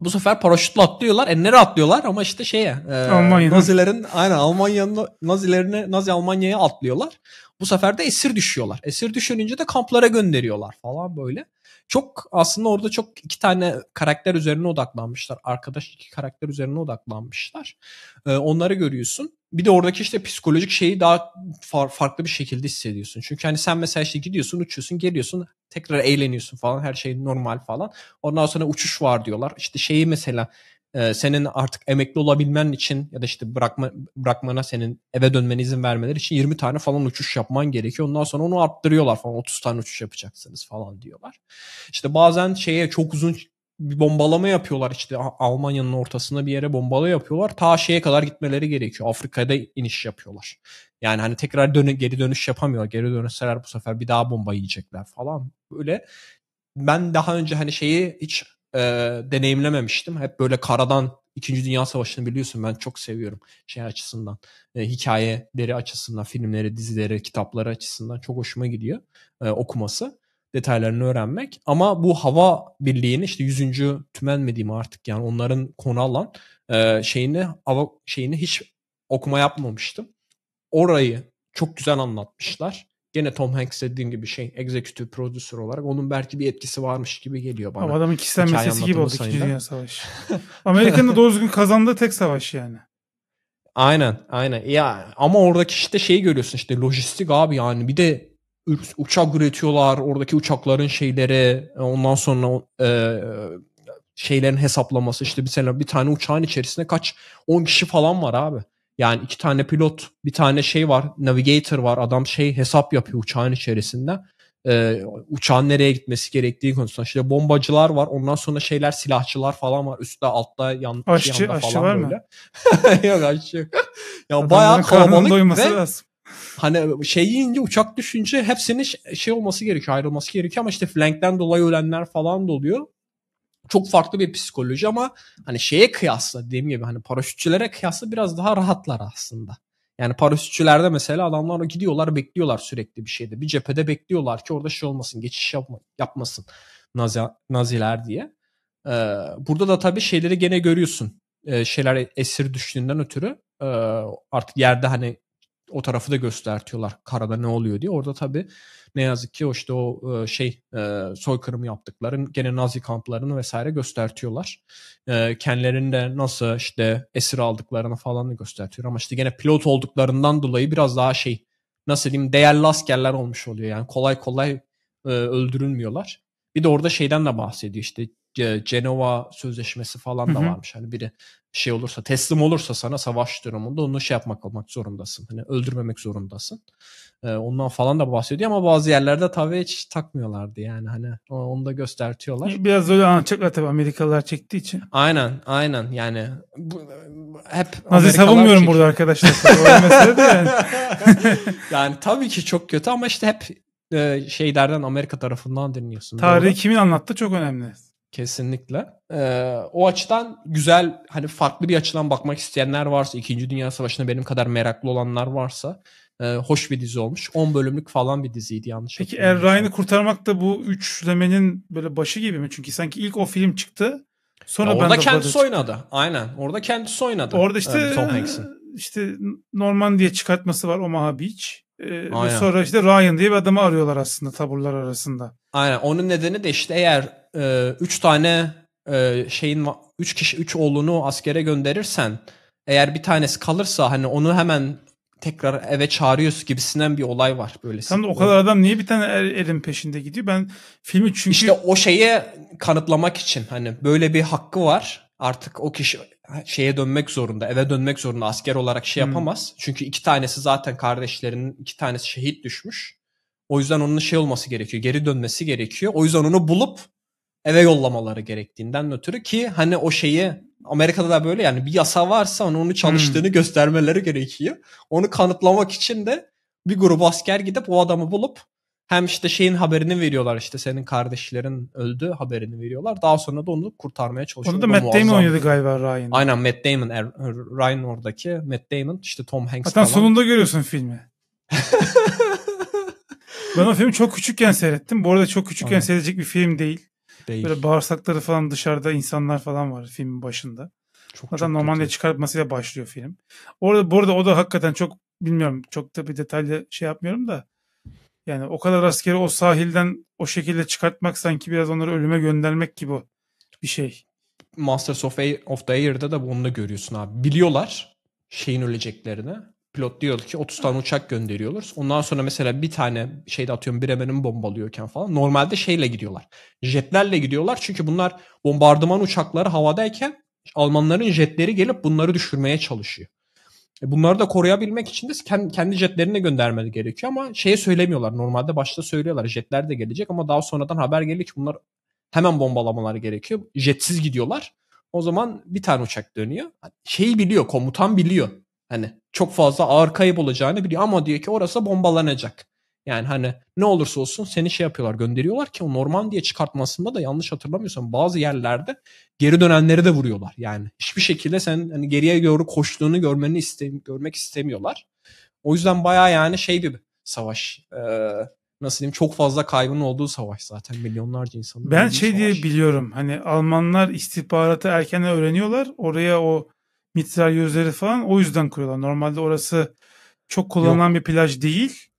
Bu sefer paraşütle atlıyorlar. E nereye atlıyorlar? Ama işte şeye. E, Almanya'da. Nazilerin aynen Almanya'nın Nazilerine Nazi Almanya'ya atlıyorlar. Bu sefer de esir düşüyorlar. Esir düşününce de kamplara gönderiyorlar falan böyle. Çok aslında orada çok iki tane karakter üzerine odaklanmışlar. Arkadaş iki karakter üzerine odaklanmışlar. Ee, onları görüyorsun. Bir de oradaki işte psikolojik şeyi daha far, farklı bir şekilde hissediyorsun. Çünkü hani sen mesela işte gidiyorsun, uçuyorsun, geliyorsun, tekrar eğleniyorsun falan. Her şey normal falan. Ondan sonra uçuş var diyorlar. İşte şeyi mesela e, senin artık emekli olabilmen için ya da işte bırakma bırakmana senin eve dönmene izin vermeleri için 20 tane falan uçuş yapman gerekiyor. Ondan sonra onu arttırıyorlar falan 30 tane uçuş yapacaksınız falan diyorlar. İşte bazen şeye çok uzun bir bombalama yapıyorlar işte Almanya'nın ortasına bir yere bombala yapıyorlar. Ta şeye kadar gitmeleri gerekiyor. Afrika'da iniş yapıyorlar. Yani hani tekrar dönü geri dönüş yapamıyorlar. Geri dönüşseler bu sefer bir daha bomba yiyecekler falan. Böyle ben daha önce hani şeyi hiç e, deneyimlememiştim. Hep böyle karadan İkinci Dünya Savaşı'nı biliyorsun ben çok seviyorum şey açısından. E, hikayeleri açısından, filmleri, dizileri, kitapları açısından çok hoşuma gidiyor e, okuması. Detaylarını öğrenmek. Ama bu hava birliğini işte 100. tümen mi diyeyim artık yani onların konu alan e, şeyini hava şeyini hiç okuma yapmamıştım. Orayı çok güzel anlatmışlar. Gene Tom Hanks dediğim gibi şey executive producer olarak onun belki bir etkisi varmış gibi geliyor bana. Ama adamın kişisel meselesi gibi oldu 2. Dünya Savaşı. Amerika'nın doğru düzgün kazandığı tek savaş yani. [laughs] Aynen aynen. Ya ama oradaki işte şeyi görüyorsun işte lojistik abi yani bir de uçak üretiyorlar. Oradaki uçakların şeyleri ondan sonra e, şeylerin hesaplaması işte bir sene bir tane uçağın içerisinde kaç 10 kişi falan var abi. Yani iki tane pilot, bir tane şey var, navigator var. Adam şey hesap yapıyor uçağın içerisinde. Ee, uçağın nereye gitmesi gerektiği konusunda. İşte bombacılar var. Ondan sonra şeyler silahçılar falan var. Üstte, altta, yan, aşçı, yanda aşçı falan var böyle. Mı? [laughs] yok aşçı yok. ya bayağı kalabalık ve lazım. hani şey yiyince uçak düşünce hepsinin şey olması gerekiyor ayrılması gerekiyor ama işte flankten dolayı ölenler falan da oluyor çok farklı bir psikoloji ama hani şeye kıyasla dediğim gibi hani paraşütçülere kıyasla biraz daha rahatlar aslında. Yani paraşütçülerde mesela adamlar gidiyorlar bekliyorlar sürekli bir şeyde. Bir cephede bekliyorlar ki orada şey olmasın geçiş yapma, yapmasın nazi, naziler diye. Ee, burada da tabii şeyleri gene görüyorsun. Ee, şeyler esir düştüğünden ötürü e, artık yerde hani o tarafı da göstertiyorlar. Karada ne oluyor diye. Orada tabii ne yazık ki o işte o e, şey e, soykırım yaptıkların, gene Nazi kamplarını vesaire göstertiyorlar. E, kendilerinde nasıl işte esir aldıklarını falan da göstertiyor. Ama işte gene pilot olduklarından dolayı biraz daha şey nasıl diyeyim değerli askerler olmuş oluyor. Yani kolay kolay öldürülmüyorlar. Bir de orada şeyden de bahsediyor işte Cenova sözleşmesi falan da varmış. Hani biri şey olursa teslim olursa sana savaş durumunda onu şey yapmak olmak zorundasın. Hani öldürmemek zorundasın. Ee, ondan falan da bahsediyor ama bazı yerlerde tabii hiç takmıyorlardı yani hani onu da göstertiyorlar. E, biraz öyle anlatacaklar tabii Amerikalılar çektiği için. Aynen aynen yani bu, hep Nazi savunmuyorum çekiyor. burada arkadaşlar. yani. [laughs] yani tabii ki çok kötü ama işte hep e, şeylerden Amerika tarafından dinliyorsun. Tarihi kimin anlattı çok önemli. Kesinlikle. Ee, o açıdan güzel hani farklı bir açıdan bakmak isteyenler varsa, İkinci Dünya Savaşı'na benim kadar meraklı olanlar varsa e, hoş bir dizi olmuş. 10 bölümlük falan bir diziydi yanlış Peki Er Ryan'ı kurtarmak da bu üçlemenin böyle başı gibi mi? Çünkü sanki ilk o film çıktı. Sonra ya orada kendisi oynadı. Çıktı. Aynen. Orada kendisi oynadı. Orada işte ee, işte diye çıkartması var Omaha Beach. Ee, Aynen. ve sonra işte Ryan diye bir adamı arıyorlar aslında taburlar arasında. Aynen. Onun nedeni de işte eğer 3 e, üç tane e, şeyin 3 kişi 3 oğlunu askere gönderirsen eğer bir tanesi kalırsa hani onu hemen tekrar eve çağırıyoruz gibisinden bir olay var böylesi. Tam da o kadar adam niye bir tane erin peşinde gidiyor? Ben filmi çünkü... İşte o şeyi kanıtlamak için hani böyle bir hakkı var. Artık o kişi şeye dönmek zorunda, eve dönmek zorunda. Asker olarak şey hmm. yapamaz. Hmm. Çünkü iki tanesi zaten kardeşlerinin iki tanesi şehit düşmüş. O yüzden onun şey olması gerekiyor. Geri dönmesi gerekiyor. O yüzden onu bulup eve yollamaları gerektiğinden ötürü ki hani o şeyi Amerika'da da böyle yani bir yasa varsa onu, onu çalıştığını hmm. göstermeleri gerekiyor. Onu kanıtlamak için de bir grup asker gidip o adamı bulup hem işte şeyin haberini veriyorlar işte senin kardeşlerin öldü haberini veriyorlar. Daha sonra da onu kurtarmaya çalışıyorlar. Onu da Matt Damon oynadı galiba Ryan. Aynen Matt Damon. Er, er Ryan oradaki Matt Damon işte Tom Hanks Hatta falan. sonunda görüyorsun filmi. [laughs] ben o filmi çok küçükken seyrettim. Bu arada çok küçükken Aynen. seyredecek bir film değil. değil. Böyle bağırsakları falan dışarıda insanlar falan var filmin başında. Çok, Zaten çok normalde kötü. çıkartmasıyla başlıyor film. Orada bu arada o da hakikaten çok bilmiyorum çok da bir detaylı şey yapmıyorum da yani o kadar askeri o sahilden o şekilde çıkartmak sanki biraz onları ölüme göndermek gibi bir şey. Masters of, Air, of the Air'da da bunu da görüyorsun abi. Biliyorlar şeyin öleceklerini. Pilot diyor ki 30 tane uçak gönderiyorlar. Ondan sonra mesela bir tane şeyde atıyorum Bremen'in bombalıyorken falan. Normalde şeyle gidiyorlar. Jetlerle gidiyorlar. Çünkü bunlar bombardıman uçakları havadayken Almanların jetleri gelip bunları düşürmeye çalışıyor. E, bunları da koruyabilmek için de kendi jetlerine göndermeleri gerekiyor ama şeye söylemiyorlar. Normalde başta söylüyorlar jetler de gelecek ama daha sonradan haber geliyor ki bunlar hemen bombalamaları gerekiyor. Jetsiz gidiyorlar. O zaman bir tane uçak dönüyor. Şeyi biliyor, komutan biliyor. Hani çok fazla ağır kayıp olacağını biliyor ama diyor ki orası bombalanacak. Yani hani ne olursa olsun seni şey yapıyorlar gönderiyorlar ki o norman diye çıkartmasında da yanlış hatırlamıyorsam bazı yerlerde geri dönenleri de vuruyorlar. Yani hiçbir şekilde sen hani geriye doğru koştuğunu görmeni iste görmek istemiyorlar. O yüzden baya yani şey bir savaş. Ee, nasıl diyeyim çok fazla kaybın olduğu savaş zaten milyonlarca insanın. Ben şey savaş. diye biliyorum hani Almanlar istihbaratı erken öğreniyorlar oraya o mitralyözleri falan o yüzden kuruyorlar. Normalde orası çok kullanılan Yok. bir plaj değil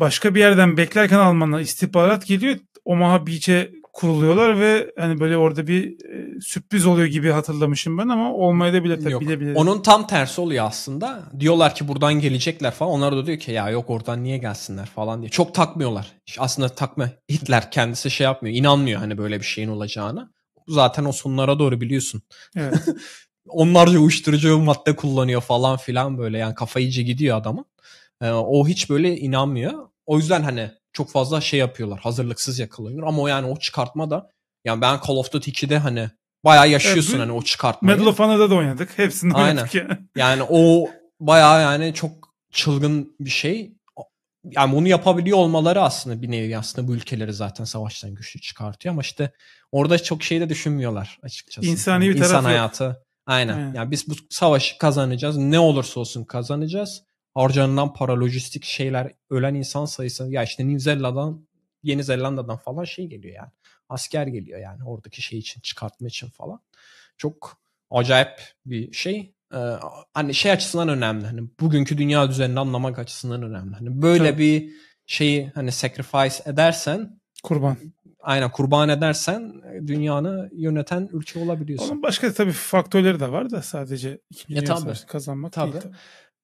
başka bir yerden beklerken Almanlar istihbarat geliyor. Omaha Beach'e kuruluyorlar ve hani böyle orada bir e, sürpriz oluyor gibi hatırlamışım ben ama olmaya da bilir tabii bilebilir. Onun tam tersi oluyor aslında. Diyorlar ki buradan gelecekler falan. Onlar da diyor ki ya yok oradan niye gelsinler falan diye. Çok takmıyorlar. Aslında takma Hitler kendisi şey yapmıyor. inanmıyor hani böyle bir şeyin olacağını. Zaten o sonlara doğru biliyorsun. Evet. [laughs] Onlarca uyuşturucu madde kullanıyor falan filan böyle yani kafa iyice gidiyor adamın. E, o hiç böyle inanmıyor. O yüzden hani çok fazla şey yapıyorlar. Hazırlıksız yakalanıyor ama o yani o çıkartma da yani ben Call of Duty 2'de hani bayağı yaşıyorsun evet, hani o çıkartmayı. Medal of Honor'da da oynadık. Hepsini Aynen. oynadık ya. yani o bayağı yani çok çılgın bir şey. Yani bunu yapabiliyor olmaları aslında bir nevi aslında bu ülkeleri zaten savaştan güçlü çıkartıyor ama işte orada çok şey de düşünmüyorlar açıkçası. İnsani bir yani taraf İnsan hayatı. Aynen. Aynen. Yani biz bu savaşı kazanacağız. Ne olursa olsun kazanacağız harcanılan para, lojistik şeyler, ölen insan sayısı ya işte New Zealand'dan, Yeni Zelanda'dan falan şey geliyor yani. Asker geliyor yani oradaki şey için çıkartma için falan. Çok acayip bir şey. Ee, hani şey açısından önemli. Hani bugünkü dünya düzenini anlamak açısından önemli. Hani böyle Tabii. bir şeyi hani sacrifice edersen kurban aynen kurban edersen e, dünyanı yöneten ülke olabiliyorsun. Onun başka tabii faktörleri de var da sadece ikinci e, tabii. kazanmak tabii. değil. Tabii.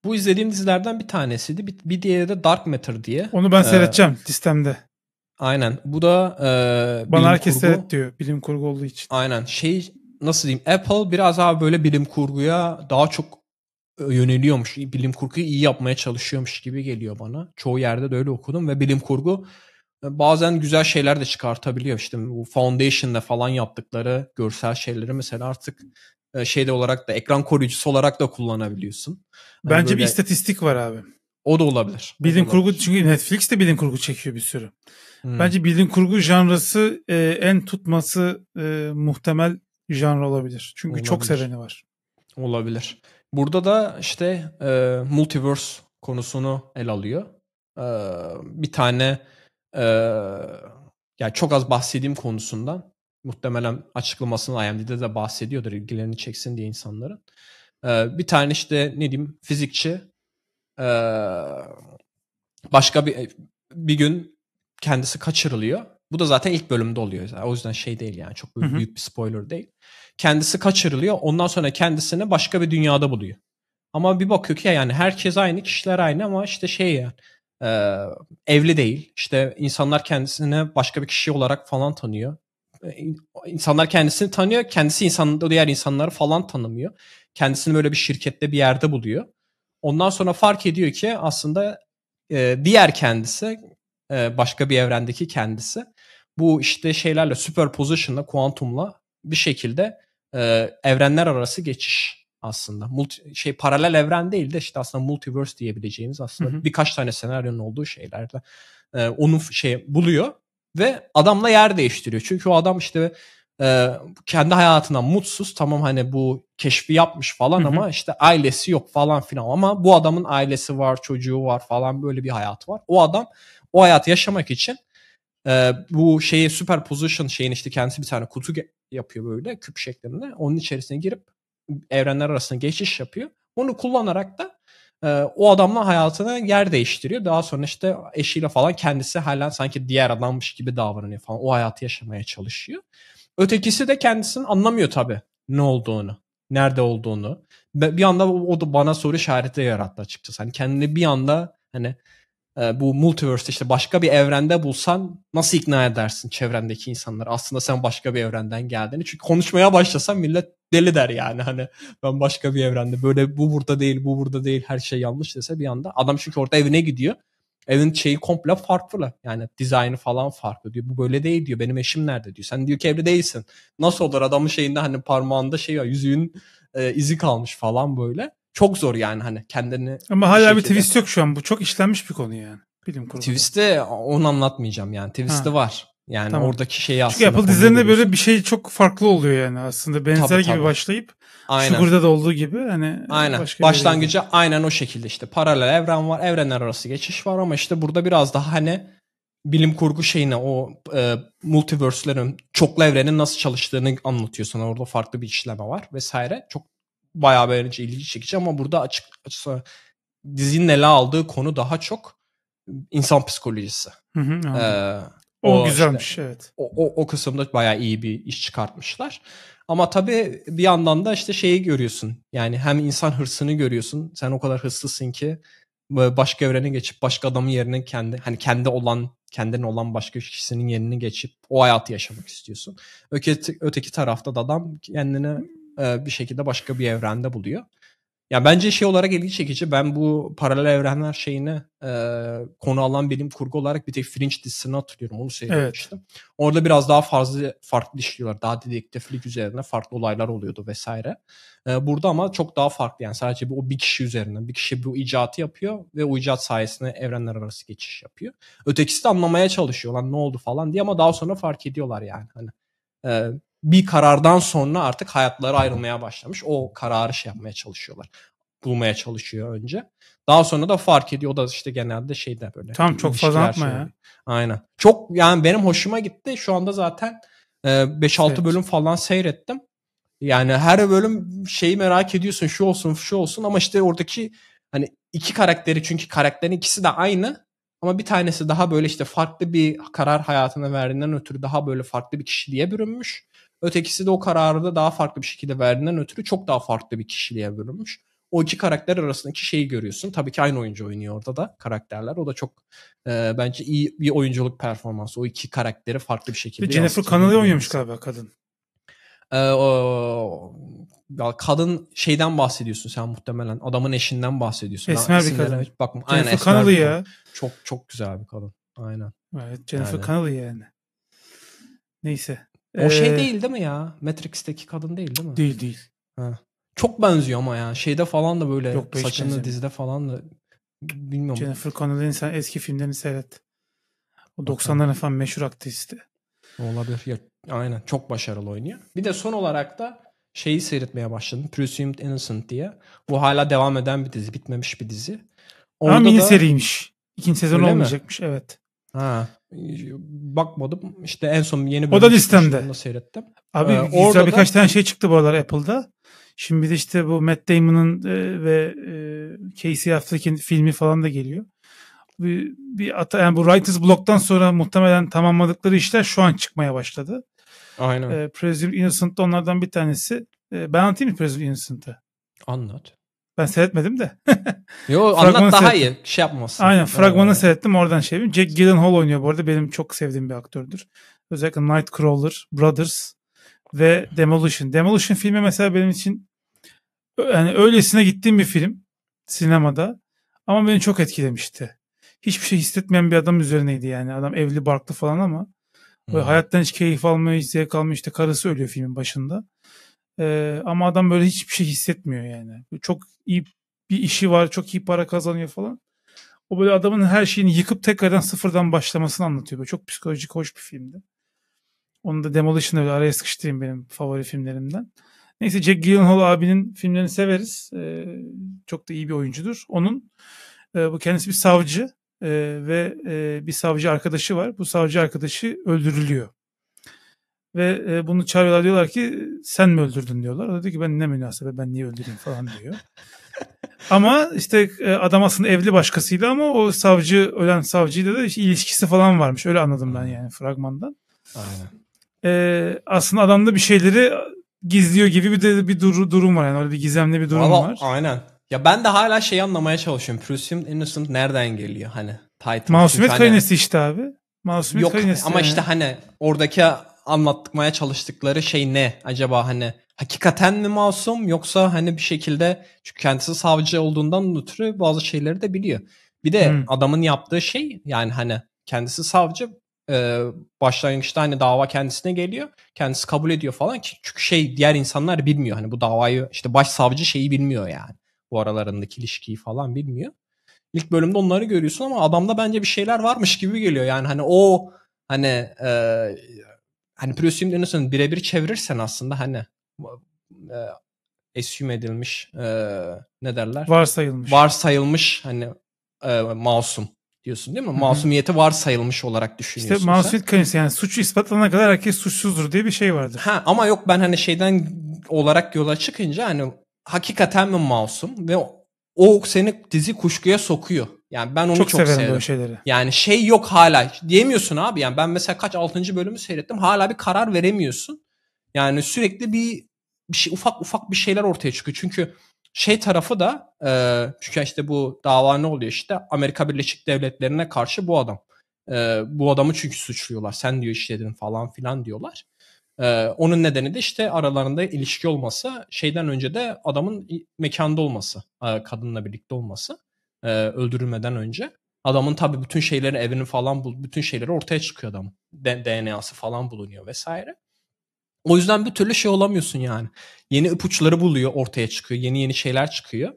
Bu izlediğim dizilerden bir tanesiydi. Bir, bir diğeri de Dark Matter diye. Onu ben ee, Sistemde. Aynen. Bu da e, Bana herkes kurgu. seyret diyor. Bilim kurgu olduğu için. Aynen. Şey nasıl diyeyim? Apple biraz daha böyle bilim kurguya daha çok e, yöneliyormuş. Bilim kurguyu iyi yapmaya çalışıyormuş gibi geliyor bana. Çoğu yerde de öyle okudum ve bilim kurgu e, bazen güzel şeyler de çıkartabiliyor. İşte bu Foundation'da falan yaptıkları görsel şeyleri mesela artık e, şeyde olarak da ekran koruyucusu olarak da kullanabiliyorsun. Hani Bence böyle... bir istatistik var abi. O da olabilir. Bilim kurgu çünkü Netflix de bilim kurgu çekiyor bir sürü. Hmm. Bence bilim kurgu janrası e, en tutması e, muhtemel janra olabilir. Çünkü olabilir. çok seveni var. Olabilir. Burada da işte e, multiverse konusunu el alıyor. E, bir tane e, yani çok az bahsedeyim konusundan muhtemelen açıklamasını IMD'de de bahsediyordur ilgilerini çeksin diye insanların. Ee, bir tane işte ne diyeyim fizikçi e, başka bir e, bir gün kendisi kaçırılıyor. Bu da zaten ilk bölümde oluyor. O yüzden şey değil yani çok büyük, büyük bir spoiler değil. Kendisi kaçırılıyor. Ondan sonra kendisini başka bir dünyada buluyor. Ama bir bakıyor ki yani herkes aynı, kişiler aynı ama işte şey yani e, evli değil. İşte insanlar kendisini başka bir kişi olarak falan tanıyor. E, insanlar kendisini tanıyor. Kendisi insan, diğer insanları falan tanımıyor. Kendisini böyle bir şirkette bir yerde buluyor. Ondan sonra fark ediyor ki aslında e, diğer kendisi e, başka bir evrendeki kendisi bu işte şeylerle superposition'la kuantumla bir şekilde e, evrenler arası geçiş aslında. Multi, şey paralel evren değil de işte aslında multiverse diyebileceğimiz aslında hı hı. birkaç tane senaryonun olduğu şeylerde e, onu şey buluyor ve adamla yer değiştiriyor. Çünkü o adam işte e, kendi hayatına mutsuz. Tamam hani bu keşfi yapmış falan Hı-hı. ama işte ailesi yok falan filan. Ama bu adamın ailesi var, çocuğu var falan böyle bir hayat var. O adam o hayatı yaşamak için e, bu şeyi superposition şeyin işte kendisi bir tane kutu yapıyor böyle küp şeklinde. Onun içerisine girip evrenler arasında geçiş yapıyor. Onu kullanarak da ee, o adamla hayatını yer değiştiriyor. Daha sonra işte eşiyle falan kendisi halen sanki diğer adammış gibi davranıyor falan. O hayatı yaşamaya çalışıyor. Ötekisi de kendisini anlamıyor tabii ne olduğunu, nerede olduğunu. Bir anda o da bana soru işareti yarattı açıkçası. Hani kendini bir anda hani ee, bu multiverse işte başka bir evrende bulsan nasıl ikna edersin çevrendeki insanları? Aslında sen başka bir evrenden geldiğini. Çünkü konuşmaya başlasan millet deli der yani hani ben başka bir evrende böyle bu burada değil bu burada değil her şey yanlış dese bir anda adam çünkü orada evine gidiyor. Evin şeyi komple farklı. Yani dizaynı falan farklı diyor. Bu böyle değil diyor. Benim eşim nerede diyor. Sen diyor ki evde değilsin. Nasıl olur adamın şeyinde hani parmağında şey var yüzüğün e, izi kalmış falan böyle çok zor yani hani kendini. Ama hala şekilde... bir twist yok şu an. Bu çok işlenmiş bir konu yani. Bilim kurgu. Twist'te onu anlatmayacağım yani. Twist'te var. Yani tamam. oradaki şeyi aslında. Çünkü Apple dizilerinde böyle bir şey çok farklı oluyor yani aslında benzer tabii, gibi tabii. başlayıp aynen. Sugar'da da olduğu gibi hani aynen. Başka Başlangıcı gibi. aynen o şekilde işte paralel evren var evrenler arası geçiş var ama işte burada biraz daha hani bilim kurgu şeyine o e, multiverse'lerin çoklu evrenin nasıl çalıştığını anlatıyor sana orada farklı bir işleme var vesaire çok bayağı bence ilgi çekici ama burada açık açısı dizinin ele aldığı konu daha çok insan psikolojisi. Hı hı, ee, o, o güzelmiş işte, evet. O, o, o kısımda bayağı iyi bir iş çıkartmışlar. Ama tabii bir yandan da işte şeyi görüyorsun. Yani hem insan hırsını görüyorsun. Sen o kadar hırslısın ki başka evrene geçip başka adamın yerine kendi hani kendi olan kendine olan başka kişinin yerini geçip o hayatı yaşamak istiyorsun. Öteki, öteki tarafta da adam kendine hmm bir şekilde başka bir evrende buluyor. Ya yani bence şey olarak ilgi çekici. Ben bu paralel evrenler şeyini e, konu alan bilim kurgu olarak bir tek Fringe dizisini hatırlıyorum. Onu seyretmiştim. Evet. Orada biraz daha fazla farklı işliyorlar. Daha dedektiflik üzerine farklı olaylar oluyordu vesaire. E, burada ama çok daha farklı. Yani sadece bu, o bir kişi üzerine. Bir kişi bu icatı yapıyor ve o icat sayesinde evrenler arası geçiş yapıyor. Ötekisi de anlamaya çalışıyor lan ne oldu falan diye ama daha sonra fark ediyorlar yani. Hani e, bir karardan sonra artık hayatları ayrılmaya başlamış. O kararı şey yapmaya çalışıyorlar. Bulmaya çalışıyor önce. Daha sonra da fark ediyor. O da işte genelde şeyde böyle. Tam çok fazla atma şey ya. Aynen. Çok yani benim hoşuma gitti. Şu anda zaten 5-6 e, evet. bölüm falan seyrettim. Yani her bölüm şeyi merak ediyorsun. Şu olsun şu olsun ama işte oradaki hani iki karakteri çünkü karakterin ikisi de aynı. Ama bir tanesi daha böyle işte farklı bir karar hayatına verdiğinden ötürü daha böyle farklı bir kişiliğe bürünmüş. Ötekisi de o kararı da daha farklı bir şekilde verdiğinden ötürü çok daha farklı bir kişiliğe bölünmüş. O iki karakter arasındaki şeyi görüyorsun. Tabii ki aynı oyuncu oynuyor orada da karakterler. O da çok e, bence iyi bir oyunculuk performansı. O iki karakteri farklı bir şekilde. Bir Jennifer Connelly oynuyormuş galiba kadın. Ee, o, kadın şeyden bahsediyorsun sen muhtemelen. Adamın eşinden bahsediyorsun. Esmer ben bir kadın. Bakma. Jennifer Aynen, Connelly ya. Çok çok güzel bir kadın. Aynen. Evet, Jennifer yani. Connelly yani. Neyse. O şey ee, şey değil değil mi ya? Matrix'teki kadın değil değil mi? Değil değil. Ha. Çok benziyor ama ya. Şeyde falan da böyle Yok, saçını dizide falan da bilmiyorum. Jennifer Connelly'nin sen eski filmlerini seyret. O 90'ların falan meşhur aktristi. Olabilir. Ya, aynen. Çok başarılı oynuyor. Bir de son olarak da şeyi seyretmeye başladım. Presumed Innocent diye. Bu hala devam eden bir dizi. Bitmemiş bir dizi. Orada Ama mini da... seriymiş. İkinci sezon olmayacakmış. Mi? Evet. Ha. Ee, bakmadım. İşte en son yeni bir O da listemde. Onu seyrettim. Abi ee, orada birkaç da... tane şey çıktı bu aralar Apple'da. Şimdi bir de işte bu Matt Damon'ın e, ve e, Casey Affleck'in filmi falan da geliyor. Bir, bir ata, yani bu Writers Block'tan sonra muhtemelen tamamladıkları işler şu an çıkmaya başladı. Aynen. E, Presumed Innocent onlardan bir tanesi. E, ben anlatayım mı Presumed Innocent'ı? Anlat. Ben seyretmedim de. [laughs] Yo anlat daha seyrettim. iyi. Şey yapmasın. Aynen fragmanı yani. seyrettim oradan şey yapayım. Jack Gyllenhaal oynuyor bu arada. Benim çok sevdiğim bir aktördür. Özellikle Nightcrawler, Brothers ve Demolition. Demolition filmi mesela benim için yani öylesine gittiğim bir film sinemada ama beni çok etkilemişti. Hiçbir şey hissetmeyen bir adam üzerineydi yani. Adam evli barklı falan ama böyle hmm. hayattan hiç keyif almıyor, hiç zevk almıyor. İşte karısı ölüyor filmin başında. Ee, ama adam böyle hiçbir şey hissetmiyor yani. Çok iyi bir işi var, çok iyi para kazanıyor falan. O böyle adamın her şeyini yıkıp tekrardan sıfırdan başlamasını anlatıyor. Böyle çok psikolojik hoş bir filmdi. Onu da Demolition'ı böyle araya sıkıştırayım benim favori filmlerimden. Neyse Jack Gyllenhaal abinin filmlerini severiz. Ee, çok da iyi bir oyuncudur. Onun e, bu kendisi bir savcı e, ve e, bir savcı arkadaşı var. Bu savcı arkadaşı öldürülüyor. Ve e, bunu çağırıyorlar diyorlar ki sen mi öldürdün diyorlar. O da diyor ki ben ne münasebe ben niye öldüreyim falan diyor. [laughs] ama işte e, adam aslında evli başkasıyla ama o savcı ölen savcıyla da işte ilişkisi falan varmış. Öyle anladım ben hmm. yani fragmandan. Aynen. E, aslında adamda bir şeyleri gizliyor gibi bir de bir dur- durum var yani öyle bir gizemli bir durum Valla, var. Aynen. Ya ben de hala şeyi anlamaya çalışıyorum. Presumed Innocent nereden geliyor hani? Title. Masumiyet hani... kaynesi işte abi. Masumiyet Yok, kaynesi. Ama yani. işte hani oradaki anlatmaya çalıştıkları şey ne acaba hani hakikaten mi masum yoksa hani bir şekilde çünkü kendisi savcı olduğundan ötürü bazı şeyleri de biliyor. Bir de hmm. adamın yaptığı şey yani hani kendisi savcı e, başlangıçta hani dava kendisine geliyor. Kendisi kabul ediyor falan ki çünkü şey diğer insanlar bilmiyor hani bu davayı işte başsavcı şeyi bilmiyor yani. Bu aralarındaki ilişkiyi falan bilmiyor. İlk bölümde onları görüyorsun ama adamda bence bir şeyler varmış gibi geliyor. Yani hani o hani e, hani pre-assume birebir çevirirsen aslında hani e, esyum edilmiş e, ne derler? Varsayılmış. Varsayılmış hani e, masum diyorsun değil mi? Hı-hı. Masumiyeti varsayılmış olarak düşünüyorsun. İşte masumiyet kanısı yani suç ispatlanana kadar herkes suçsuzdur diye bir şey vardır. Ha ama yok ben hani şeyden olarak yola çıkınca hani hakikaten mi masum ve o seni dizi kuşkuya sokuyor. Yani ben onu çok, çok severim sevdim. şeyleri. Yani şey yok hala. Diyemiyorsun abi. Yani ben mesela kaç 6. bölümü seyrettim. Hala bir karar veremiyorsun. Yani sürekli bir, bir şey, ufak ufak bir şeyler ortaya çıkıyor. Çünkü şey tarafı da e, çünkü işte bu dava ne oluyor işte Amerika Birleşik Devletleri'ne karşı bu adam. E, bu adamı çünkü suçluyorlar. Sen diyor işledin falan filan diyorlar. E, onun nedeni de işte aralarında ilişki olması. Şeyden önce de adamın mekanda olması. E, kadınla birlikte olması e, öldürülmeden önce. Adamın tabii bütün şeyleri evini falan bul bütün şeyleri ortaya çıkıyor adam D- DNA'sı falan bulunuyor vesaire. O yüzden bir türlü şey olamıyorsun yani. Yeni ipuçları buluyor ortaya çıkıyor. Yeni yeni şeyler çıkıyor.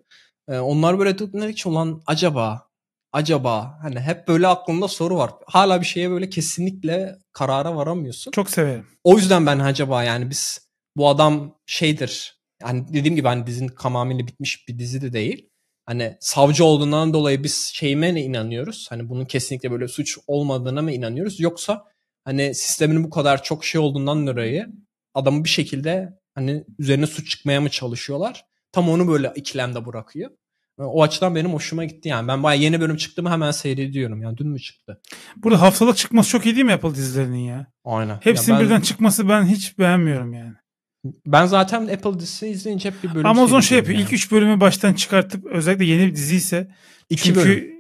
Ee, onlar böyle ne için olan acaba acaba hani hep böyle aklında soru var. Hala bir şeye böyle kesinlikle karara varamıyorsun. Çok severim. O yüzden ben acaba yani biz bu adam şeydir. Yani dediğim gibi hani dizinin tamamıyla bitmiş bir dizi de değil hani savcı olduğundan dolayı biz şeyime ne inanıyoruz? Hani bunun kesinlikle böyle suç olmadığına mı inanıyoruz? Yoksa hani sistemin bu kadar çok şey olduğundan dolayı adamı bir şekilde hani üzerine suç çıkmaya mı çalışıyorlar? Tam onu böyle ikilemde bırakıyor. Ee, o açıdan benim hoşuma gitti yani. Ben bayağı yeni bölüm çıktı mı hemen seyrediyorum. Yani dün mü çıktı? Burada haftalık çıkması çok iyi değil mi Apple dizilerinin ya? Aynen. Hepsinin ya ben... birden çıkması ben hiç beğenmiyorum yani. Ben zaten Apple dizisini izleyince hep bir bölüm Amazon şey, şey yapıyor. Yani. İlk 3 bölümü baştan çıkartıp özellikle yeni bir dizi ise iki bölüm.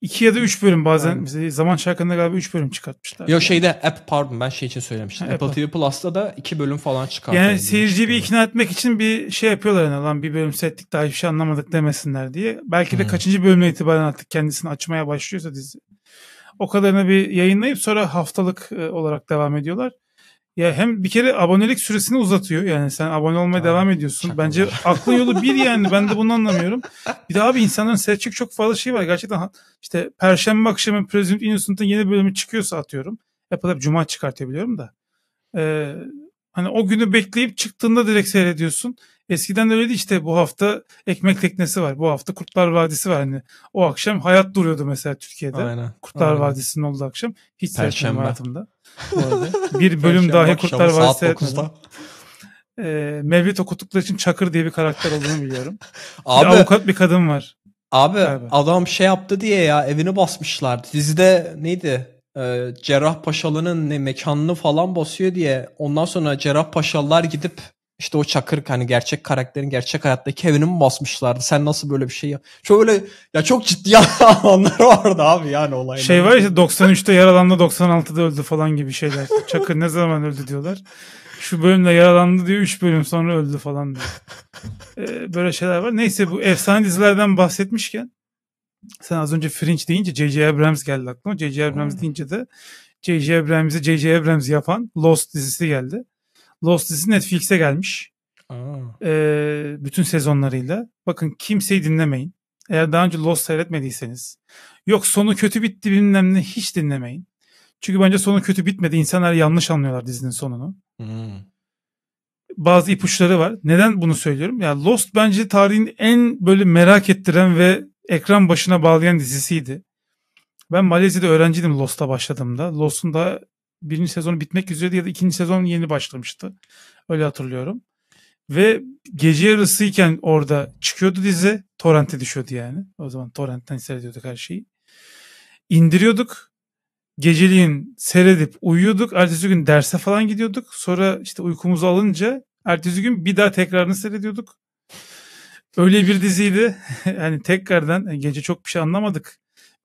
2 ya da 3 bölüm bazen yani. bize zaman şarkında galiba 3 bölüm çıkartmışlar. Yok şeyde app pardon ben şey için söylemiştim. Ha, Apple. Apple TV Plus'ta da 2 bölüm falan çıkartıyor. Yani seyirciyi bir ikna etmek için bir şey yapıyorlar hani lan bir bölüm settik daha hiçbir şey anlamadık demesinler diye. Belki de hmm. kaçıncı bölümle itibaren artık kendisini açmaya başlıyorsa dizi. O kadarını bir yayınlayıp sonra haftalık e, olarak devam ediyorlar. Ya hem bir kere abonelik süresini uzatıyor. Yani sen abone olmaya Aa, devam ediyorsun. Şakalar. Bence aklın yolu bir [laughs] yani. Ben de bunu anlamıyorum. Bir daha bir insanların seyredecek çok fazla şey var. Gerçekten işte perşembe akşamı President Innocent'ın yeni bölümü çıkıyorsa atıyorum. Apple hep cuma çıkartabiliyorum da. Ee, hani o günü bekleyip çıktığında direkt seyrediyorsun. Eskiden de öyleydi işte bu hafta ekmek teknesi var. Bu hafta Kurtlar Vadisi var. Hani o akşam hayat duruyordu mesela Türkiye'de. Aynen. Kurtlar Aynen. Vadisi'nin olduğu akşam. Hiç seyretmedim hayatımda. [laughs] Bir şey bölüm daha Hekurtlar var seyretmedim. Ee, Mevlüt okuttukları için Çakır diye bir karakter olduğunu biliyorum. abi, bir avukat bir kadın var. Abi Galiba. adam şey yaptı diye ya evini basmışlar. Dizide neydi? Ee, Cerrah Paşalı'nın ne, mekanını falan basıyor diye. Ondan sonra Cerrah Paşalılar gidip işte o Çakır hani gerçek karakterin gerçek hayatta evini mi basmışlardı? Sen nasıl böyle bir şey yap? öyle ya çok ciddi [laughs] anlar vardı abi yani olay. Şey var işte 93'te yaralandı 96'da öldü falan gibi şeyler. Çakır ne zaman öldü diyorlar. Şu bölümde yaralandı diyor 3 bölüm sonra öldü falan diyor. Ee, böyle şeyler var. Neyse bu efsane dizilerden bahsetmişken sen az önce Fringe deyince J.J. Abrams geldi aklıma. J.J. Abrams hmm. deyince de J.J. Abrams'i J.J. Abrams yapan Lost dizisi geldi. Lost dizisi Netflix'e gelmiş. Aa. Ee, bütün sezonlarıyla. Bakın kimseyi dinlemeyin. Eğer daha önce Lost seyretmediyseniz. Yok sonu kötü bitti bilmem ne hiç dinlemeyin. Çünkü bence sonu kötü bitmedi. İnsanlar yanlış anlıyorlar dizinin sonunu. Hmm. Bazı ipuçları var. Neden bunu söylüyorum? Ya yani Lost bence tarihin en böyle merak ettiren ve ekran başına bağlayan dizisiydi. Ben Malezya'da öğrenciydim Lost'a başladığımda. Lost'un da birinci sezonu bitmek üzere ya da ikinci sezon yeni başlamıştı. Öyle hatırlıyorum. Ve gece yarısıyken orada çıkıyordu dizi. Torrent'e düşüyordu yani. O zaman torrentten seyrediyorduk her şeyi. İndiriyorduk. Geceliğin seyredip uyuyorduk. Ertesi gün derse falan gidiyorduk. Sonra işte uykumuzu alınca ertesi gün bir daha tekrarını seyrediyorduk. Öyle bir diziydi. [laughs] yani tekrardan e, gece çok bir şey anlamadık.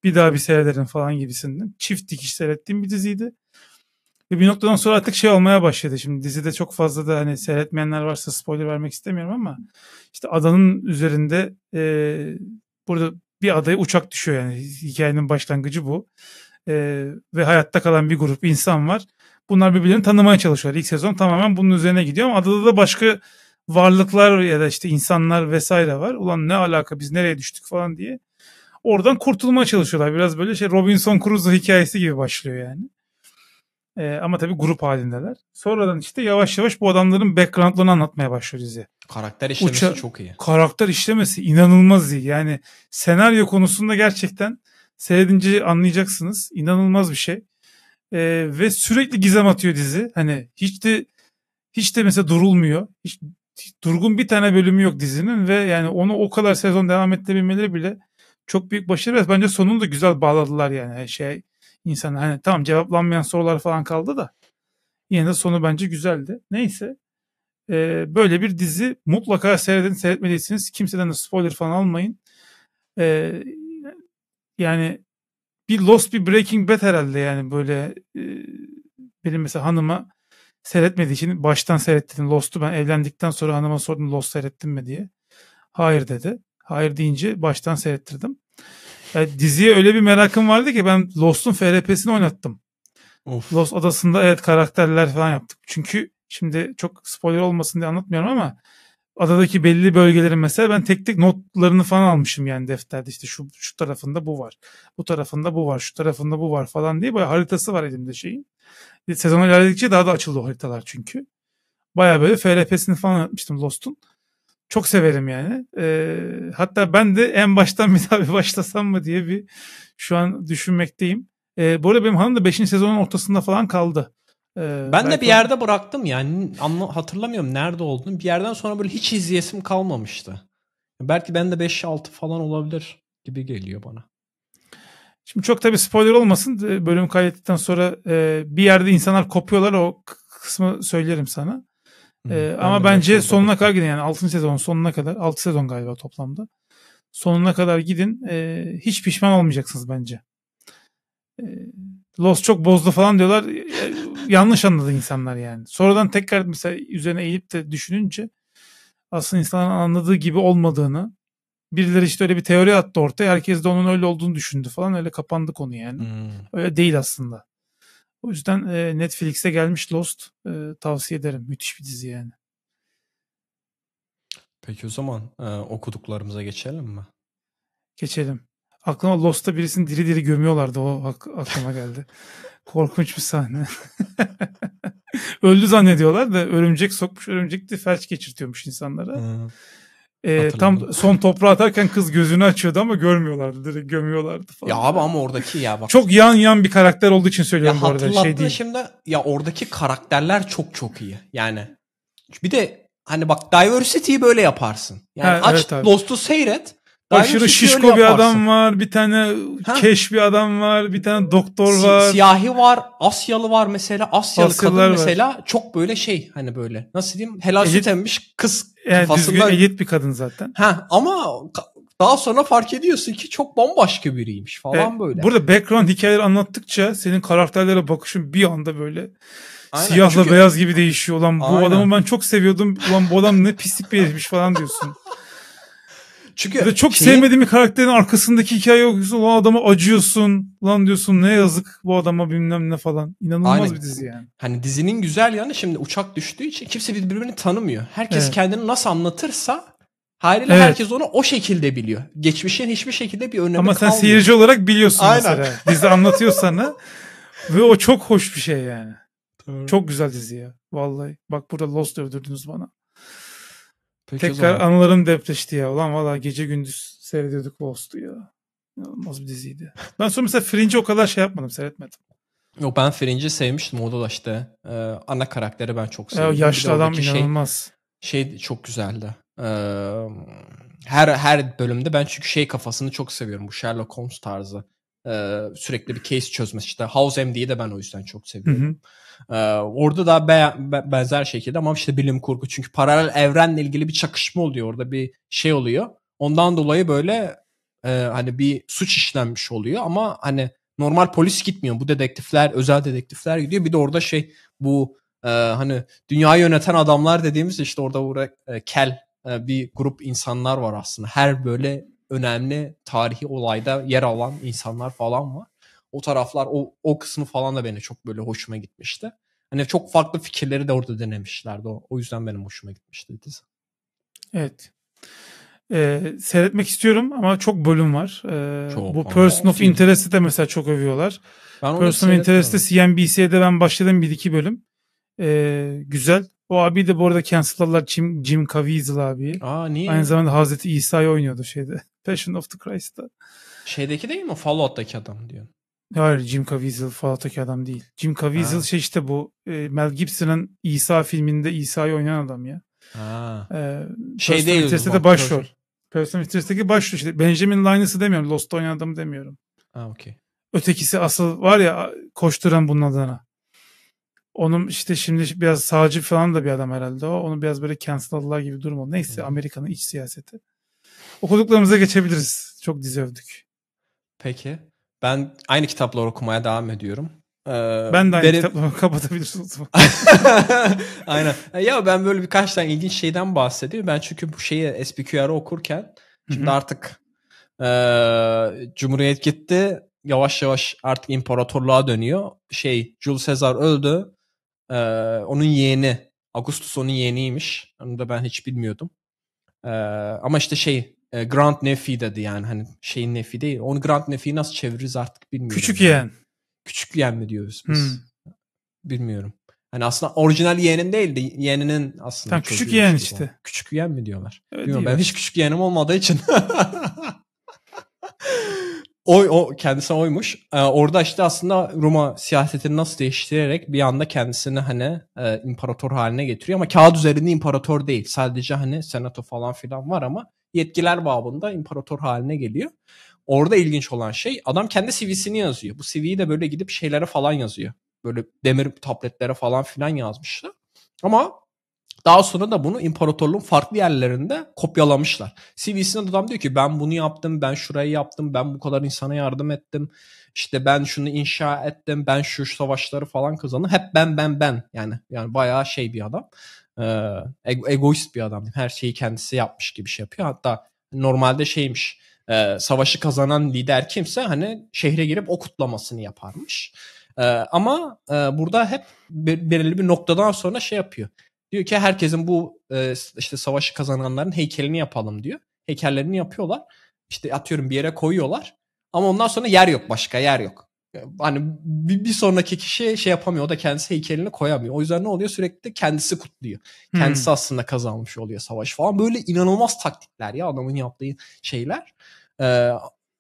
Bir daha bir seyrederim falan gibisinden. Çift dikiş seyrettiğim bir diziydi. Ve bir noktadan sonra artık şey olmaya başladı. Şimdi dizide çok fazla da hani seyretmeyenler varsa spoiler vermek istemiyorum ama işte adanın üzerinde e, burada bir adaya uçak düşüyor yani hikayenin başlangıcı bu. E, ve hayatta kalan bir grup insan var. Bunlar birbirlerini tanımaya çalışıyorlar. İlk sezon tamamen bunun üzerine gidiyor ama adada da başka varlıklar ya da işte insanlar vesaire var. Ulan ne alaka biz nereye düştük falan diye. Oradan kurtulmaya çalışıyorlar. Biraz böyle şey Robinson Crusoe hikayesi gibi başlıyor yani. E, ama tabii grup halindeler. Sonradan işte yavaş yavaş bu adamların background'larını anlatmaya başlıyor dizi. Karakter işlemesi Uça, çok iyi. Karakter işlemesi inanılmaz iyi. Yani senaryo konusunda gerçekten seyredince anlayacaksınız. İnanılmaz bir şey. E, ve sürekli gizem atıyor dizi. Hani hiç de hiç de mesela durulmuyor. Hiç, hiç durgun bir tane bölümü yok dizinin ve yani onu o kadar sezon devam ettirebilmeleri bile çok büyük başarı. Bence sonunu da güzel bağladılar yani her şey İnsan hani tamam cevaplanmayan sorular falan kaldı da yine de sonu bence güzeldi. Neyse e, böyle bir dizi mutlaka seyredin seyretmelisiniz. Kimseden de spoiler falan almayın. E, yani bir Lost bir Breaking Bad herhalde yani böyle e, benim mesela hanıma seyretmediği için baştan seyrettim Lost'u ben evlendikten sonra hanıma sordum Lost seyrettin mi diye. Hayır dedi. Hayır deyince baştan seyrettirdim. Yani e, diziye öyle bir merakım vardı ki ben Lost'un FRP'sini oynattım. Of. Lost adasında evet karakterler falan yaptık. Çünkü şimdi çok spoiler olmasın diye anlatmıyorum ama adadaki belli bölgelerin mesela ben tek tek notlarını falan almışım yani defterde işte şu şu tarafında bu var. Bu tarafında bu var. Şu tarafında bu var falan diye bayağı haritası var elimde şeyin. E, sezon ilerledikçe daha da açıldı o haritalar çünkü. bayağı böyle FRP'sini falan yapmıştım Lost'un. Çok severim yani. E, hatta ben de en baştan [laughs] bir daha bir başlasam mı diye bir şu an düşünmekteyim. E, bu arada benim hanım da 5. sezonun ortasında falan kaldı. Ee, ben de bir yerde bıraktım yani anla, hatırlamıyorum nerede olduğunu. Bir yerden sonra böyle hiç izleyesim kalmamıştı. Belki ben de 5-6 falan olabilir gibi geliyor bana. Şimdi çok tabii spoiler olmasın ee, bölüm kaydettikten sonra e, bir yerde insanlar kopuyorlar o kısmı söylerim sana. Ee, ama bence sonuna kadar gidin yani 6. sezon sonuna kadar 6 sezon galiba toplamda. Sonuna kadar gidin. E, hiç pişman olmayacaksınız bence. E, Lost çok bozdu falan diyorlar. Ee, yanlış anladı insanlar yani. Sonradan tekrar mesela üzerine eğilip de düşününce aslında insanların anladığı gibi olmadığını birileri işte öyle bir teori attı ortaya. Herkes de onun öyle olduğunu düşündü falan. Öyle kapandı konu yani. Hmm. Öyle değil aslında. O yüzden e, Netflix'te gelmiş Lost e, tavsiye ederim. Müthiş bir dizi yani. Peki o zaman e, okuduklarımıza geçelim mi? Geçelim. Aklıma Lost'ta birisini diri diri gömüyorlardı. O aklıma geldi. [laughs] Korkunç bir sahne. [laughs] Öldü zannediyorlar da örümcek sokmuş. örümcekti, felç geçirtiyormuş insanlara. Hmm. E, tam son toprağa atarken kız gözünü açıyordu ama görmüyorlardı. Direkt gömüyorlardı falan. Ya abi ama oradaki ya bak. Çok yan yan bir karakter olduğu için söylüyorum ya bu arada. Şey değil. şimdi ya oradaki karakterler çok çok iyi. Yani bir de hani bak diversity'yi böyle yaparsın. Yani ha, aç evet abi. Lost'u seyret. Aşırı şişko bir adam var, bir tane ha? keş bir adam var, bir tane doktor si- var. Siyahi var, Asyalı var mesela. Asyalı Asyalılar kadın mesela var. çok böyle şey hani böyle nasıl diyeyim helal e, süt emmiş kız yani kafasında... düzgün bir kadın zaten. Ha ama daha sonra fark ediyorsun ki çok bambaşka biriymiş falan e, böyle. Burada background hikayeleri anlattıkça senin karakterlere bakışın bir anda böyle Aynen, siyahla çünkü... beyaz gibi değişiyor. Ulan bu Aynen. adamı ben çok seviyordum. Ulan bu adam ne pislik bir herifmiş falan diyorsun. [laughs] Çünkü Ve çok şeyin... sevmediğim bir karakterin arkasındaki hikaye okuyorsun. o adama acıyorsun. Lan diyorsun ne yazık bu adama bilmem ne falan. İnanılmaz Aynen. bir dizi yani. Hani dizinin güzel yanı şimdi uçak düştüğü için kimse birbirini tanımıyor. Herkes evet. kendini nasıl anlatırsa Haliyle evet. herkes onu o şekilde biliyor. Geçmişin hiçbir şekilde bir önemi Ama kalmıyor. sen seyirci olarak biliyorsun Aynen. mesela. Dizi anlatıyor sana. [laughs] Ve o çok hoş bir şey yani. Tabii. Çok güzel dizi ya. Vallahi. Bak burada Lost övdürdünüz bana. Peki Tekrar anılarım depreşti ya. Ulan valla gece gündüz seyrediyorduk Lost'u ya. Olmaz bir diziydi. Ben sonra mesela Fringe'i o kadar şey yapmadım, seyretmedim. Yok ben Fringe'i sevmiştim. O da işte e, ana karakteri ben çok sevdim. Ya, yaşlı adam şey- inanılmaz. Şey, şey çok güzeldi. E, her her bölümde ben çünkü şey kafasını çok seviyorum. Bu Sherlock Holmes tarzı. E, sürekli bir case çözmesi. işte House MD'yi de ben o yüzden çok seviyorum. Hı hı. Ee, orada da be, benzer şekilde ama işte bilim kurgu çünkü paralel evrenle ilgili bir çakışma oluyor orada bir şey oluyor. Ondan dolayı böyle e, hani bir suç işlenmiş oluyor ama hani normal polis gitmiyor. Bu dedektifler, özel dedektifler gidiyor. Bir de orada şey bu e, hani dünyayı yöneten adamlar dediğimiz işte orada burada e, kel e, bir grup insanlar var aslında. Her böyle önemli tarihi olayda yer alan insanlar falan var. O taraflar o, o kısmı falan da beni çok böyle hoşuma gitmişti. Hani çok farklı fikirleri de orada denemişlerdi. O, o yüzden benim hoşuma gitmişti dizi. Evet. Ee, seyretmek istiyorum ama çok bölüm var. Ee, çok, bu Person of Interest'i de mesela çok övüyorlar. Ben Person of Interest'i, CNBC'de ben başladım bir iki bölüm. Ee, güzel. O abi de bu arada cancel'larlar Jim, Jim Caviezel abi. Aa niye? Aynı zamanda Hazreti İsa'yı oynuyordu şeyde. [laughs] Passion of the Christ'ta. Şeydeki değil mi? Fallout'taki adam diyor. Hayır Jim Caviezel Fallout'taki adam değil. Jim Caviezel ha. şey işte bu e, Mel Gibson'ın İsa filminde İsa'yı oynayan adam ya. Ha. Ee, şey değil. Personal de başrol. Person of Interest'teki başrol işte. Benjamin Linus'ı demiyorum. Lost'ta oynayan adamı demiyorum. Ha okey. Ötekisi asıl var ya koşturan bunun adına. Onun işte şimdi biraz sağcı falan da bir adam herhalde o. Onu biraz böyle cancel'ladılar gibi durum oldu. Neyse hmm. Amerika'nın iç siyaseti. Okuduklarımıza geçebiliriz. Çok dizi övdük. Peki. Ben aynı kitapları okumaya devam ediyorum. Ee, ben de aynı bere... kitapları [laughs] kapatabilirsiniz. [laughs] Aynen. E, ya ben böyle birkaç tane ilginç şeyden bahsediyorum. Ben çünkü bu şeyi SPQR'ı okurken şimdi Hı-hı. artık e, Cumhuriyet gitti. Yavaş yavaş artık imparatorluğa dönüyor. Şey Jules Caesar öldü. E, onun yeğeni Augustus onun yeğeniymiş. Onu da ben hiç bilmiyordum. E, ama işte şey e, Grand Nefi dedi yani hani şeyin Nefi değil. Onu Grand Nefi'yi nasıl çeviririz artık bilmiyorum. Küçük yeğen. Yani. Küçük yeğen mi diyoruz biz? Hmm. Bilmiyorum. Hani aslında orijinal yeğenin değil de yeğeninin aslında. Tamam küçük yeğen şey. işte. Olan. Küçük yeğen mi diyorlar? Öyle Bilmiyorum diyor. ben hiç küçük yeğenim olmadığı için. [laughs] Oy, o kendisi oymuş. Ee, orada işte aslında Roma siyasetini nasıl değiştirerek bir anda kendisini hani e, imparator haline getiriyor ama kağıt üzerinde imparator değil. Sadece hani senato falan filan var ama yetkiler babında imparator haline geliyor. Orada ilginç olan şey adam kendi CV'sini yazıyor. Bu CV'yi de böyle gidip şeylere falan yazıyor. Böyle demir tabletlere falan filan yazmışlar. Ama daha sonra da bunu imparatorluğun farklı yerlerinde kopyalamışlar. CV'sine adam diyor ki ben bunu yaptım, ben şurayı yaptım, ben bu kadar insana yardım ettim. İşte ben şunu inşa ettim, ben şu savaşları falan kazandım. Hep ben ben ben yani yani bayağı şey bir adam. Ee, egoist bir adam. Her şeyi kendisi yapmış gibi şey yapıyor. Hatta normalde şeymiş e, savaşı kazanan lider kimse hani şehre girip o kutlamasını yaparmış. E, ama e, burada hep bir, belirli bir noktadan sonra şey yapıyor. Diyor ki herkesin bu e, işte savaşı kazananların heykelini yapalım diyor. Heykellerini yapıyorlar. İşte atıyorum bir yere koyuyorlar. Ama ondan sonra yer yok başka yer yok hani bir, bir sonraki kişi şey yapamıyor. O da kendisi heykelini koyamıyor. O yüzden ne oluyor? Sürekli kendisi kutluyor. Hmm. Kendisi aslında kazanmış oluyor savaş falan. Böyle inanılmaz taktikler ya adamın yaptığı şeyler. Ee,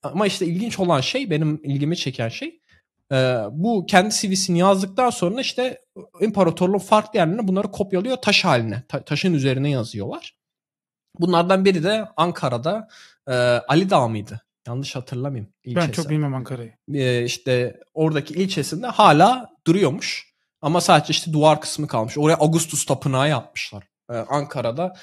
ama işte ilginç olan şey benim ilgimi çeken şey e, bu kendi CV'sini yazdıktan sonra işte imparatorluğun farklı yerlerine bunları kopyalıyor taş haline. Ta- taşın üzerine yazıyorlar. Bunlardan biri de Ankara'da e, Ali Dağ mıydı? yanlış hatırlamayayım. Ilçesi. Ben çok bilmem Ankara'yı. Ee, işte oradaki ilçesinde hala duruyormuş. Ama sadece işte duvar kısmı kalmış. Oraya Ağustos Tapınağı yapmışlar. Ee, Ankara'da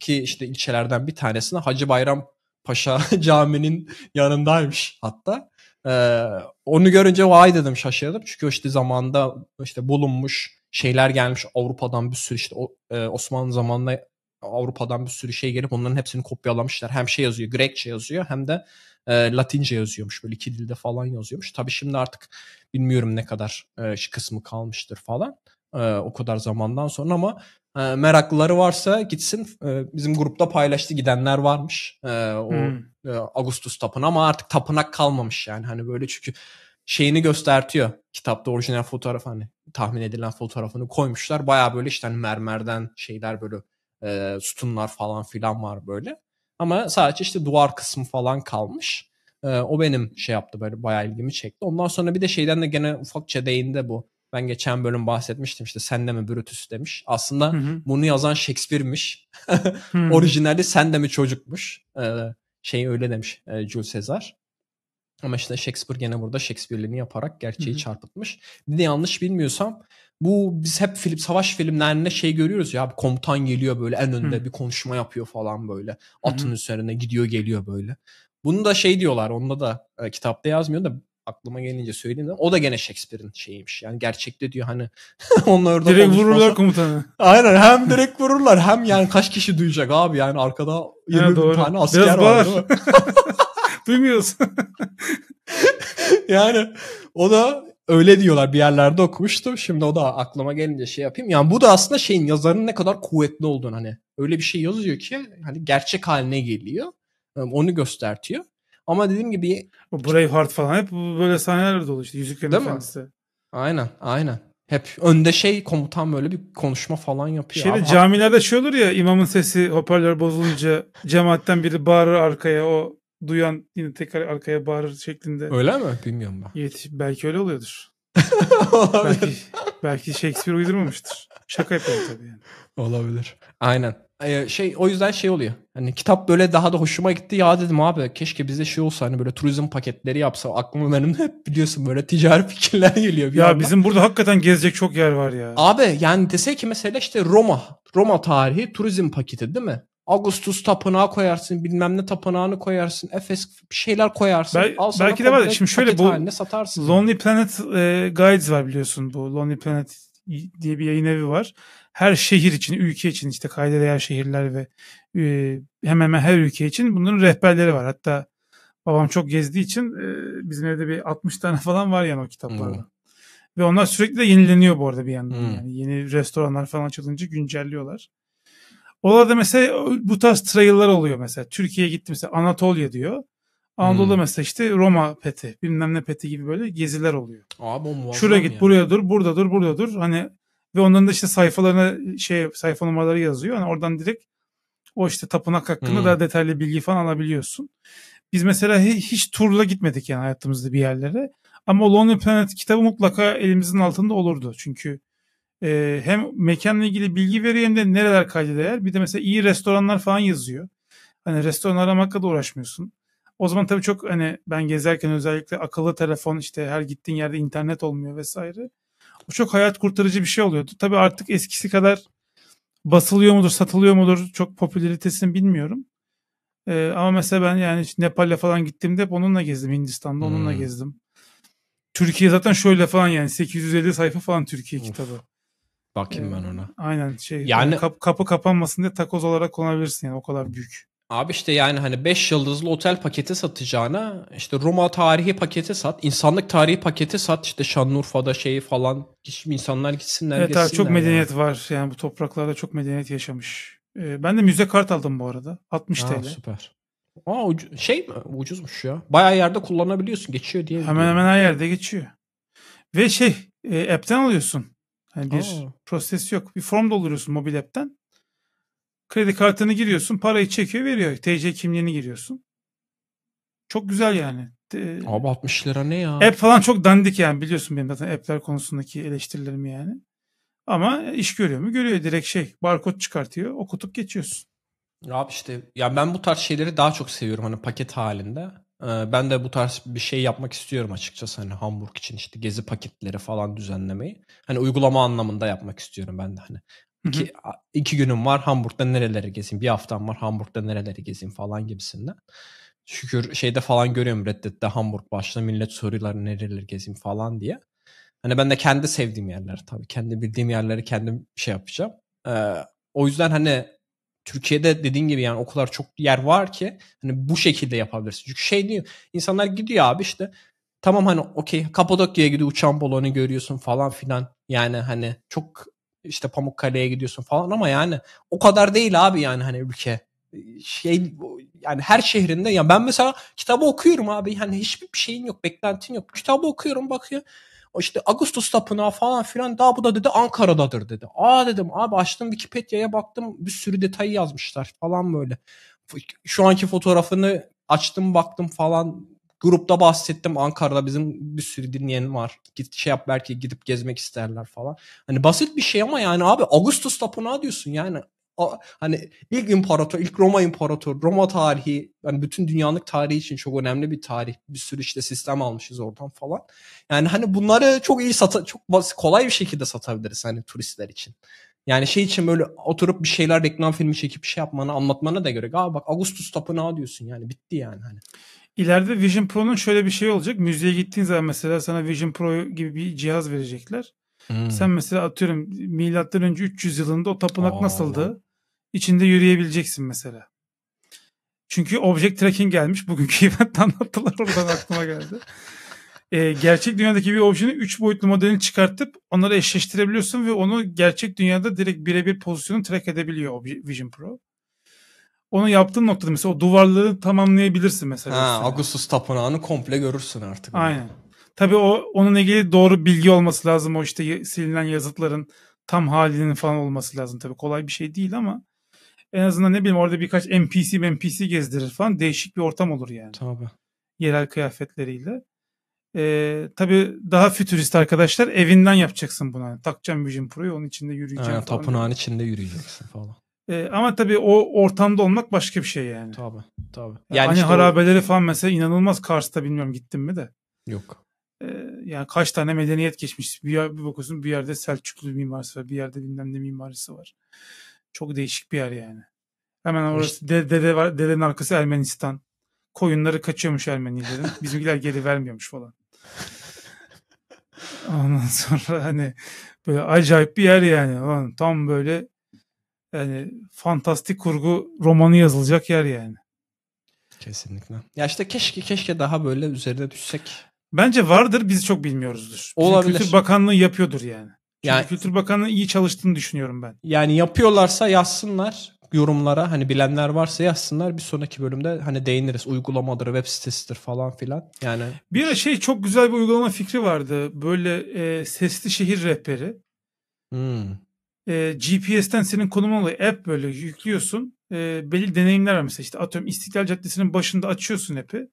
ki işte ilçelerden bir tanesine Hacı Bayram Paşa [laughs] caminin yanındaymış hatta. Ee, onu görünce vay dedim şaşırdım. Çünkü işte zamanda işte bulunmuş şeyler gelmiş Avrupa'dan bir sürü işte e, Osmanlı zamanında Avrupa'dan bir sürü şey gelip onların hepsini kopyalamışlar. Hem şey yazıyor Grekçe yazıyor hem de e, Latince yazıyormuş böyle iki dilde falan yazıyormuş. Tabii şimdi artık bilmiyorum ne kadar e, kısmı kalmıştır falan e, o kadar zamandan sonra ama e, meraklıları varsa gitsin e, bizim grupta paylaştı gidenler varmış e, o hmm. e, Augustus tapınağı ama artık tapınak kalmamış yani hani böyle çünkü şeyini göstertiyor kitapta orijinal fotoğraf hani tahmin edilen fotoğrafını koymuşlar baya böyle işte hani mermerden şeyler böyle e, sütunlar falan filan var böyle. Ama sadece işte duvar kısmı falan kalmış. E, o benim şey yaptı böyle bayağı ilgimi çekti. Ondan sonra bir de şeyden de gene ufakça değindi bu. Ben geçen bölüm bahsetmiştim işte sen de mi Brutus demiş. Aslında hı hı. bunu yazan Shakespeare'miş. [laughs] Orijinali sen de mi çocukmuş. Ee, şey öyle demiş e, Jules Caesar. Ama işte Shakespeare gene burada Shakespeare'liğini yaparak gerçeği Hı-hı. çarpıtmış. Bir de yanlış bilmiyorsam bu biz hep film savaş filmlerinde şey görüyoruz ya bir komutan geliyor böyle en önde Hı-hı. bir konuşma yapıyor falan böyle. Atın Hı-hı. üzerine gidiyor geliyor böyle. Bunu da şey diyorlar onda da e, kitapta yazmıyor da aklıma gelince söyleyeyim de o da gene Shakespeare'in şeyiymiş. Yani gerçekte diyor hani [laughs] onlar orada direkt konuşmasa... vururlar komutanı. Aynen hem [laughs] direkt vururlar hem yani kaç kişi duyacak abi yani arkada 20 ya, bin tane asker Biraz var. [laughs] Duymuyorsun. [laughs] yani o da öyle diyorlar bir yerlerde okumuştum. Şimdi o da aklıma gelince şey yapayım. Yani bu da aslında şeyin yazarın ne kadar kuvvetli olduğunu hani öyle bir şey yazıyor ki hani gerçek haline geliyor. Ee, onu göstertiyor. Ama dediğim gibi Braveheart falan hep böyle sahneler dolu işte Yüzüklerin Değil Efendisi. Mi? Aynen, aynen. Hep önde şey komutan böyle bir konuşma falan yapıyor. Şeyde camilerde şey olur ya imamın sesi hoparlör bozulunca cemaatten biri bağırır arkaya o duyan yine tekrar arkaya bağırır şeklinde. Öyle mi? Bilmiyorum ben. Yetiş belki öyle oluyordur. [laughs] belki, belki Shakespeare uydurmamıştır. Şaka yapıyor tabii yani. Olabilir. Aynen. Ee, şey o yüzden şey oluyor. Hani kitap böyle daha da hoşuma gitti. Ya dedim abi keşke bize şey olsa hani böyle turizm paketleri yapsa. Aklıma benim hep biliyorsun böyle ticari [laughs] fikirler geliyor. Bir ya yandan. bizim burada hakikaten gezecek çok yer var ya. Abi yani dese ki mesela işte Roma. Roma tarihi turizm paketi değil mi? Augustus tapınağı koyarsın, bilmem ne tapınağını koyarsın, Efes bir şeyler koyarsın. Bel, al belki de var. Şimdi şöyle bu satarsın. Lonely Planet e, Guides var biliyorsun bu. Lonely Planet diye bir yayın evi var. Her şehir için, ülke için işte kayda değer şehirler ve e, hemen hemen her ülke için bunların rehberleri var. Hatta babam çok gezdiği için e, bizim evde bir 60 tane [laughs] falan var yani o kitaplarda. Hmm. Ve onlar sürekli de yenileniyor bu arada bir yandan. Hmm. Yani yeni restoranlar falan açılınca güncelliyorlar. Oralarda mesela bu tarz trail'lar oluyor mesela. Türkiye'ye gittim mesela Anatolia diyor. Anadolu hmm. mesela işte Roma peti, bilmem ne peti gibi böyle geziler oluyor. Abi o Şuraya git, yani. buraya dur, burada dur, burada dur. Hani ve onların da işte sayfalarına şey sayfa numaraları yazıyor. Hani oradan direkt o işte tapınak hakkında hmm. daha detaylı bilgi falan alabiliyorsun. Biz mesela hiç, turla gitmedik yani hayatımızda bir yerlere. Ama Lonely Planet kitabı mutlaka elimizin altında olurdu. Çünkü e, hem mekanla ilgili bilgi veriyor hem de nereler kayda Bir de mesela iyi restoranlar falan yazıyor. Hani restoran aramakla da uğraşmıyorsun. O zaman tabii çok hani ben gezerken özellikle akıllı telefon işte her gittiğin yerde internet olmuyor vesaire. O çok hayat kurtarıcı bir şey oluyordu. Tabii artık eskisi kadar basılıyor mudur, satılıyor mudur çok popülaritesini bilmiyorum. Ee, ama mesela ben yani işte Nepal'e falan gittiğimde hep onunla gezdim. Hindistan'da onunla hmm. gezdim. Türkiye zaten şöyle falan yani 850 sayfa falan Türkiye of. kitabı. Bakayım ben ee, ona. Aynen şey hani yani kap, kapı kapanmasın diye takoz olarak kullanabilirsin yani o kadar büyük. Abi işte yani hani 5 yıldızlı otel paketi satacağına işte Roma tarihi paketi sat, insanlık tarihi paketi sat işte Şanlıurfa'da şeyi falan hiç insanlar gitsinler evet, gitsinler. Evet çok yani. medeniyet var yani bu topraklarda çok medeniyet yaşamış. Ee, ben de müze kart aldım bu arada 60 ha, TL. Süper. Aa ucu- şey mi? ucuzmuş ya. Bayağı yerde kullanabiliyorsun geçiyor diye. Hemen hemen her yerde geçiyor. Ve şey e, app'ten alıyorsun. Yani bir Oo. proses yok. Bir form dolduruyorsun mobil app'ten. Kredi kartını giriyorsun, parayı çekiyor, veriyor. TC kimliğini giriyorsun. Çok güzel yani. De... Abi 60 lira ne ya? App falan çok dandik yani biliyorsun benim zaten app'ler konusundaki eleştirilerimi yani. Ama iş görüyor mu? Görüyor direkt şey barkod çıkartıyor okutup geçiyorsun. Ya işte ya ben bu tarz şeyleri daha çok seviyorum hani paket halinde. Ee, ben de bu tarz bir şey yapmak istiyorum açıkçası. Hani Hamburg için işte gezi paketleri falan düzenlemeyi. Hani uygulama anlamında yapmak istiyorum ben de hani. İki, iki günüm var Hamburg'da nereleri gezeyim. Bir haftam var Hamburg'da nereleri gezeyim falan gibisinden. Şükür şeyde falan görüyorum Red Hamburg başta millet soruyorlar nereleri gezeyim falan diye. Hani ben de kendi sevdiğim yerler tabii. Kendi bildiğim yerleri kendim şey yapacağım. Ee, o yüzden hani Türkiye'de dediğin gibi yani o çok yer var ki hani bu şekilde yapabilirsin. Çünkü şey diyor insanlar gidiyor abi işte tamam hani okey Kapadokya'ya gidiyor uçan balonu görüyorsun falan filan. Yani hani çok işte Pamukkale'ye gidiyorsun falan ama yani o kadar değil abi yani hani ülke şey yani her şehrinde ya ben mesela kitabı okuyorum abi yani hiçbir şeyin yok beklentin yok kitabı okuyorum bakıyor işte Ağustos Tapınağı falan filan daha bu da dedi Ankara'dadır dedi. Aa dedim abi açtım Wikipedia'ya baktım bir sürü detayı yazmışlar falan böyle. Şu anki fotoğrafını açtım baktım falan grupta bahsettim Ankara'da bizim bir sürü dinleyen var. Git şey yap belki gidip gezmek isterler falan. Hani basit bir şey ama yani abi Ağustos Tapınağı diyorsun yani a, hani ilk imparator, ilk Roma imparator, Roma tarihi yani bütün dünyanın tarihi için çok önemli bir tarih. Bir sürü işte sistem almışız oradan falan. Yani hani bunları çok iyi sata çok basit, kolay bir şekilde satabiliriz hani turistler için. Yani şey için böyle oturup bir şeyler reklam filmi çekip bir şey yapmana anlatmana da göre. Aa bak Augustus Tapınağı diyorsun yani bitti yani hani. İleride Vision Pro'nun şöyle bir şey olacak. Müzeye gittiğin zaman mesela sana Vision Pro gibi bir cihaz verecekler. Hmm. Sen mesela atıyorum milattan önce 300 yılında o tapınak Aa. nasıldı? İçinde yürüyebileceksin mesela. Çünkü object tracking gelmiş. Bugünkü [laughs] eventte anlattılar oradan aklıma geldi. Ee, gerçek dünyadaki bir objenin 3 boyutlu modelini çıkartıp onları eşleştirebiliyorsun ve onu gerçek dünyada direkt birebir pozisyonu track edebiliyor Vision Pro. Onu yaptığın noktada mesela o duvarları tamamlayabilirsin mesela. Ha, Augustus Tapınağı'nı komple görürsün artık. Aynen. Tabii o onunla ilgili doğru bilgi olması lazım. O işte silinen yazıtların tam halinin falan olması lazım. Tabii kolay bir şey değil ama en azından ne bileyim orada birkaç NPC NPC gezdirir falan değişik bir ortam olur yani. Tabii. Yerel kıyafetleriyle. Ee, tabii daha fütürist arkadaşlar evinden yapacaksın bunu. Yani takacağım Vision Pro'yu onun içinde yürüyeceksin. Yani, tapınağın falan. içinde yürüyeceksin falan. Ee, ama tabii o ortamda olmak başka bir şey yani. Tabii tabii. Yani, yani hani işte harabeleri o... falan mesela inanılmaz Kars'ta bilmiyorum gittim mi de. Yok. Ee, yani kaç tane medeniyet geçmiş. Bir, yer, bir bakıyorsun bir yerde Selçuklu mimarisi var. Bir yerde bilmem ne mimarisi var. Çok değişik bir yer yani. Hemen orası dede, dede var. Dedenin arkası Ermenistan. Koyunları kaçıyormuş Ermenilerin. [laughs] Bizimkiler geri vermiyormuş falan. Ondan sonra hani böyle acayip bir yer yani. Lan tam böyle yani fantastik kurgu romanı yazılacak yer yani. Kesinlikle. Ya işte keşke keşke daha böyle üzerine düşsek. Bence vardır biz çok bilmiyoruzdur. Bizim Olabilir. Kültür Bakanlığı yapıyordur yani. Çünkü yani, Kültür Bakanlığı iyi çalıştığını düşünüyorum ben. Yani yapıyorlarsa yazsınlar yorumlara hani bilenler varsa yazsınlar bir sonraki bölümde hani değiniriz uygulamadır web sitesidir falan filan yani. Bir şey çok güzel bir uygulama fikri vardı böyle e, sesli şehir rehberi. Hmm. E, GPS'ten senin konumun oluyor app böyle yüklüyorsun e, belli deneyimler var mesela işte atıyorum İstiklal Caddesi'nin başında açıyorsun app'i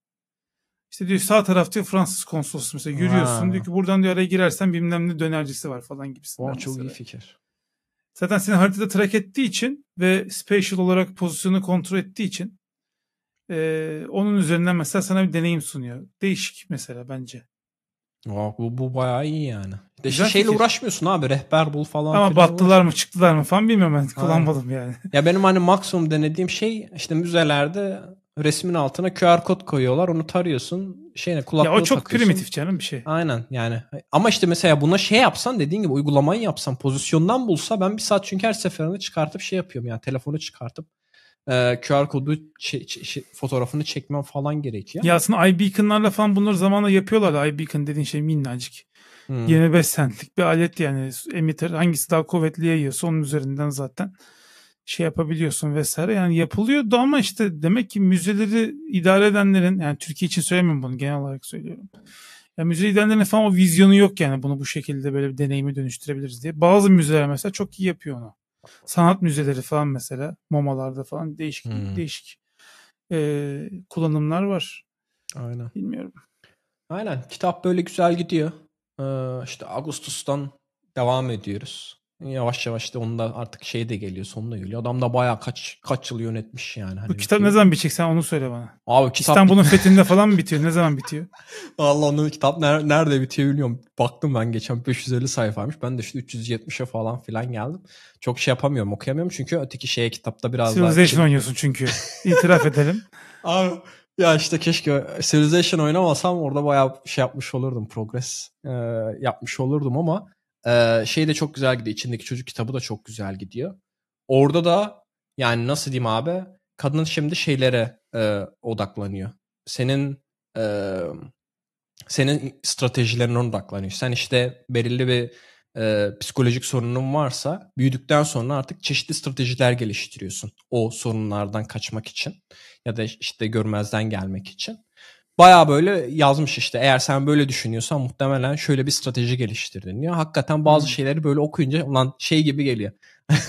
işte diyor sağ tarafta diyor Fransız konsolosu mesela yürüyorsun Ha. Diyor ki buradan diyor araya girersen bilmem ne dönercisi var falan gibisinden. Oh, çok iyi fikir. Zaten seni haritada track ettiği için ve spatial olarak pozisyonu kontrol ettiği için e, onun üzerinden mesela sana bir deneyim sunuyor. Değişik mesela bence. Wow, bu, bu bayağı iyi yani. De şey Güzel şeyle fikir. uğraşmıyorsun abi rehber bul falan. Ama battılar uğraş. mı çıktılar mı falan bilmiyorum ben kullanmadım yani. Ya benim hani maksimum denediğim şey işte müzelerde resmin altına QR kod koyuyorlar. Onu tarıyorsun. Şeyine kulaklığı Ya o çok takıyorsun. primitif canım bir şey. Aynen yani. Ama işte mesela buna şey yapsan dediğin gibi uygulamayı yapsan pozisyondan bulsa ben bir saat çünkü her seferinde çıkartıp şey yapıyorum yani telefonu çıkartıp e, QR kodu şey, fotoğrafını çekmem falan gerekiyor. Ya aslında iBeacon'larla falan bunları zamanla yapıyorlar. iBeacon dediğin şey minnacık. Hmm. 25 centlik bir alet yani emitter hangisi daha kuvvetli yayıyorsa onun üzerinden zaten şey yapabiliyorsun vesaire. Yani yapılıyor da ama işte demek ki müzeleri idare edenlerin yani Türkiye için söylemiyorum bunu genel olarak söylüyorum. Yani müze idarelerinin falan o vizyonu yok yani bunu bu şekilde böyle bir deneyimi dönüştürebiliriz diye. Bazı müzeler mesela çok iyi yapıyor onu. Sanat müzeleri falan mesela MoMA'larda falan değişik hmm. değişik e, kullanımlar var. Aynen. Bilmiyorum. Aynen. Kitap böyle güzel gidiyor. Ee, işte Ağustos'tan devam ediyoruz. Yavaş yavaş da onda artık şey de geliyor sonuna geliyor. Adam da bayağı kaç kaç yıl yönetmiş yani. Hani Bu kitap ne zaman bitecek sen onu söyle bana. Abi kitap... İstanbul'un fethinde falan mı bitiyor? Ne zaman bitiyor? [laughs] Allah onun kitap ner- nerede bitiyor bilmiyorum. Baktım ben geçen 550 sayfaymış. Ben de işte 370'e falan filan geldim. Çok şey yapamıyorum okuyamıyorum çünkü öteki şeye kitapta biraz Civilization daha... Civilization şey- oynuyorsun çünkü. İtiraf edelim. [laughs] Abi ya işte keşke Civilization oynamasam orada bayağı şey yapmış olurdum. Progress e, yapmış olurdum ama şey de çok güzel gidiyor. İçindeki çocuk kitabı da çok güzel gidiyor. Orada da yani nasıl diyeyim abi kadın şimdi şeylere e, odaklanıyor. Senin e, senin stratejilerine odaklanıyor. Sen işte belirli bir e, psikolojik sorunun varsa büyüdükten sonra artık çeşitli stratejiler geliştiriyorsun. O sorunlardan kaçmak için ya da işte görmezden gelmek için. Baya böyle yazmış işte eğer sen böyle düşünüyorsan muhtemelen şöyle bir strateji geliştirdin diyor. Hakikaten bazı hmm. şeyleri böyle okuyunca ulan şey gibi geliyor. [laughs]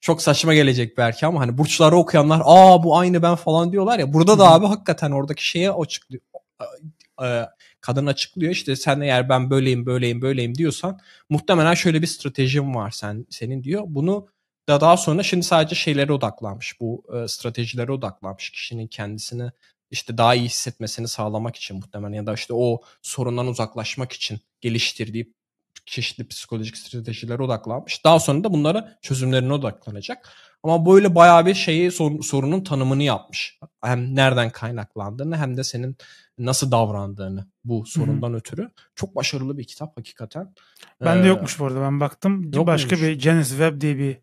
Çok saçma gelecek belki ama hani burçları okuyanlar aa bu aynı ben falan diyorlar ya. Burada da hmm. abi hakikaten oradaki şeye açıklıyor. Kadın açıklıyor işte sen eğer ben böyleyim böyleyim böyleyim diyorsan muhtemelen şöyle bir stratejim var sen senin diyor. Bunu da daha sonra şimdi sadece şeylere odaklanmış bu e, stratejilere odaklanmış kişinin kendisini işte daha iyi hissetmesini sağlamak için muhtemelen ya da işte o sorundan uzaklaşmak için geliştirdiği çeşitli psikolojik stratejilere odaklanmış. Daha sonra da bunlara çözümlerine odaklanacak. Ama böyle bayağı bir şeyi sorunun tanımını yapmış. Hem nereden kaynaklandığını hem de senin nasıl davrandığını bu sorundan Hı-hı. ötürü. Çok başarılı bir kitap hakikaten. Ben ee, de yokmuş bu arada ben baktım. Yok Başka muymuş? bir Janice Webb diye bir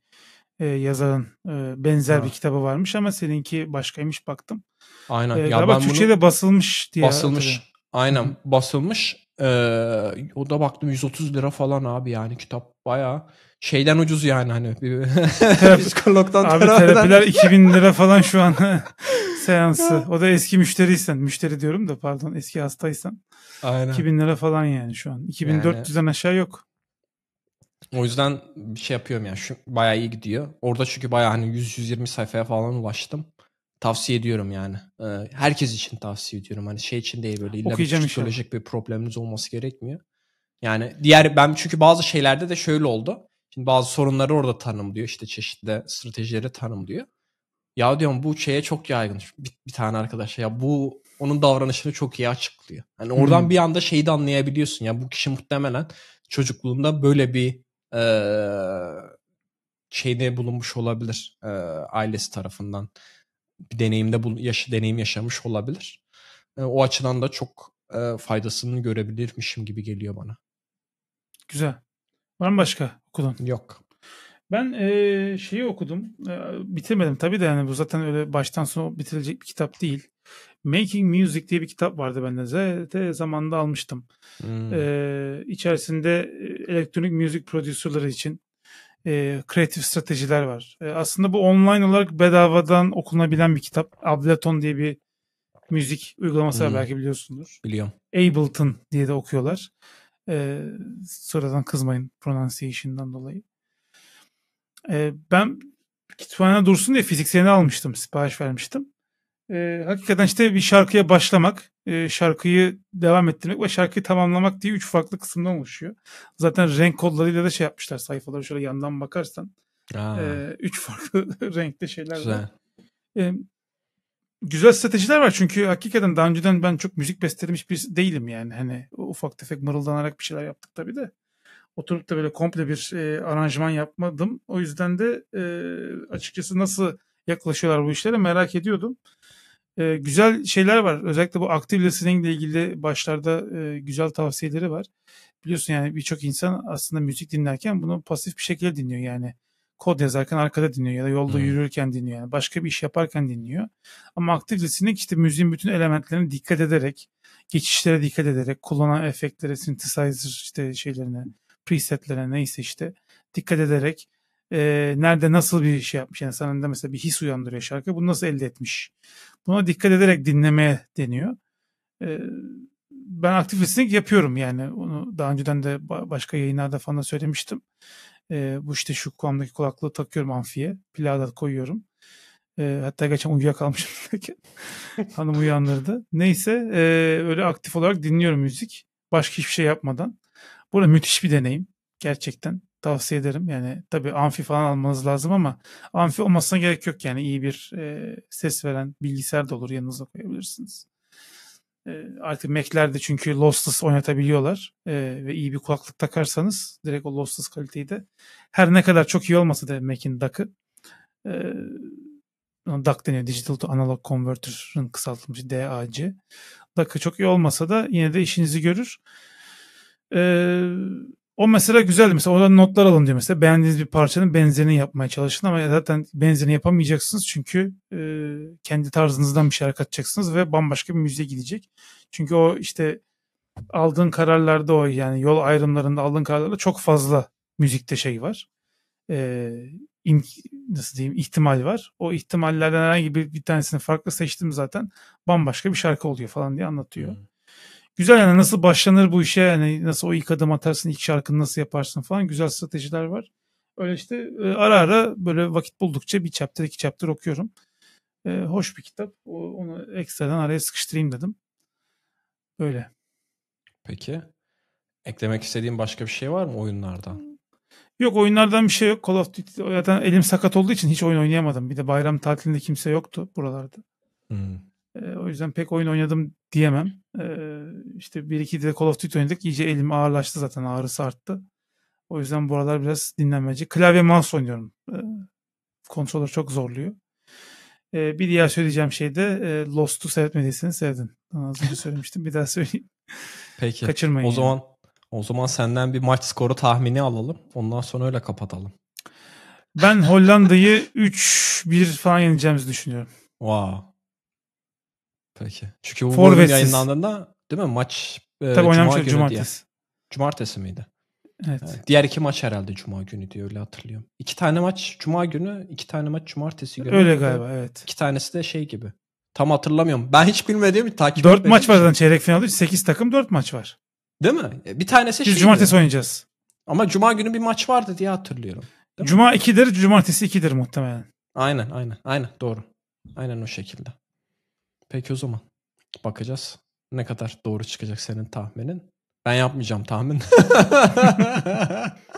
e, yazarın e, benzer ha. bir kitabı varmış ama seninki başkaymış baktım. Aynen. E, ya galiba ben Türkçe'de basılmış diye. Basılmış. Hatırladım. Aynen Hı-hı. basılmış. Ee, o da baktım 130 lira falan abi yani kitap baya şeyden ucuz yani hani [laughs] psikologdan abi terapiler 2000 [laughs] lira falan şu an [laughs] seansı o da eski müşteriysen müşteri diyorum da pardon eski hastaysan Aynen. 2000 lira falan yani şu an 2400'den yani, aşağı yok o yüzden bir şey yapıyorum yani. Şu, bayağı iyi gidiyor. Orada çünkü bayağı hani 100-120 sayfaya falan ulaştım. Tavsiye ediyorum yani. Ee, herkes için tavsiye ediyorum. Hani şey için değil böyle illa bir psikolojik bir probleminiz olması gerekmiyor. Yani diğer ben çünkü bazı şeylerde de şöyle oldu. Şimdi bazı sorunları orada tanımlıyor. İşte çeşitli stratejileri tanımlıyor. Ya diyorum bu şeye çok yaygın. Bir, bir tane arkadaş ya bu onun davranışını çok iyi açıklıyor. Yani oradan hmm. bir anda şeyi de anlayabiliyorsun. Ya bu kişi muhtemelen çocukluğunda böyle bir e, şeyde bulunmuş olabilir e, ailesi tarafından bir deneyimde bul yaş deneyim yaşamış olabilir. E, o açıdan da çok e, faydasını görebilirmişim gibi geliyor bana. Güzel. Var mı başka okudan? Yok. Ben e, şeyi okudum. E, bitirmedim tabii de yani bu zaten öyle baştan sona bitirilecek bir kitap değil. Making Music diye bir kitap vardı bende. Zaten zamanında almıştım. Hmm. Ee, içerisinde e, elektronik müzik prodüsörleri için e, kreatif stratejiler var. E, aslında bu online olarak bedavadan okunabilen bir kitap. Ableton diye bir müzik uygulaması var hmm. belki biliyorsundur. Biliyorum. Ableton diye de okuyorlar. E, sonradan kızmayın pronunciation'dan dolayı. E, ben kütüphane dursun diye fizikselini almıştım. Sipariş vermiştim. E, hakikaten işte bir şarkıya başlamak, e, şarkıyı devam ettirmek ve şarkıyı tamamlamak diye üç farklı kısımdan oluşuyor. Zaten renk kodlarıyla da şey yapmışlar sayfaları şöyle yandan bakarsan. E, üç [laughs] farklı renkte şeyler güzel. var. E, ee, güzel stratejiler var çünkü hakikaten daha önceden ben çok müzik bestelemiş bir değilim yani. Hani ufak tefek mırıldanarak bir şeyler yaptık tabii de oturup da böyle komple bir e, aranjman yapmadım. O yüzden de e, açıkçası nasıl yaklaşıyorlar bu işlere merak ediyordum e, güzel şeyler var. Özellikle bu aktif listening ile ilgili başlarda e, güzel tavsiyeleri var. Biliyorsun yani birçok insan aslında müzik dinlerken bunu pasif bir şekilde dinliyor yani. Kod yazarken arkada dinliyor ya da yolda hmm. yürürken dinliyor. Yani başka bir iş yaparken dinliyor. Ama aktif listening işte müziğin bütün elementlerine dikkat ederek, geçişlere dikkat ederek, kullanan efektlere, synthesizer işte şeylerine, presetlere neyse işte dikkat ederek e, nerede nasıl bir şey yapmış. Yani sana mesela bir his uyandırıyor şarkı. Bunu nasıl elde etmiş? Buna dikkat ederek dinlemeye deniyor. E, ben aktif listening yapıyorum yani. Onu daha önceden de başka yayınlarda falan söylemiştim. E, bu işte şu kulağımdaki kulaklığı takıyorum amfiye. Plada koyuyorum. E, hatta geçen uyuyakalmışım [laughs] derken hanım uyandırdı. Neyse e, öyle aktif olarak dinliyorum müzik. Başka hiçbir şey yapmadan. Bu arada müthiş bir deneyim. Gerçekten tavsiye ederim. Yani tabii amfi falan almanız lazım ama amfi olmasına gerek yok. Yani iyi bir e, ses veren bilgisayar da olur yanınıza koyabilirsiniz. E, artık Mac'ler de çünkü lossless oynatabiliyorlar e, ve iyi bir kulaklık takarsanız direkt o lossless kaliteyi de her ne kadar çok iyi olmasa da Mac'in DAC'ı e, DAC deniyor. Digital to Analog Converter'ın kısaltılmış DAC. DAC'ı çok iyi olmasa da yine de işinizi görür. Eee o mesela güzel Mesela oradan notlar alın diyor mesela. Beğendiğiniz bir parçanın benzerini yapmaya çalışın ama zaten benzerini yapamayacaksınız çünkü e, kendi tarzınızdan bir şeyler katacaksınız ve bambaşka bir müziğe gidecek. Çünkü o işte aldığın kararlarda o yani yol ayrımlarında aldığın kararlarda çok fazla müzikte şey var. E, im, nasıl diyeyim ihtimal var. O ihtimallerden herhangi bir, bir tanesini farklı seçtim zaten bambaşka bir şarkı oluyor falan diye anlatıyor. Hmm güzel yani nasıl başlanır bu işe yani nasıl o ilk adım atarsın ilk şarkını nasıl yaparsın falan güzel stratejiler var. Öyle işte e, ara ara böyle vakit buldukça bir chapter iki chapter okuyorum. E, hoş bir kitap. O, onu ekstradan araya sıkıştırayım dedim. Böyle. Peki. Eklemek istediğim başka bir şey var mı oyunlardan? Yok oyunlardan bir şey yok. Call of Duty zaten elim sakat olduğu için hiç oyun oynayamadım. Bir de bayram tatilinde kimse yoktu buralarda. Hmm. E, o yüzden pek oyun oynadım diyemem. E, işte bir iki de Call of Duty oynadık. İyice elim ağırlaştı zaten. Ağrısı arttı. O yüzden bu aralar biraz dinlenmeci. Klavye mouse oynuyorum. E, kontroller çok zorluyor. E, bir diğer söyleyeceğim şey de e, Lost'u seyretmediyseniz Sevdim. Az önce söylemiştim. Bir daha söyleyeyim. Peki. Kaçırmayın. O yani. zaman o zaman senden bir maç skoru tahmini alalım. Ondan sonra öyle kapatalım. Ben Hollanda'yı 3-1 falan yeneceğimizi düşünüyorum. Wow. Peki. Çünkü bu Forvetsiz. bölüm yayınlandığında değil mi maç e, Tabii Cuma günü cumartesi. Diye. Cumartesi miydi? Evet. evet. Diğer iki maç herhalde Cuma günü diye öyle hatırlıyorum. İki tane maç Cuma günü, iki tane maç Cumartesi günü. Öyle galiba evet. İki tanesi de şey gibi. Tam hatırlamıyorum. Ben hiç bilmediğim bir takip Dört maç var zaten çeyrek finalde. Sekiz takım dört maç var. Değil mi? E, bir tanesi Biz şeydi. Cumartesi oynayacağız. Ama Cuma günü bir maç vardı diye hatırlıyorum. Değil Cuma mi? 2'dir, Cumartesi 2'dir muhtemelen. Aynen aynen aynen doğru. Aynen o şekilde. Peki o zaman bakacağız. Ne kadar doğru çıkacak senin tahminin? Ben yapmayacağım tahmin.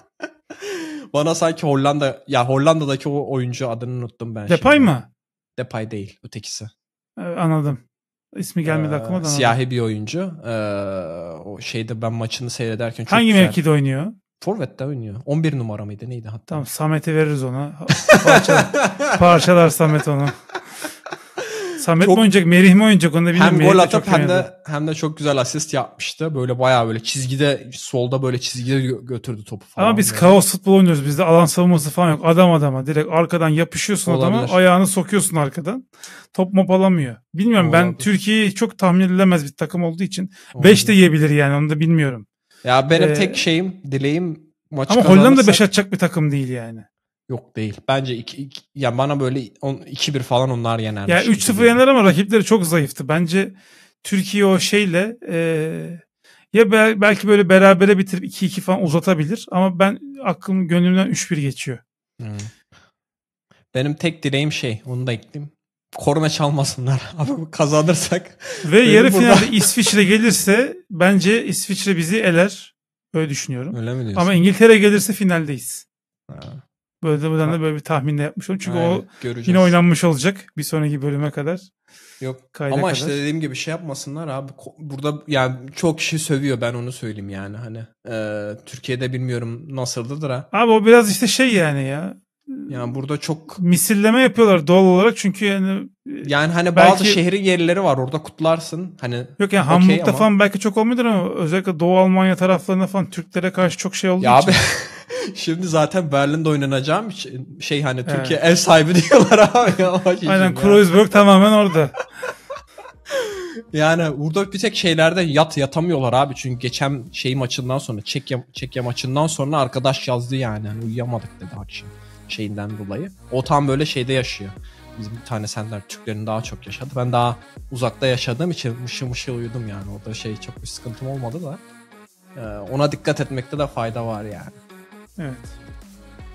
[laughs] Bana sanki Hollanda ya Hollanda'daki o oyuncu adını unuttum ben. Depay şimdi. mı? Depay değil, ötekisi. Ee, anladım. İsmi gelmedi ee, aklıma da. Siyahi bir oyuncu. Ee, o şeyde ben maçını seyrederken çok Hangi güzel. mevkide oynuyor? Forvet'te oynuyor. 11 numara mıydı neydi hatta? Tamam Samet'e veririz ona. Parçalar, [laughs] parçalar Samet onu. Samet çok, mi oynayacak, Merih mi oynayacak onu da bilmiyorum. Hem Merih gol atıp hem de, hem de çok güzel asist yapmıştı. Böyle bayağı böyle çizgide solda böyle çizgide götürdü topu falan. Ama biz böyle. kaos futbol oynuyoruz. Bizde alan savunması falan yok. Adam adama direkt arkadan yapışıyorsun Olabilir. adama. Ayağını sokuyorsun arkadan. Top mop alamıyor. Bilmiyorum Olabilir. ben Türkiye'yi çok tahmin edilemez bir takım olduğu için. 5 de yiyebilir yani onu da bilmiyorum. Ya benim ee, tek şeyim, dileğim maç Ama kazanırsak... Hollanda 5 atacak bir takım değil yani. Yok değil. Bence iki, ya yani bana böyle 2-1 falan onlar yenermiş. Ya 3-0 yener ama rakipleri çok zayıftı. Bence Türkiye o şeyle e, ya be, belki böyle berabere bitirip 2-2 falan uzatabilir ama ben aklım gönlümden 3-1 geçiyor. Hmm. Benim tek dileğim şey onu da ekleyeyim. Korna çalmasınlar. [laughs] Abi kazanırsak. Ve yarı burada... finalde İsviçre gelirse bence İsviçre bizi eler. Öyle düşünüyorum. Öyle mi diyorsun? Ama İngiltere gelirse finaldeyiz. Ha. Böyle de buradan da böyle bir tahminle yapmış oldum. Çünkü Aynen, o göreceğiz. yine oynanmış olacak bir sonraki bölüme kadar. Yok. Kayda Ama kadar. işte dediğim gibi şey yapmasınlar abi. Burada yani çok kişi sövüyor ben onu söyleyeyim yani hani. E, Türkiye'de bilmiyorum nasıldır ha. Abi o biraz işte şey yani ya. Yani burada çok misilleme yapıyorlar doğal olarak çünkü yani yani hani belki... bazı şehrin yerleri var orada kutlarsın hani Yok yani Hamburg'da ama... falan belki çok olmuyordur ama özellikle Doğu Almanya taraflarında falan Türklere karşı çok şey olduğu abi [laughs] şimdi zaten Berlin'de oynanacağım şey hani evet. Türkiye ev sahibi [laughs] diyorlar abi. Ya, Aynen Kreuzberg tamamen orada. Yani burada bir tek şeylerde yat yatamıyorlar abi. Çünkü geçen şey maçından sonra Çekya, Çekya maçından sonra arkadaş yazdı yani. Hani uyuyamadık dedi akşam şeyinden dolayı. O tam böyle şeyde yaşıyor. Bizim bir tane sender Türklerin daha çok yaşadı. Ben daha uzakta yaşadığım için mışıl mışıl uyudum yani. o da şey çok bir sıkıntım olmadı da. Ee, ona dikkat etmekte de fayda var yani. Evet.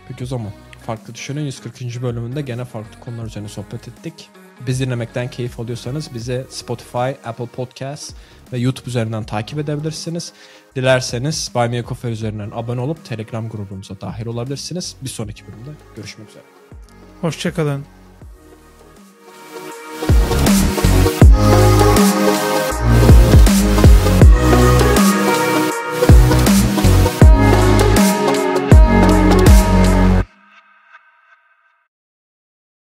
Peki o zaman farklı düşünün 140. bölümünde gene farklı konular üzerine sohbet ettik. Biz dinlemekten keyif alıyorsanız bize Spotify, Apple Podcast ve YouTube üzerinden takip edebilirsiniz. Dilerseniz Buy Me üzerinden abone olup Telegram grubumuza dahil olabilirsiniz. Bir sonraki bölümde görüşmek üzere. Hoşçakalın.